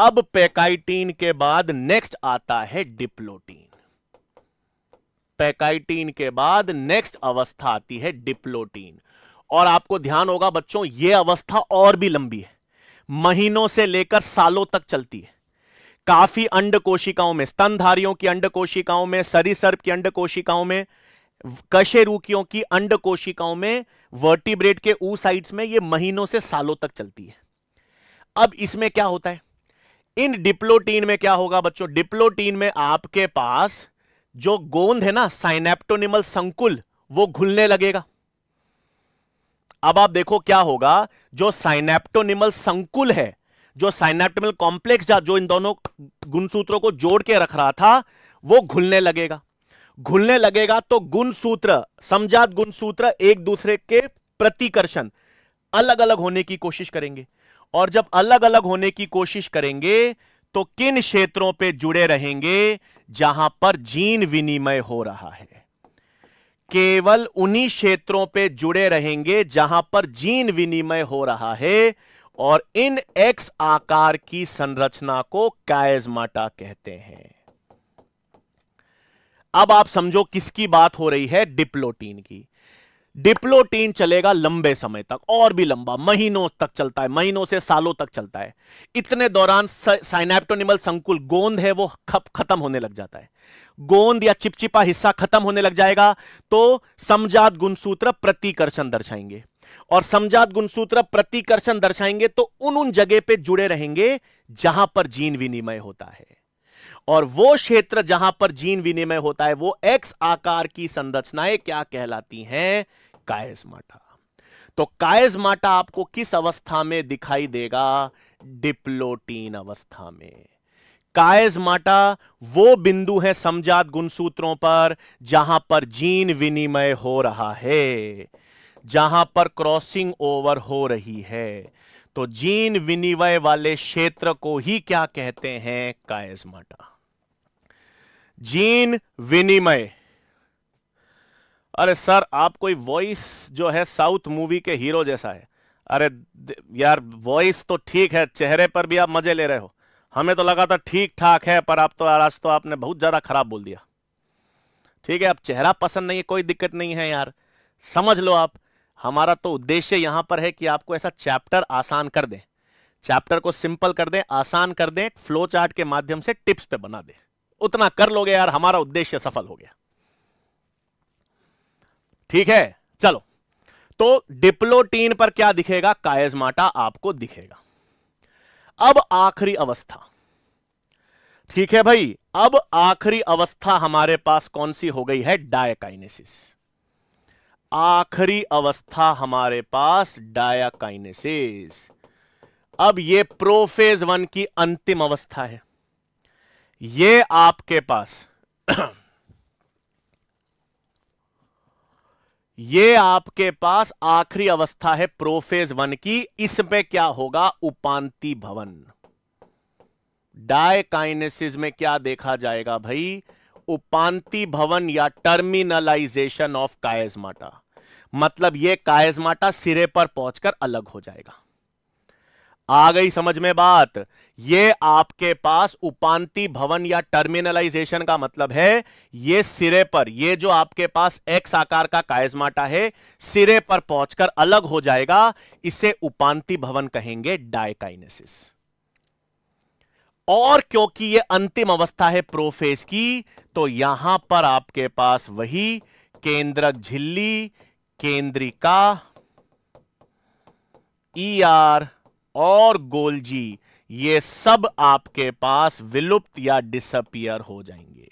अब पैकाइटीन के बाद नेक्स्ट आता है डिप्लोटीन पैकाइटीन के बाद नेक्स्ट अवस्था आती है डिप्लोटीन और आपको ध्यान होगा बच्चों यह अवस्था और भी लंबी है महीनों से लेकर सालों तक चलती है काफी अंड कोशिकाओं में स्तनधारियों की अंड कोशिकाओं में सर्प की अंड कोशिकाओं में कशेरुकियों की अंड कोशिकाओं में वर्टिब्रेट के ऊ साइड्स में ये महीनों से सालों तक चलती है अब इसमें क्या होता है इन डिप्लोटीन में क्या होगा बच्चों डिप्लोटीन में आपके पास जो गोंद है ना साइनेप्टोनिमल संकुल वो घुलने लगेगा अब आप देखो क्या होगा जो साइनेप्टोनिमल संकुल है जो साइनेप्टोनिमल कॉम्प्लेक्स जो इन दोनों गुणसूत्रों को जोड़ के रख रहा था वो घुलने लगेगा घुलने लगेगा तो गुण सूत्र समझात गुण सूत्र एक दूसरे के प्रतिकर्षण अलग अलग होने की कोशिश करेंगे और जब अलग अलग होने की कोशिश करेंगे तो किन क्षेत्रों पे जुड़े रहेंगे जहां पर जीन विनिमय हो रहा है केवल उन्हीं क्षेत्रों पे जुड़े रहेंगे जहां पर जीन विनिमय हो रहा है और इन एक्स आकार की संरचना को कायजमाटा कहते हैं अब आप समझो किसकी बात हो रही है डिप्लोटीन की डिप्लोटीन चलेगा लंबे समय तक और भी लंबा महीनों तक चलता है महीनों से सालों तक चलता है इतने दौरान साइनेप्टोनिमल संकुल गोंद है वो खत्म होने लग जाता है गोंद या चिपचिपा हिस्सा खत्म होने लग जाएगा तो समझात गुणसूत्र प्रतिकर्षण दर्शाएंगे और समझात गुणसूत्र प्रतिकर्षण दर्शाएंगे तो उन उन जगह पे जुड़े रहेंगे जहां पर जीन विनिमय होता है और वो क्षेत्र जहां पर जीन विनिमय होता है वो एक्स आकार की संरचनाएं क्या कहलाती हैं कायजमाटा तो कायजमाटा आपको किस अवस्था में दिखाई देगा डिप्लोटीन अवस्था में कायजमाटा वो बिंदु है समझात गुणसूत्रों पर जहां पर जीन विनिमय हो रहा है जहां पर क्रॉसिंग ओवर हो रही है तो जीन विनिमय वाले क्षेत्र को ही क्या कहते हैं कायजमाटा जीन विनिमय अरे सर आप कोई वॉइस जो है साउथ मूवी के हीरो जैसा है अरे यार वॉइस तो ठीक है चेहरे पर भी आप मजे ले रहे हो हमें तो लगा था ठीक ठाक है पर आप तो आज तो आपने बहुत ज़्यादा खराब बोल दिया ठीक है आप चेहरा पसंद नहीं है कोई दिक्कत नहीं है यार समझ लो आप हमारा तो उद्देश्य यहां पर है कि आपको ऐसा चैप्टर आसान कर दें चैप्टर को सिंपल कर दें आसान कर दें फ्लो चार्ट के माध्यम से टिप्स पे बना दें उतना कर लोगे यार हमारा उद्देश्य सफल हो गया ठीक है चलो तो डिप्लोटीन पर क्या दिखेगा कायजमाटा आपको दिखेगा अब आखिरी अवस्था ठीक है भाई अब आखिरी अवस्था हमारे पास कौन सी हो गई है डायकाइनेसिस आखिरी अवस्था हमारे पास डायकाइनेसिस अब ये प्रोफेज वन की अंतिम अवस्था है ये आपके पास ये आपके पास आखिरी अवस्था है प्रोफेज वन की इसमें क्या होगा उपांति भवन डायकाइनेसिस में क्या देखा जाएगा भाई उपांति भवन या टर्मिनलाइजेशन ऑफ कायजमाटा मतलब ये कायजमाटा सिरे पर पहुंचकर अलग हो जाएगा आ गई समझ में बात ये आपके पास उपांति भवन या टर्मिनलाइजेशन का मतलब है ये सिरे पर ये जो आपके पास एक्स आकार का कायजमाटा है सिरे पर पहुंचकर अलग हो जाएगा इसे उपांति भवन कहेंगे डायकाइनेसिस और क्योंकि ये अंतिम अवस्था है प्रोफेस की तो यहां पर आपके पास वही केंद्रक झिल्ली केंद्रिका ई e आर और गोलजी ये सब आपके पास विलुप्त या डिसअपियर हो जाएंगे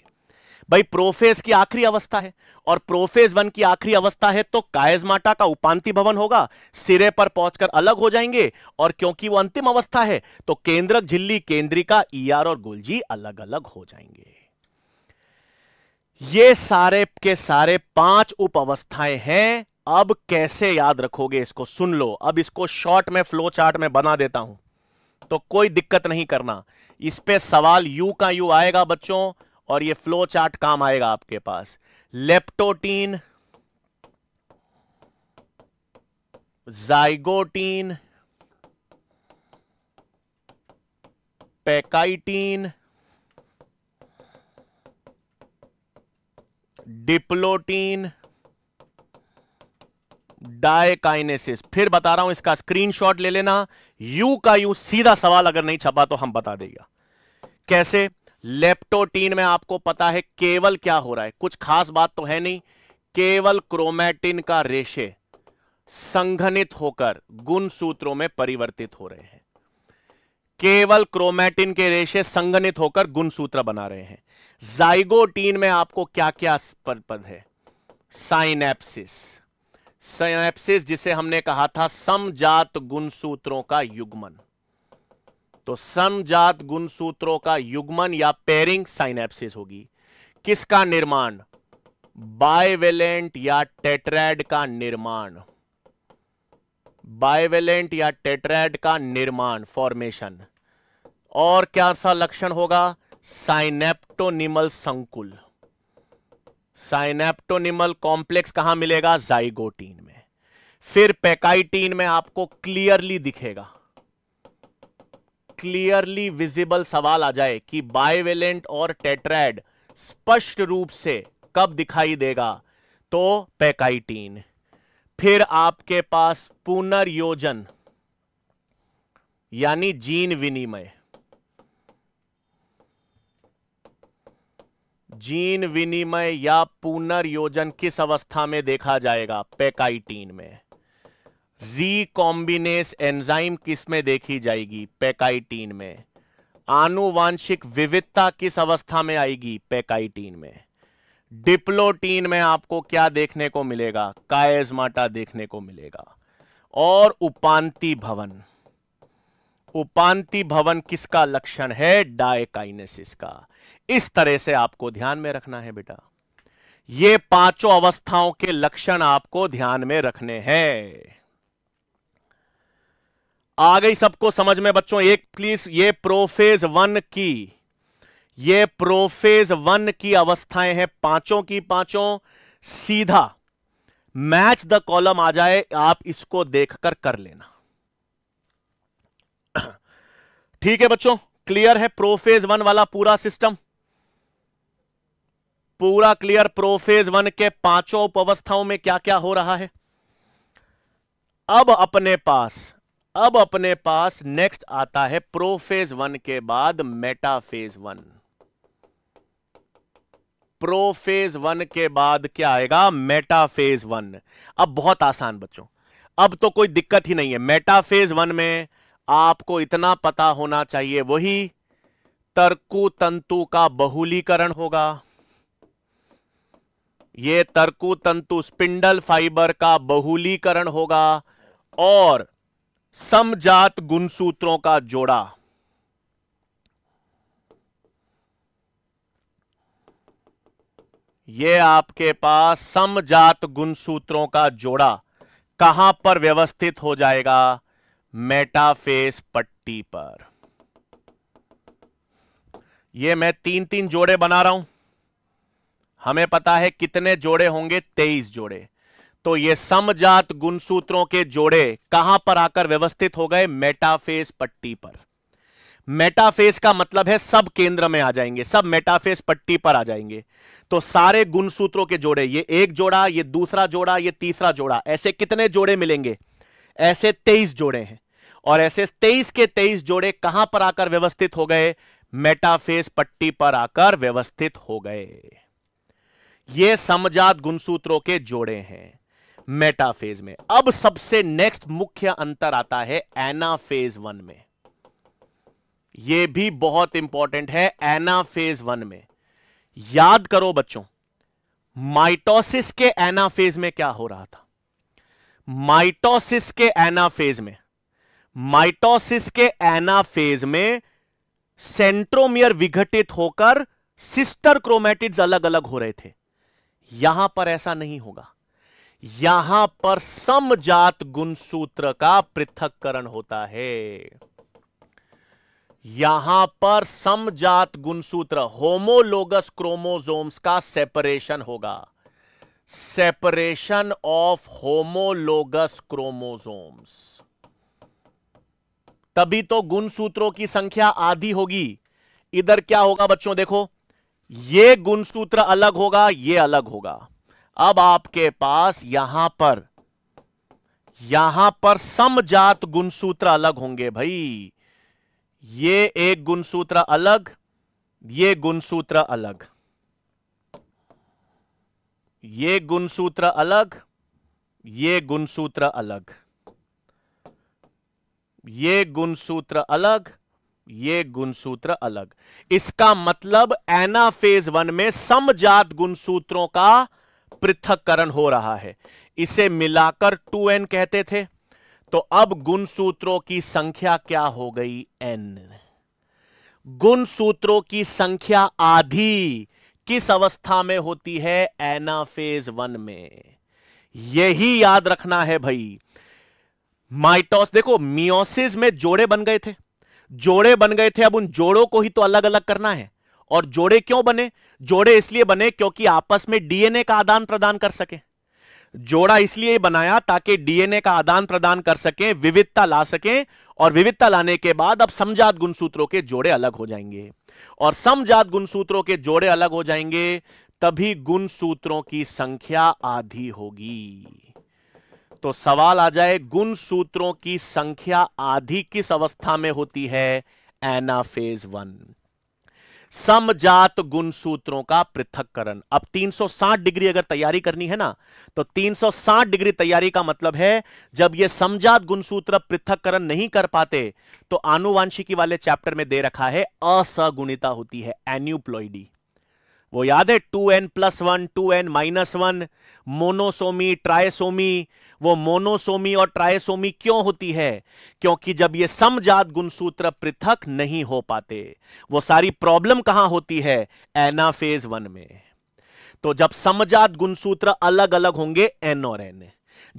भाई प्रोफेस की आखिरी अवस्था है और प्रोफेस वन की आखिरी अवस्था है तो कायजमाटा का उपांति भवन होगा सिरे पर पहुंचकर अलग हो जाएंगे और क्योंकि वो अंतिम अवस्था है तो केंद्रक झिल्ली केंद्रिका ईआर e और गोलजी अलग अलग हो जाएंगे ये सारे के सारे पांच उप अवस्थाएं हैं अब कैसे याद रखोगे इसको सुन लो अब इसको शॉर्ट में फ्लो चार्ट में बना देता हूं तो कोई दिक्कत नहीं करना इस पे सवाल यू का यू आएगा बच्चों और ये फ्लो चार्ट काम आएगा आपके पास leptotene zygotene pachytene diplotene diakinesis फिर बता रहा हूं इसका स्क्रीनशॉट ले लेना यू का यू सीधा सवाल अगर नहीं छपा तो हम बता देगा कैसे लेप्टोटीन में आपको पता है केवल क्या हो रहा है कुछ खास बात तो है नहीं केवल क्रोमैटिन का रेशे संघनित होकर गुण सूत्रों में परिवर्तित हो रहे हैं केवल क्रोमैटिन के रेशे संघनित होकर गुण सूत्र बना रहे हैं जाइगोटीन में आपको क्या क्या पद है साइनेप्सिस सैनेप्सिस जिसे हमने कहा था समजात गुणसूत्रों का युग्मन तो समजात गुणसूत्रों का युग्मन या पेरिंग साइनेप्सिस होगी किसका निर्माण बायवेलेंट या टेट्रैड का निर्माण बायवेलेंट या टेट्रैड का निर्माण फॉर्मेशन और क्या सा लक्षण होगा साइनेप्टोनिमल संकुल साइनेप्टोनिमल कॉम्प्लेक्स कहां मिलेगा जाइगोटीन में फिर पेकाइटीन में आपको क्लियरली दिखेगा क्लियरली विजिबल सवाल आ जाए कि बायवेलेंट और टेट्रेड स्पष्ट रूप से कब दिखाई देगा तो पेकाइटीन फिर आपके पास पुनर्योजन यानी जीन विनिमय जीन विनिमय या पुनर्योजन किस अवस्था में देखा जाएगा पेकाइटीन में रिकॉम्बिनेस एंजाइम किस में देखी जाएगी पेकाइटीन में आनुवांशिक विविधता किस अवस्था में आएगी पेकाइटीन में डिप्लोटीन में आपको क्या देखने को मिलेगा कायजमाटा देखने को मिलेगा और उपांति भवन उपांति भवन किसका लक्षण है डायकाइनेसिस का इस तरह से आपको ध्यान में रखना है बेटा ये पांचों अवस्थाओं के लक्षण आपको ध्यान में रखने हैं आ गई सबको समझ में बच्चों एक प्लीज ये प्रोफेज वन की ये प्रोफेज वन की अवस्थाएं हैं पांचों की पांचों सीधा मैच द कॉलम आ जाए आप इसको देखकर कर लेना ठीक है बच्चों क्लियर है प्रोफेज वन वाला पूरा सिस्टम पूरा क्लियर प्रोफेज वन के पांचों उपवस्थाओं में क्या क्या हो रहा है अब अपने पास अब अपने पास नेक्स्ट आता है प्रोफेज वन के बाद मेटाफेज वन प्रोफेज वन के बाद क्या आएगा मेटाफेज वन अब बहुत आसान बच्चों अब तो कोई दिक्कत ही नहीं है मेटाफेज वन में आपको इतना पता होना चाहिए वही तर्कु तंतु का बहुलीकरण होगा ये तरकु तंतु स्पिंडल फाइबर का बहुलीकरण होगा और समजात गुणसूत्रों का जोड़ा ये आपके पास समजात गुणसूत्रों का जोड़ा कहां पर व्यवस्थित हो जाएगा मेटाफेस पट्टी पर यह मैं तीन तीन जोड़े बना रहा हूं हमें पता है कितने जोड़े होंगे तेईस जोड़े तो ये समजात गुणसूत्रों के जोड़े कहां पर आकर व्यवस्थित हो गए मेटाफेस पट्टी पर मेटाफेस का मतलब है सब केंद्र में आ जाएंगे सब मेटाफेस पट्टी पर आ जाएंगे तो सारे गुणसूत्रों के जोड़े ये एक जोड़ा ये दूसरा जोड़ा ये तीसरा जोड़ा ऐसे कितने जोड़े मिलेंगे ऐसे तेईस जोड़े हैं और ऐसे तेईस के तेईस जोड़े कहां पर आकर व्यवस्थित हो गए मेटाफेस पट्टी पर आकर व्यवस्थित हो गए ये समझात गुणसूत्रों के जोड़े हैं मेटाफेज में अब सबसे नेक्स्ट मुख्य अंतर आता है एनाफेज वन में यह भी बहुत इंपॉर्टेंट है एनाफेज वन में याद करो बच्चों माइटोसिस के एनाफेज में क्या हो रहा था माइटोसिस के एनाफेज में माइटोसिस के एनाफेज में सेंट्रोमियर विघटित होकर सिस्टर क्रोमेटिड्स अलग अलग हो रहे थे यहां पर ऐसा नहीं होगा यहां पर समजात गुणसूत्र का पृथककरण होता है यहां पर समजात गुणसूत्र होमोलोगस क्रोमोजोम्स का सेपरेशन होगा सेपरेशन ऑफ होमोलोगस क्रोमोजोम्स तभी तो गुणसूत्रों की संख्या आधी होगी इधर क्या होगा बच्चों देखो ये गुणसूत्र अलग होगा ये अलग होगा अब आपके पास यहां पर यहां पर समजात गुणसूत्र अलग होंगे भाई ये एक गुणसूत्र अलग ये गुणसूत्र अलग ये गुणसूत्र अलग ये गुणसूत्र अलग ये गुणसूत्र अलग ये गुणसूत्र अलग इसका मतलब एना फेज वन में समजात गुणसूत्रों का पृथककरण हो रहा है इसे मिलाकर टू एन कहते थे तो अब गुणसूत्रों की संख्या क्या हो गई एन गुणसूत्रों की संख्या आधी किस अवस्था में होती है एना फेज वन में यही याद रखना है भाई माइटोस देखो मियोसिस में जोड़े बन गए थे जोड़े बन गए थे अब उन जोड़ों को ही तो अलग अलग करना है और जोड़े क्यों बने जोड़े इसलिए बने क्योंकि आपस में डीएनए का आदान प्रदान कर सके जोड़ा इसलिए बनाया ताकि डीएनए का आदान प्रदान कर सके विविधता ला सके और विविधता लाने के बाद अब समजात गुणसूत्रों के जोड़े अलग हो जाएंगे और समजात गुणसूत्रों के जोड़े अलग हो जाएंगे तभी गुणसूत्रों की संख्या आधी होगी तो सवाल आ जाए गुण सूत्रों की संख्या आधी किस अवस्था में होती है एना फेज वन समजात गुण सूत्रों का पृथककरण अब 360 डिग्री अगर तैयारी करनी है ना तो 360 डिग्री तैयारी का मतलब है जब ये समजात गुण सूत्र पृथककरण नहीं कर पाते तो आनुवांशिकी वाले चैप्टर में दे रखा है असगुणिता होती है एन्यूप्लॉइडी वो याद है two N plus one two N minus one monosomy trisomy वो मोनोसोमी और ट्रायसोमी क्यों होती है क्योंकि जब ये समजात गुणसूत्र पृथक नहीं हो पाते वो सारी प्रॉब्लम कहां होती है एनाफेज वन में तो जब समजात गुणसूत्र अलग अलग होंगे एन और एन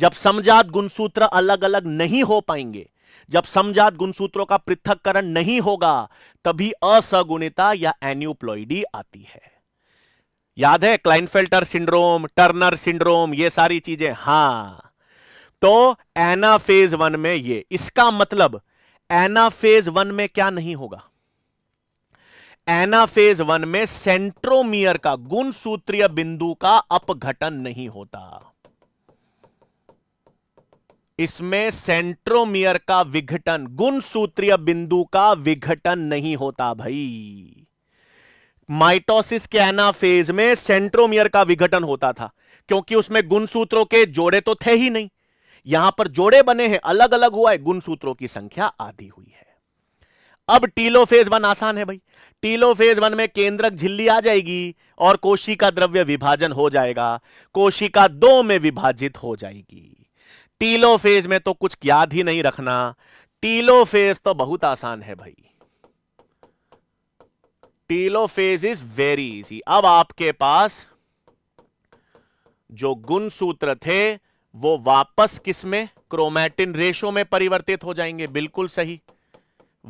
जब समजात गुणसूत्र अलग अलग नहीं हो पाएंगे जब समजात गुणसूत्रों का पृथककरण नहीं होगा तभी असगुणिता या एन्यूप्लॉइडी आती है याद है क्लाइनफेल्टर सिंड्रोम टर्नर सिंड्रोम ये सारी चीजें हां तो एना फेज वन में ये इसका मतलब एना फेज वन में क्या नहीं होगा एना फेज वन में सेंट्रोमियर का गुणसूत्रीय बिंदु का अपघटन नहीं होता इसमें सेंट्रोमियर का विघटन गुणसूत्रीय बिंदु का विघटन नहीं होता भाई माइटोसिस के एनाफेज में सेंट्रोमियर का विघटन होता था क्योंकि उसमें गुणसूत्रों के जोड़े तो थे ही नहीं यहां पर जोड़े बने हैं अलग अलग हुआ है गुणसूत्रों की संख्या आधी हुई है अब टीलो फेज वन आसान है भाई टीलो फेज वन में केंद्रक झिल्ली आ जाएगी और कोशिका द्रव्य विभाजन हो जाएगा कोशिका दो में विभाजित हो जाएगी टीलो फेज में तो कुछ याद ही नहीं रखना टीलो फेज तो बहुत आसान है भाई टीलोफेज इज वेरी इजी अब आपके पास जो गुण सूत्र थे वो वापस किसमें क्रोमैटिन रेशो में परिवर्तित हो जाएंगे बिल्कुल सही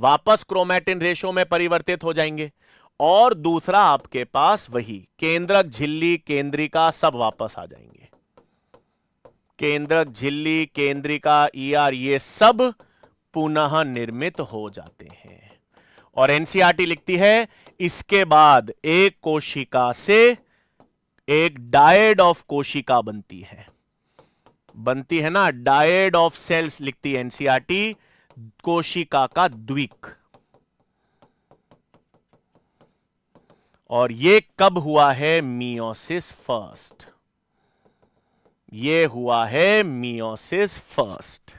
वापस क्रोमैटिन रेशो में परिवर्तित हो जाएंगे और दूसरा आपके पास वही केंद्रक झिल्ली केंद्रिका सब वापस आ जाएंगे केंद्रक झिल्ली केंद्रिका ईआर e ये सब पुनः निर्मित हो जाते हैं और एनसीआरटी e लिखती है इसके बाद एक कोशिका से एक डायड ऑफ कोशिका बनती है बनती है ना डायड ऑफ सेल्स लिखती है एनसीआरटी e कोशिका का द्विक और ये कब हुआ है मियोसिस फर्स्ट ये हुआ है मियोसिस फर्स्ट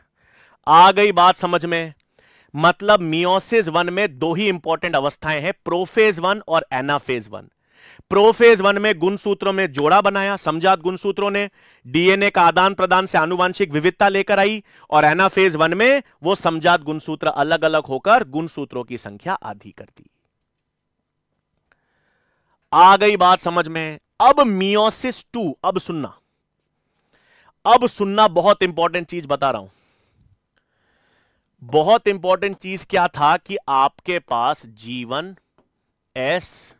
आ गई बात समझ में मतलब मियोसिस वन में दो ही इंपॉर्टेंट अवस्थाएं हैं प्रोफेज वन और एनाफेज वन प्रोफेज वन में गुणसूत्रों में जोड़ा बनाया समझात गुणसूत्रों ने डीएनए का आदान प्रदान से आनुवांशिक विविधता लेकर आई और एनाफेज वन में वो समझात गुणसूत्र अलग अलग होकर गुणसूत्रों की संख्या आधी कर दी आ गई बात समझ में अब मियोसिस टू अब सुनना अब सुनना बहुत इंपॉर्टेंट चीज बता रहा हूं बहुत इंपॉर्टेंट चीज क्या था कि आपके पास G one S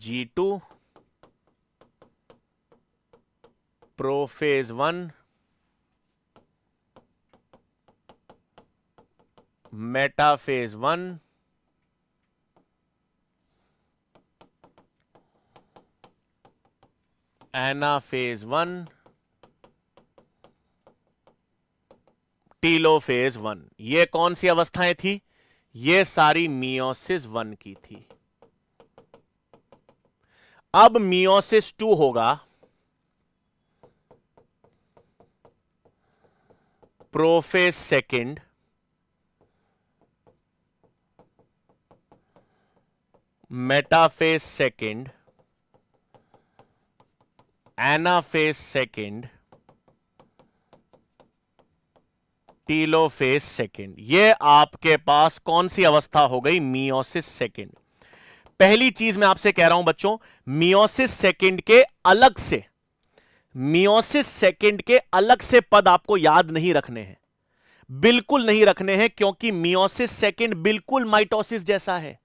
G two prophase one metaphase one anaphase one telophase one ये कौन सी अवस्थाएं थी ये सारी मियोसिस वन की थी अब मियोसिस टू होगा prophase second metaphase second anaphase second telophase second ये आपके पास कौन सी अवस्था हो गई मियोसिस सेकेंड पहली चीज मैं आपसे कह रहा हूं बच्चों मियोसिस सेकेंड के अलग से मियोसिस सेकेंड के अलग से पद आपको याद नहीं रखने हैं बिल्कुल नहीं रखने हैं क्योंकि मियोसिस सेकेंड बिल्कुल माइटोसिस जैसा है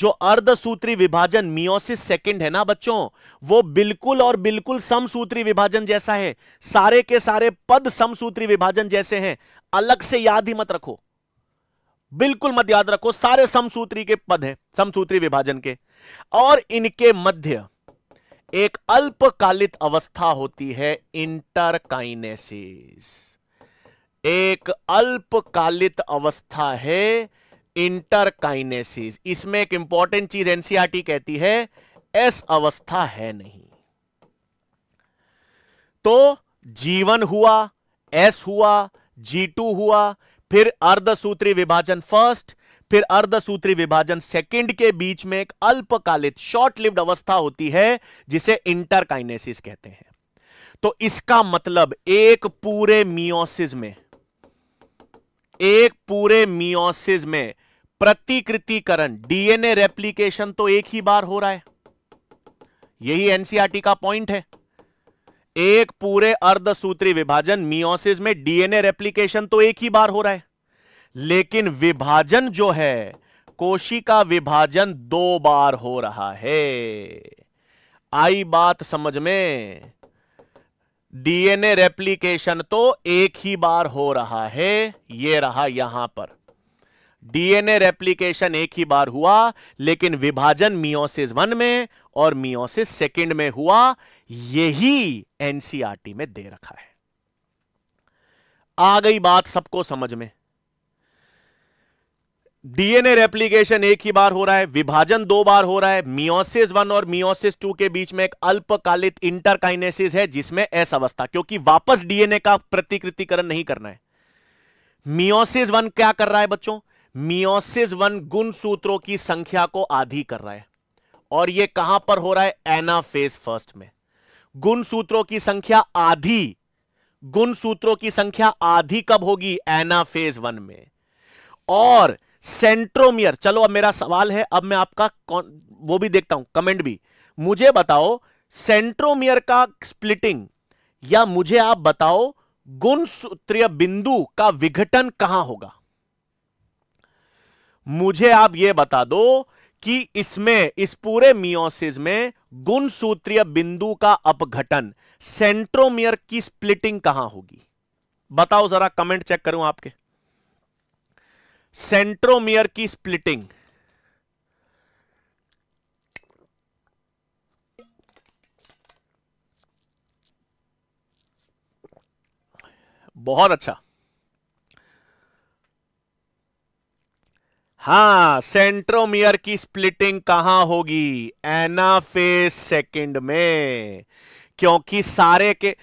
जो अर्धसूत्री विभाजन मियोसिस सेकंड है ना बच्चों वो बिल्कुल और बिल्कुल समसूत्री विभाजन जैसा है सारे के सारे पद समसूत्री विभाजन जैसे हैं अलग से याद ही मत रखो बिल्कुल मत याद रखो सारे समसूत्री के पद हैं समसूत्री विभाजन के और इनके मध्य एक अल्पकालित अवस्था होती है इंटरकाइनेसिस एक अल्पकालित अवस्था है इंटरकाइनेसिस इसमें एक इंपॉर्टेंट चीज एनसीआरटी कहती है एस अवस्था है नहीं तो जीवन हुआ एस हुआ जी टू हुआ फिर अर्धसूत्री विभाजन फर्स्ट फिर अर्धसूत्री विभाजन सेकंड के बीच में एक अल्पकालित शॉर्ट लिव्ड अवस्था होती है जिसे इंटरकाइनेसिस कहते हैं तो इसका मतलब एक पूरे मियोसिस में एक पूरे मियोसिस में प्रतिकृतिकरण डीएनए रेप्लीकेशन तो एक ही बार हो रहा है यही एनसीआरटी e का पॉइंट है एक पूरे अर्धसूत्री विभाजन मियोसिस में डीएनए रेप्लीकेशन तो एक ही बार हो रहा है लेकिन विभाजन जो है कोशिका विभाजन दो बार हो रहा है आई बात समझ में डीएनए रेप्लीकेशन तो एक ही बार हो रहा है यह रहा यहां पर डीएनए रेप्लिकेशन एक ही बार हुआ लेकिन विभाजन मियोसिस वन में और मियोसिस सेकंड में हुआ यही एनसीआरटी e में दे रखा है आ गई बात सबको समझ में डीएनए रेप्लिकेशन एक ही बार हो रहा है विभाजन दो बार हो रहा है मियोसिस वन और मियोसिस टू के बीच में एक अल्पकालित इंटरकाइनेसिस है जिसमें एस अवस्था क्योंकि वापस डीएनए का प्रतिकृतिकरण नहीं करना है मियोसिस वन क्या कर रहा है बच्चों मियोसिस वन गुण सूत्रों की संख्या को आधी कर रहा है और यह कहां पर हो रहा है एनाफेज फर्स्ट में गुण सूत्रों की संख्या आधी गुण सूत्रों की संख्या आधी कब होगी एनाफेज वन में और सेंट्रोमियर चलो अब मेरा सवाल है अब मैं आपका वो भी देखता हूं कमेंट भी मुझे बताओ सेंट्रोमियर का स्प्लिटिंग या मुझे आप बताओ गुण सूत्रीय बिंदु का विघटन कहां होगा मुझे आप यह बता दो कि इसमें इस पूरे मियोसिस में गुण सूत्रीय बिंदु का अपघटन सेंट्रोमियर की स्प्लिटिंग कहां होगी बताओ जरा कमेंट चेक करूं आपके सेंट्रोमियर की स्प्लिटिंग बहुत अच्छा हाँ सेंट्रोमियर की स्प्लिटिंग कहां होगी एनाफेज सेकंड में क्योंकि सारे के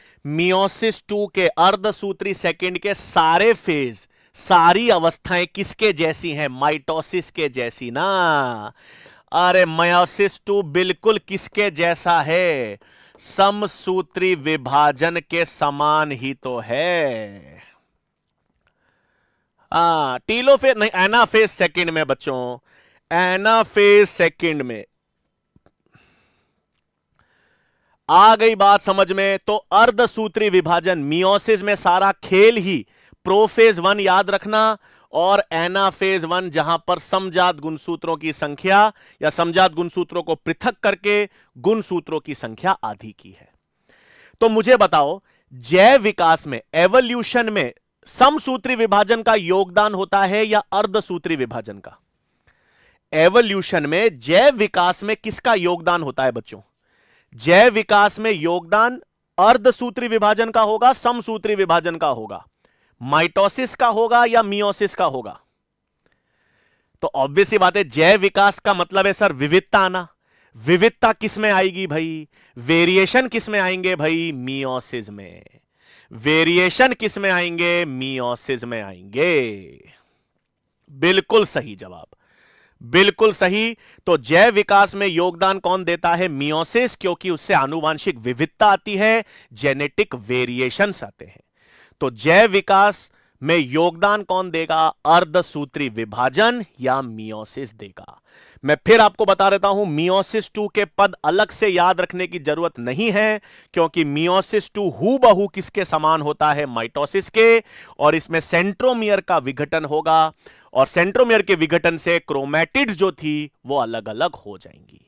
मियोसिस टू के अर्धसूत्री सेकंड के सारे फेज सारी अवस्थाएं किसके जैसी हैं माइटोसिस के जैसी ना अरे मयोसिस टू बिल्कुल किसके जैसा है समसूत्री विभाजन के समान ही तो है हाँ टीलोफेज नहीं एनाफेज सेकेंड में बच्चों एनाफेज सेकेंड में आ गई बात समझ में तो अर्धसूत्री विभाजन मियोसिस में सारा खेल ही प्रोफेज वन याद रखना और एनाफेज वन जहां पर समझात गुणसूत्रों की संख्या या समझात गुणसूत्रों को पृथक करके गुणसूत्रों की संख्या आधी की है तो मुझे बताओ जैव विकास में एवोल्यूशन में समसूत्री विभाजन का योगदान होता है या अर्धसूत्री विभाजन का एवोल्यूशन में जैव विकास में किसका योगदान होता है बच्चों जैव विकास में योगदान अर्धसूत्री विभाजन का होगा समसूत्री विभाजन का होगा माइटोसिस का होगा या मियोसिस का होगा तो ऑब्वियस ही बात है जैव विकास का मतलब है सर विविधता आना विविधता किसमें आएगी भाई वेरिएशन किसमें आएंगे भाई मियोसिस में वेरिएशन किस में आएंगे मियोसिस में आएंगे बिल्कुल सही जवाब बिल्कुल सही तो जैव विकास में योगदान कौन देता है मियोसिस क्योंकि उससे आनुवांशिक विविधता आती है जेनेटिक वेरिएशन आते हैं तो जैव विकास में योगदान कौन देगा अर्धसूत्री विभाजन या मियोसिस देगा मैं फिर आपको बता देता हूं मियोसिस टू के पद अलग से याद रखने की जरूरत नहीं है क्योंकि मियोसिस टू हु बहु किसके समान होता है माइटोसिस के और इसमें सेंट्रोमियर का विघटन होगा और सेंट्रोमियर के विघटन से क्रोमैटिड्स जो थी वो अलग अलग हो जाएंगी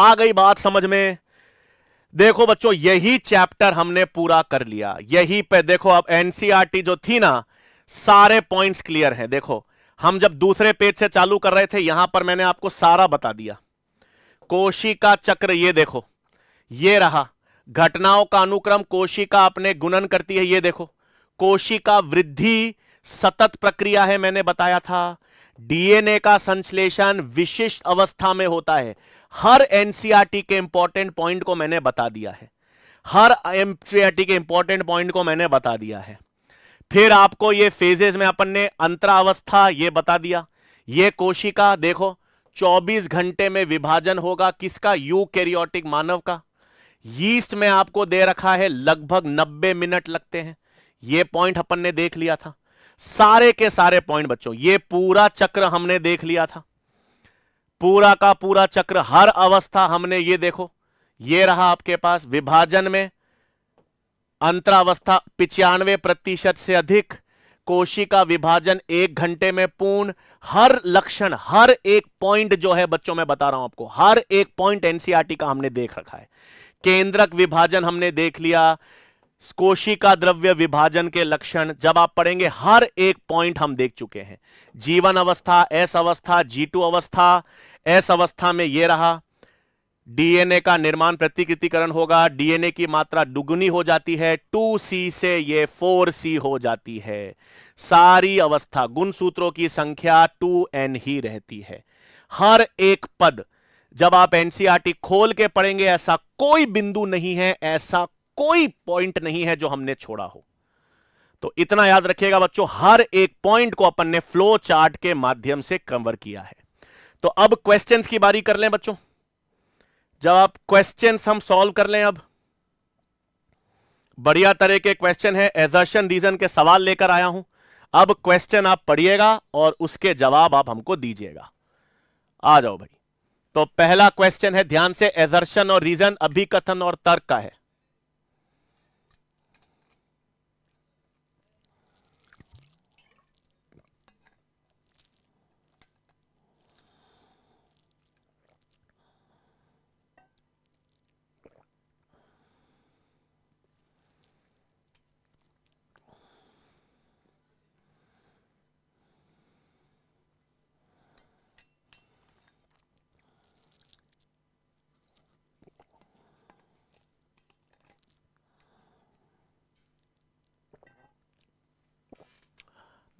आ गई बात समझ में देखो बच्चों यही चैप्टर हमने पूरा कर लिया यही पे देखो अब एनसीआरटी e जो थी ना सारे पॉइंट्स क्लियर हैं देखो हम जब दूसरे पेज से चालू कर रहे थे यहां पर मैंने आपको सारा बता दिया कोशिका चक्र ये देखो ये रहा घटनाओं का अनुक्रम कोशिका अपने गुणन करती है ये देखो कोशिका वृद्धि सतत प्रक्रिया है मैंने बताया था डीएनए का संश्लेषण विशिष्ट अवस्था में होता है हर एनसीआरटी के इंपॉर्टेंट पॉइंट को मैंने बता दिया है हर एनसीआरटी के इंपॉर्टेंट पॉइंट को मैंने बता दिया है फिर आपको ये फेजेस में अपन ने अंतरावस्था ये बता दिया ये कोशिका देखो 24 घंटे में विभाजन होगा किसका यू कैरियोटिक मानव का यीस्ट में आपको दे रखा है लगभग 90 मिनट लगते हैं ये पॉइंट अपन ने देख लिया था सारे के सारे पॉइंट बच्चों ये पूरा चक्र हमने देख लिया था पूरा का पूरा चक्र हर अवस्था हमने ये देखो ये रहा आपके पास विभाजन में अंतरावस्था पिचानवे प्रतिशत से अधिक कोशिका विभाजन एक घंटे में पूर्ण हर लक्षण हर एक पॉइंट जो है बच्चों में बता रहा हूं आपको हर एक पॉइंट एनसीआरटी का हमने देख रखा है केंद्रक विभाजन हमने देख लिया कोशिका द्रव्य विभाजन के लक्षण जब आप पढ़ेंगे हर एक पॉइंट हम देख चुके हैं जीवन अवस्था एस अवस्था जी अवस्था एस अवस्था में यह रहा डीएनए का निर्माण प्रतिकृतिकरण होगा डीएनए की मात्रा दुगुनी हो जाती है टू सी से ये फोर सी हो जाती है सारी अवस्था गुण सूत्रों की संख्या टू एन ही रहती है हर एक पद जब आप एनसीआरटी खोल के पढ़ेंगे ऐसा कोई बिंदु नहीं है ऐसा कोई पॉइंट नहीं है जो हमने छोड़ा हो तो इतना याद रखिएगा बच्चों हर एक पॉइंट को अपन ने फ्लो चार्ट के माध्यम से कवर किया है तो अब क्वेश्चंस की बारी कर लें बच्चों जब आप क्वेश्चन हम सॉल्व कर लें अब बढ़िया तरह के क्वेश्चन है एजर्शन रीजन के सवाल लेकर आया हूं अब क्वेश्चन आप पढ़िएगा और उसके जवाब आप हमको दीजिएगा आ जाओ भाई तो पहला क्वेश्चन है ध्यान से एजर्शन और रीजन अभिकथन और तर्क का है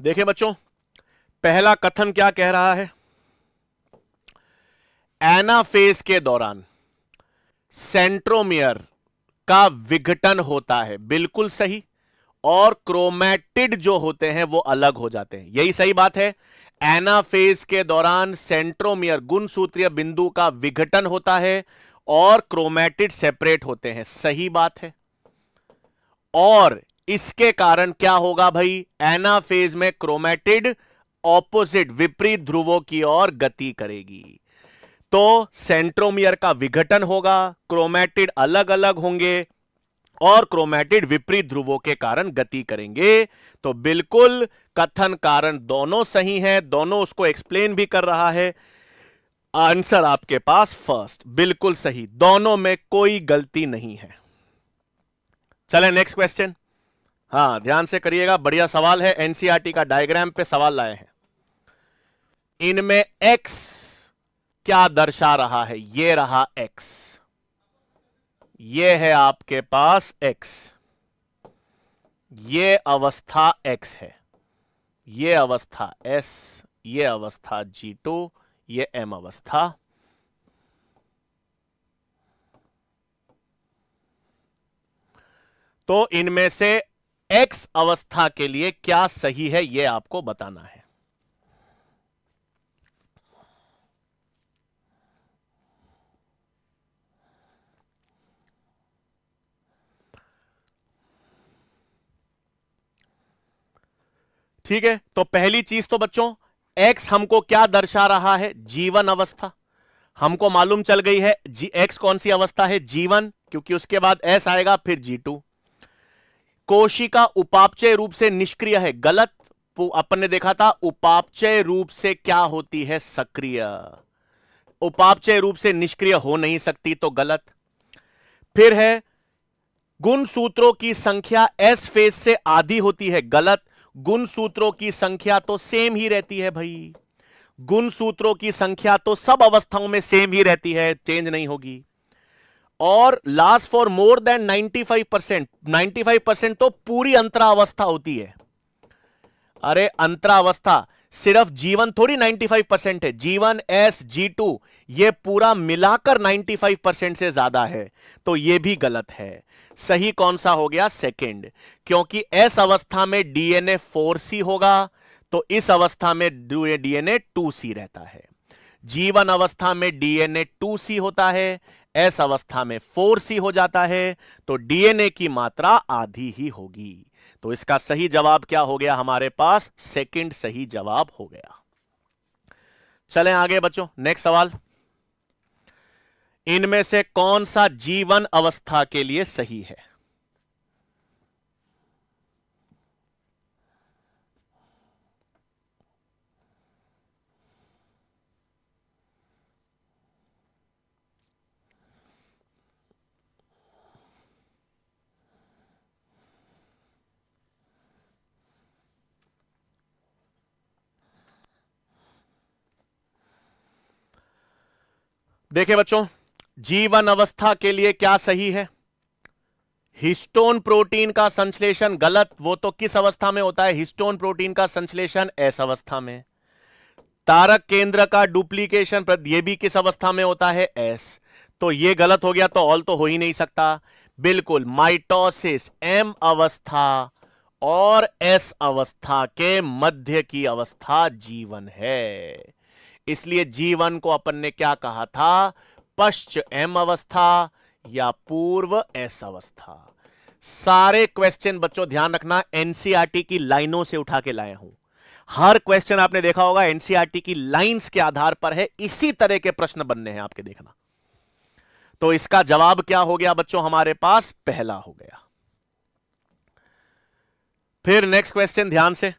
देखें बच्चों पहला कथन क्या कह रहा है एनाफेज के दौरान सेंट्रोमियर का विघटन होता है बिल्कुल सही और क्रोमैटिड जो होते हैं वो अलग हो जाते हैं यही सही बात है एनाफेज के दौरान सेंट्रोमियर गुणसूत्रीय बिंदु का विघटन होता है और क्रोमैटिड सेपरेट होते हैं सही बात है और इसके कारण क्या होगा भाई एनाफेज में क्रोमेटिड ऑपोजिट विपरीत ध्रुवों की ओर गति करेगी तो सेंट्रोमियर का विघटन होगा क्रोमेटिड अलग अलग होंगे और क्रोमेटिड विपरीत ध्रुवों के कारण गति करेंगे तो बिल्कुल कथन कारण दोनों सही हैं दोनों उसको एक्सप्लेन भी कर रहा है आंसर आपके पास फर्स्ट बिल्कुल सही दोनों में कोई गलती नहीं है चले नेक्स्ट क्वेश्चन हाँ ध्यान से करिएगा बढ़िया सवाल है एनसीआरटी e का डायग्राम पे सवाल लाए हैं इनमें एक्स क्या दर्शा रहा है ये रहा एक्स ये है आपके पास एक्स ये अवस्था एक्स है ये अवस्था एस ये अवस्था जी टू ये एम अवस्था तो इनमें से एक्स अवस्था के लिए क्या सही है यह आपको बताना है ठीक है तो पहली चीज तो बच्चों एक्स हमको क्या दर्शा रहा है जीवन अवस्था हमको मालूम चल गई है जी एक्स कौन सी अवस्था है जीवन क्योंकि उसके बाद एस आएगा फिर जी टू कोशिका उपापचय रूप से निष्क्रिय है गलत अपन ने देखा था उपापचय रूप से क्या होती है सक्रिय उपापचय रूप से निष्क्रिय हो नहीं सकती तो गलत फिर है गुण सूत्रों की संख्या एस फेस से आधी होती है गलत गुण सूत्रों की संख्या तो सेम ही रहती है भाई गुण सूत्रों की संख्या तो सब अवस्थाओं में सेम ही रहती है चेंज नहीं होगी और last for more than 95 percent ninety percent तो पूरी अंतरावस्था होती है अरे अंतरावस्था सिर्फ जीवन थोड़ी 95 परसेंट है जीवन एस जी टू ये पूरा मिलाकर 95 परसेंट से ज्यादा है तो ये भी गलत है सही कौन सा हो गया सेकेंड क्योंकि एस अवस्था में डीएनए फोर सी होगा तो इस अवस्था में डीएनए टू सी रहता है जीवन अवस्था में डीएनए टू सी होता है ऐस अवस्था में फोर सी हो जाता है तो डीएनए की मात्रा आधी ही होगी तो इसका सही जवाब क्या हो गया हमारे पास सेकंड सही जवाब हो गया चलें आगे बच्चों नेक्स्ट सवाल इनमें से कौन सा जीवन अवस्था के लिए सही है देखे बच्चों जीवन अवस्था के लिए क्या सही है हिस्टोन प्रोटीन का संश्लेषण गलत वो तो किस अवस्था में होता है हिस्टोन प्रोटीन का संश्लेषण एस अवस्था में तारक केंद्र का डुप्लीकेशन ये भी किस अवस्था में होता है एस तो ये गलत हो गया तो ऑल तो हो ही नहीं सकता बिल्कुल माइटोसिस एम अवस्था और एस अवस्था के मध्य की अवस्था जीवन है इसलिए जीवन को अपन ने क्या कहा था पश्च एम अवस्था या पूर्व एस अवस्था सारे क्वेश्चन बच्चों ध्यान रखना एनसीआरटी e की लाइनों से उठा के लाया हूं हर क्वेश्चन आपने देखा होगा एनसीआरटी e की लाइंस के आधार पर है इसी तरह के प्रश्न बनने हैं आपके देखना तो इसका जवाब क्या हो गया बच्चों हमारे पास पहला हो गया फिर नेक्स्ट क्वेश्चन ध्यान से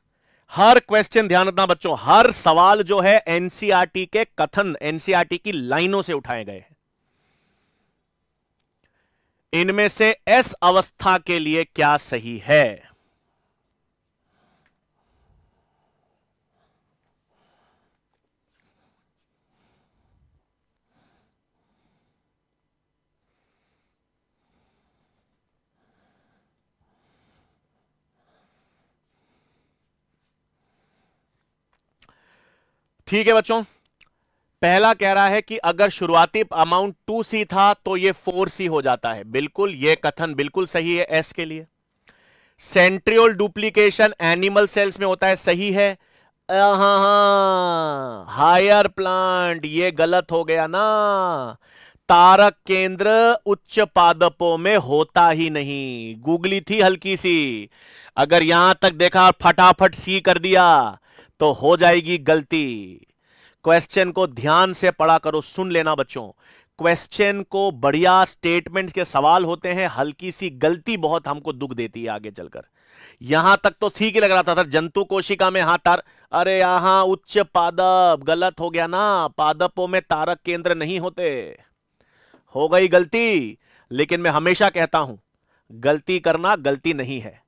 हर क्वेश्चन ध्यान रखना बच्चों हर सवाल जो है एनसीआरटी e के कथन एनसीआरटी e की लाइनों से उठाए गए हैं इनमें से एस अवस्था के लिए क्या सही है ठीक है बच्चों पहला कह रहा है कि अगर शुरुआती अमाउंट 2c था तो ये 4c हो जाता है बिल्कुल ये कथन बिल्कुल सही है एस के लिए सेंट्रियोल डुप्लीकेशन एनिमल सेल्स में होता है सही है हायर प्लांट हाँ, ये गलत हो गया ना तारक केंद्र उच्च पादपों में होता ही नहीं गूगली थी हल्की सी अगर यहां तक देखा फटाफट सी कर दिया तो हो जाएगी गलती क्वेश्चन को ध्यान से पढ़ा करो सुन लेना बच्चों क्वेश्चन को बढ़िया स्टेटमेंट के सवाल होते हैं हल्की सी गलती बहुत हमको दुख देती है आगे चलकर यहां तक तो ठीक ही लग रहा था, सर जंतु कोशिका में हाँ तार अरे यहां उच्च पादप गलत हो गया ना पादपों में तारक केंद्र नहीं होते हो गई गलती लेकिन मैं हमेशा कहता हूं गलती करना गलती नहीं है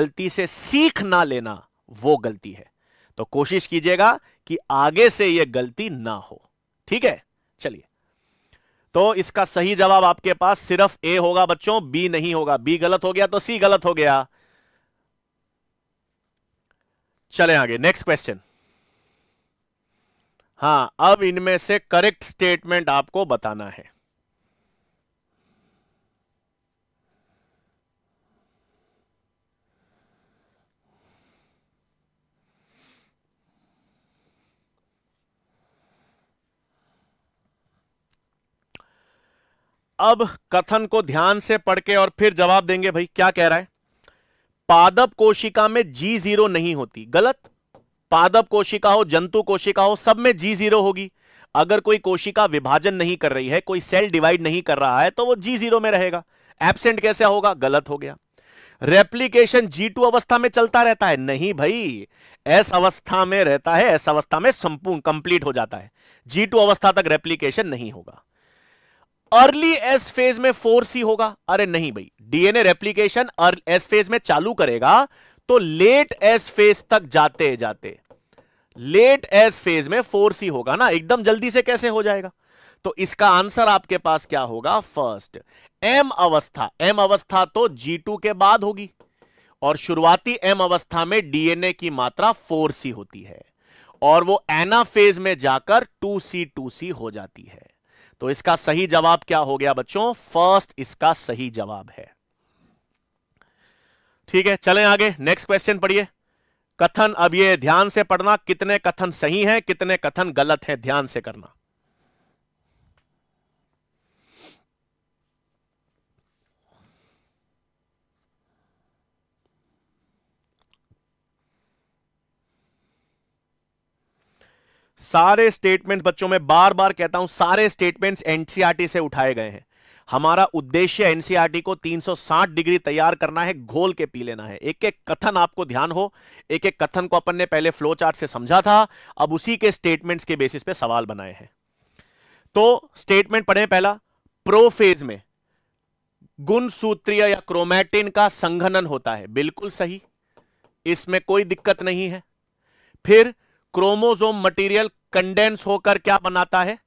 गलती से सीख ना लेना वो गलती है तो कोशिश कीजिएगा कि आगे से यह गलती ना हो ठीक है चलिए तो इसका सही जवाब आपके पास सिर्फ ए होगा बच्चों बी नहीं होगा बी गलत हो गया तो सी गलत हो गया चले आगे नेक्स्ट क्वेश्चन हाँ अब इनमें से करेक्ट स्टेटमेंट आपको बताना है अब कथन को ध्यान से पढ़ के और फिर जवाब देंगे भाई क्या कह रहा है पादप कोशिका में जी जीरो नहीं होती गलत पादप कोशिका हो जंतु कोशिका हो सब में जी जीरो होगी अगर कोई कोशिका विभाजन नहीं कर रही है कोई सेल डिवाइड नहीं कर रहा है तो वो जी जीरो में रहेगा एबसेंट कैसे होगा गलत हो गया रेप्लीकेशन जी टू अवस्था में चलता रहता है नहीं भाई एस अवस्था में रहता है एस अवस्था में संपूर्ण कंप्लीट हो जाता है जी टू अवस्था तक रेप्लीकेशन नहीं होगा अर्ली एस फेज में फोर सी होगा अरे नहीं भाई डीएनए रेप्लीकेशन एस फेज में चालू करेगा तो लेट एस फेज तक जाते जाते लेट एस फेज में फोर सी होगा ना एकदम जल्दी से कैसे हो जाएगा तो इसका आंसर आपके पास क्या होगा फर्स्ट एम अवस्था एम अवस्था तो टू के बाद होगी और शुरुआती एम अवस्था में डीएनए की मात्रा फोर सी होती है और वो एना फेज में जाकर टू सी टू सी हो जाती है तो इसका सही जवाब क्या हो गया बच्चों फर्स्ट इसका सही जवाब है ठीक है चलें आगे नेक्स्ट क्वेश्चन पढ़िए कथन अब ये ध्यान से पढ़ना कितने कथन सही हैं कितने कथन गलत हैं ध्यान से करना सारे स्टेटमेंट बच्चों में बार बार कहता हूं सारे स्टेटमेंट्स एनसीआरटी e से उठाए गए हैं हमारा उद्देश्य एनसीआरटी e को 360 डिग्री तैयार करना है घोल के पी लेना है एक एक कथन आपको ध्यान हो एक एक कथन को अपन ने पहले फ्लो चार्ट से समझा था अब उसी के स्टेटमेंट्स के बेसिस पे सवाल बनाए हैं तो स्टेटमेंट पढ़े पहला प्रोफेज में गुण सूत्रीय या क्रोमैटिन का संघनन होता है बिल्कुल सही इसमें कोई दिक्कत नहीं है फिर क्रोमोजोम मटेरियल कंडेंस होकर क्या बनाता है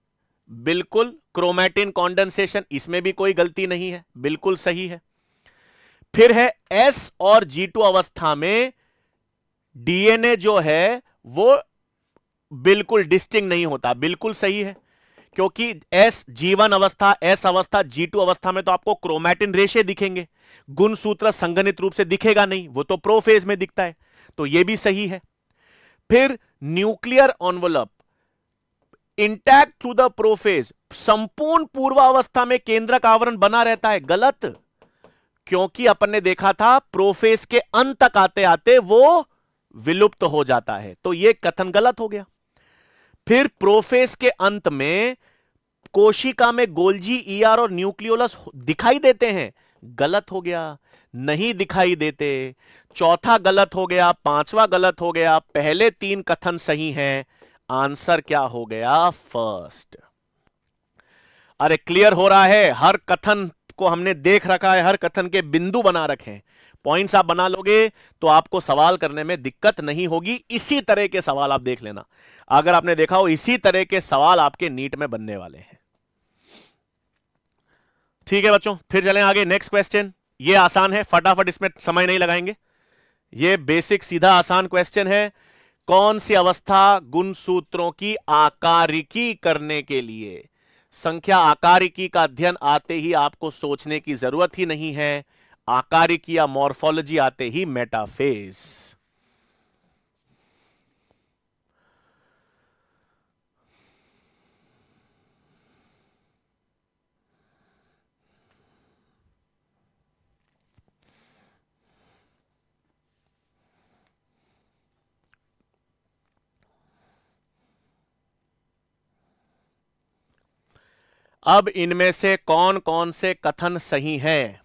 बिल्कुल क्रोमैटिन कॉन्डेंसेशन इसमें भी कोई गलती नहीं है बिल्कुल सही है फिर है एस और जी टू अवस्था में डीएनए जो है वो बिल्कुल डिस्टिंग नहीं होता बिल्कुल सही है क्योंकि एस जीवन अवस्था एस अवस्था जी टू अवस्था में तो आपको क्रोमैटिन रेशे दिखेंगे गुण सूत्र रूप से दिखेगा नहीं वो तो प्रोफेज में दिखता है तो ये भी सही है फिर nuclear envelope intact through the prophase संपूर्ण पूर्वावस्था में केंद्र का आवरण बना रहता है गलत क्योंकि अपन ने देखा था प्रोफेज के अंत तक आते आते वो विलुप्त हो जाता है तो ये कथन गलत हो गया फिर प्रोफेस के अंत में कोशिका में गोल्जी ईआर और न्यूक्लियोलस दिखाई देते हैं गलत हो गया नहीं दिखाई देते चौथा गलत हो गया पांचवा गलत हो गया पहले तीन कथन सही हैं आंसर क्या हो गया फर्स्ट अरे क्लियर हो रहा है हर कथन को हमने देख रखा है हर कथन के बिंदु बना रखे हैं पॉइंट्स आप बना लोगे तो आपको सवाल करने में दिक्कत नहीं होगी इसी तरह के सवाल आप देख लेना अगर आपने देखा हो इसी तरह के सवाल आपके नीट में बनने वाले हैं ठीक है बच्चों फिर चलें आगे नेक्स्ट क्वेश्चन ये आसान है फटाफट इसमें समय नहीं लगाएंगे ये बेसिक सीधा आसान क्वेश्चन है कौन सी अवस्था गुण सूत्रों की आकारिकी करने के लिए संख्या आकारिकी का अध्ययन आते ही आपको सोचने की जरूरत ही नहीं है आकारिकी या मॉर्फोलॉजी आते ही मेटाफेज अब इनमें से कौन कौन से कथन सही हैं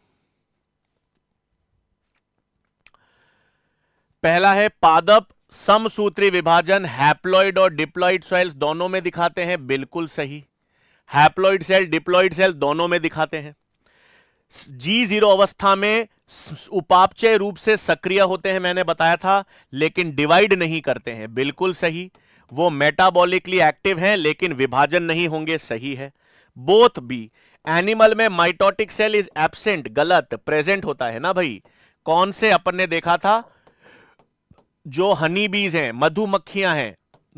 पहला है पादप समसूत्री विभाजन हैप्लॉइड और डिप्लॉइड सेल्स दोनों में दिखाते हैं बिल्कुल सही हैप्लॉइड सेल डिप्लॉइड सेल दोनों में दिखाते हैं जी जीरो अवस्था में उपापचय रूप से सक्रिय होते हैं मैंने बताया था लेकिन डिवाइड नहीं करते हैं बिल्कुल सही वो मेटाबॉलिकली एक्टिव हैं लेकिन विभाजन नहीं होंगे सही है बोथ बी एनिमल में माइटोटिक सेल इज एबसेंट गलत प्रेजेंट होता है ना भाई कौन से अपन ने देखा था जो हनी बीज है मधुमक्खियां हैं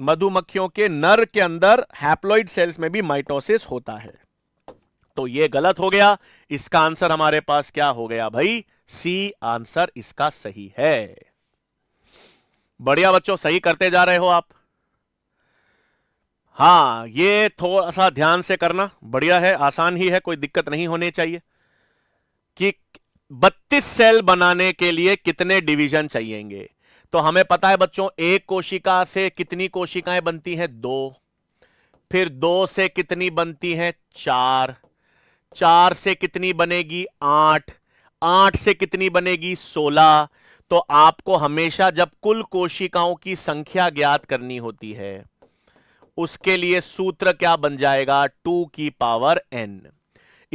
मधुमक्खियों के नर के अंदर हैप्लॉइड सेल्स में भी माइटोसिस होता है तो ये गलत हो गया इसका आंसर हमारे पास क्या हो गया भाई सी आंसर इसका सही है बढ़िया बच्चों सही करते जा रहे हो आप हाँ ये थोड़ा सा ध्यान से करना बढ़िया है आसान ही है कोई दिक्कत नहीं होनी चाहिए कि 32 सेल बनाने के लिए कितने डिवीजन चाहिएंगे तो हमें पता है बच्चों एक कोशिका से कितनी कोशिकाएं बनती हैं दो फिर दो से कितनी बनती हैं चार चार से कितनी बनेगी आठ आठ से कितनी बनेगी सोलह तो आपको हमेशा जब कुल कोशिकाओं की संख्या ज्ञात करनी होती है उसके लिए सूत्र क्या बन जाएगा टू की पावर एन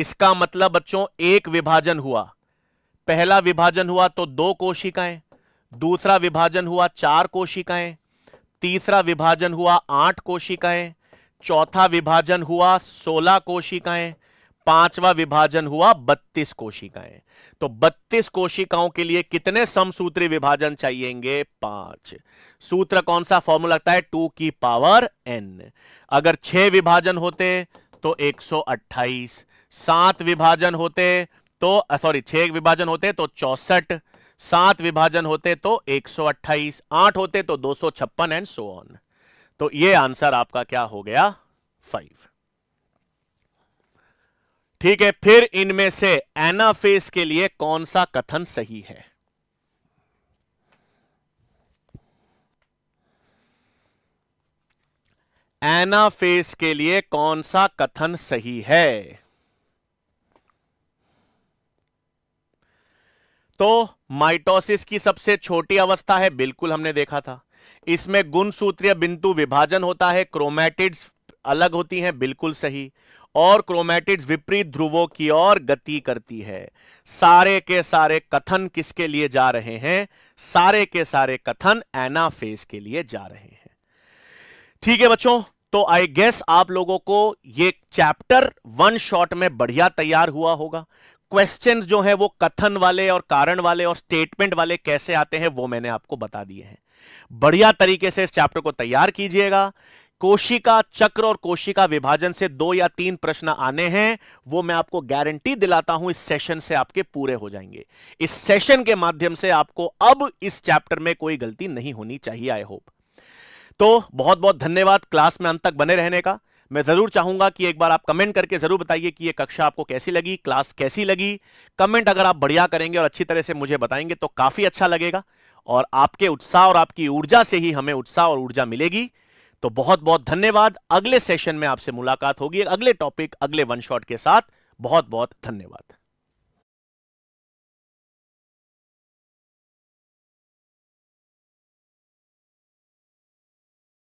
इसका मतलब बच्चों एक विभाजन हुआ पहला विभाजन हुआ तो दो कोशिकाएं दूसरा विभाजन हुआ चार कोशिकाएं तीसरा विभाजन हुआ आठ कोशिकाएं चौथा विभाजन हुआ सोलह कोशिकाएं पांचवा विभाजन हुआ बत्तीस कोशिकाएं तो बत्तीस कोशिकाओं के लिए कितने समसूत्री विभाजन चाहिएंगे पांच सूत्र कौन सा फॉर्मूला लगता है टू की पावर एन अगर छह विभाजन होते तो 128 सात विभाजन होते तो सॉरी छह विभाजन होते तो चौसठ सात विभाजन होते तो 128 आठ होते तो दो एंड सो ऑन तो ये आंसर आपका क्या हो गया फाइव ठीक है फिर इनमें से एनाफेस के लिए कौन सा कथन सही है एनाफेस के लिए कौन सा कथन सही है तो माइटोसिस की सबसे छोटी अवस्था है बिल्कुल हमने देखा था इसमें गुणसूत्रीय बिंदु विभाजन होता है क्रोमैटिड्स अलग होती हैं बिल्कुल सही और क्रोमैटिड्स विपरीत ध्रुवों की ओर गति करती है सारे के सारे कथन किसके लिए जा रहे हैं सारे के सारे कथन एनाफेज के लिए जा रहे हैं ठीक है बच्चों तो आई गेस आप लोगों को ये चैप्टर वन शॉट में बढ़िया तैयार हुआ होगा क्वेश्चंस जो है वो कथन वाले और कारण वाले और स्टेटमेंट वाले कैसे आते हैं वो मैंने आपको बता दिए हैं बढ़िया तरीके से इस चैप्टर को तैयार कीजिएगा कोशिका चक्र और कोशिका विभाजन से दो या तीन प्रश्न आने हैं वो मैं आपको गारंटी दिलाता हूं इस सेशन से आपके पूरे हो जाएंगे इस सेशन के माध्यम से आपको अब इस चैप्टर में कोई गलती नहीं होनी चाहिए आई होप तो बहुत बहुत धन्यवाद क्लास में अंत तक बने रहने का मैं ज़रूर चाहूंगा कि एक बार आप कमेंट करके ज़रूर बताइए कि ये कक्षा आपको कैसी लगी क्लास कैसी लगी कमेंट अगर आप बढ़िया करेंगे और अच्छी तरह से मुझे बताएंगे तो काफ़ी अच्छा लगेगा और आपके उत्साह और आपकी ऊर्जा से ही हमें उत्साह और ऊर्जा मिलेगी तो बहुत बहुत धन्यवाद अगले सेशन में आपसे मुलाकात होगी अगले टॉपिक अगले वन शॉट के साथ बहुत बहुत धन्यवाद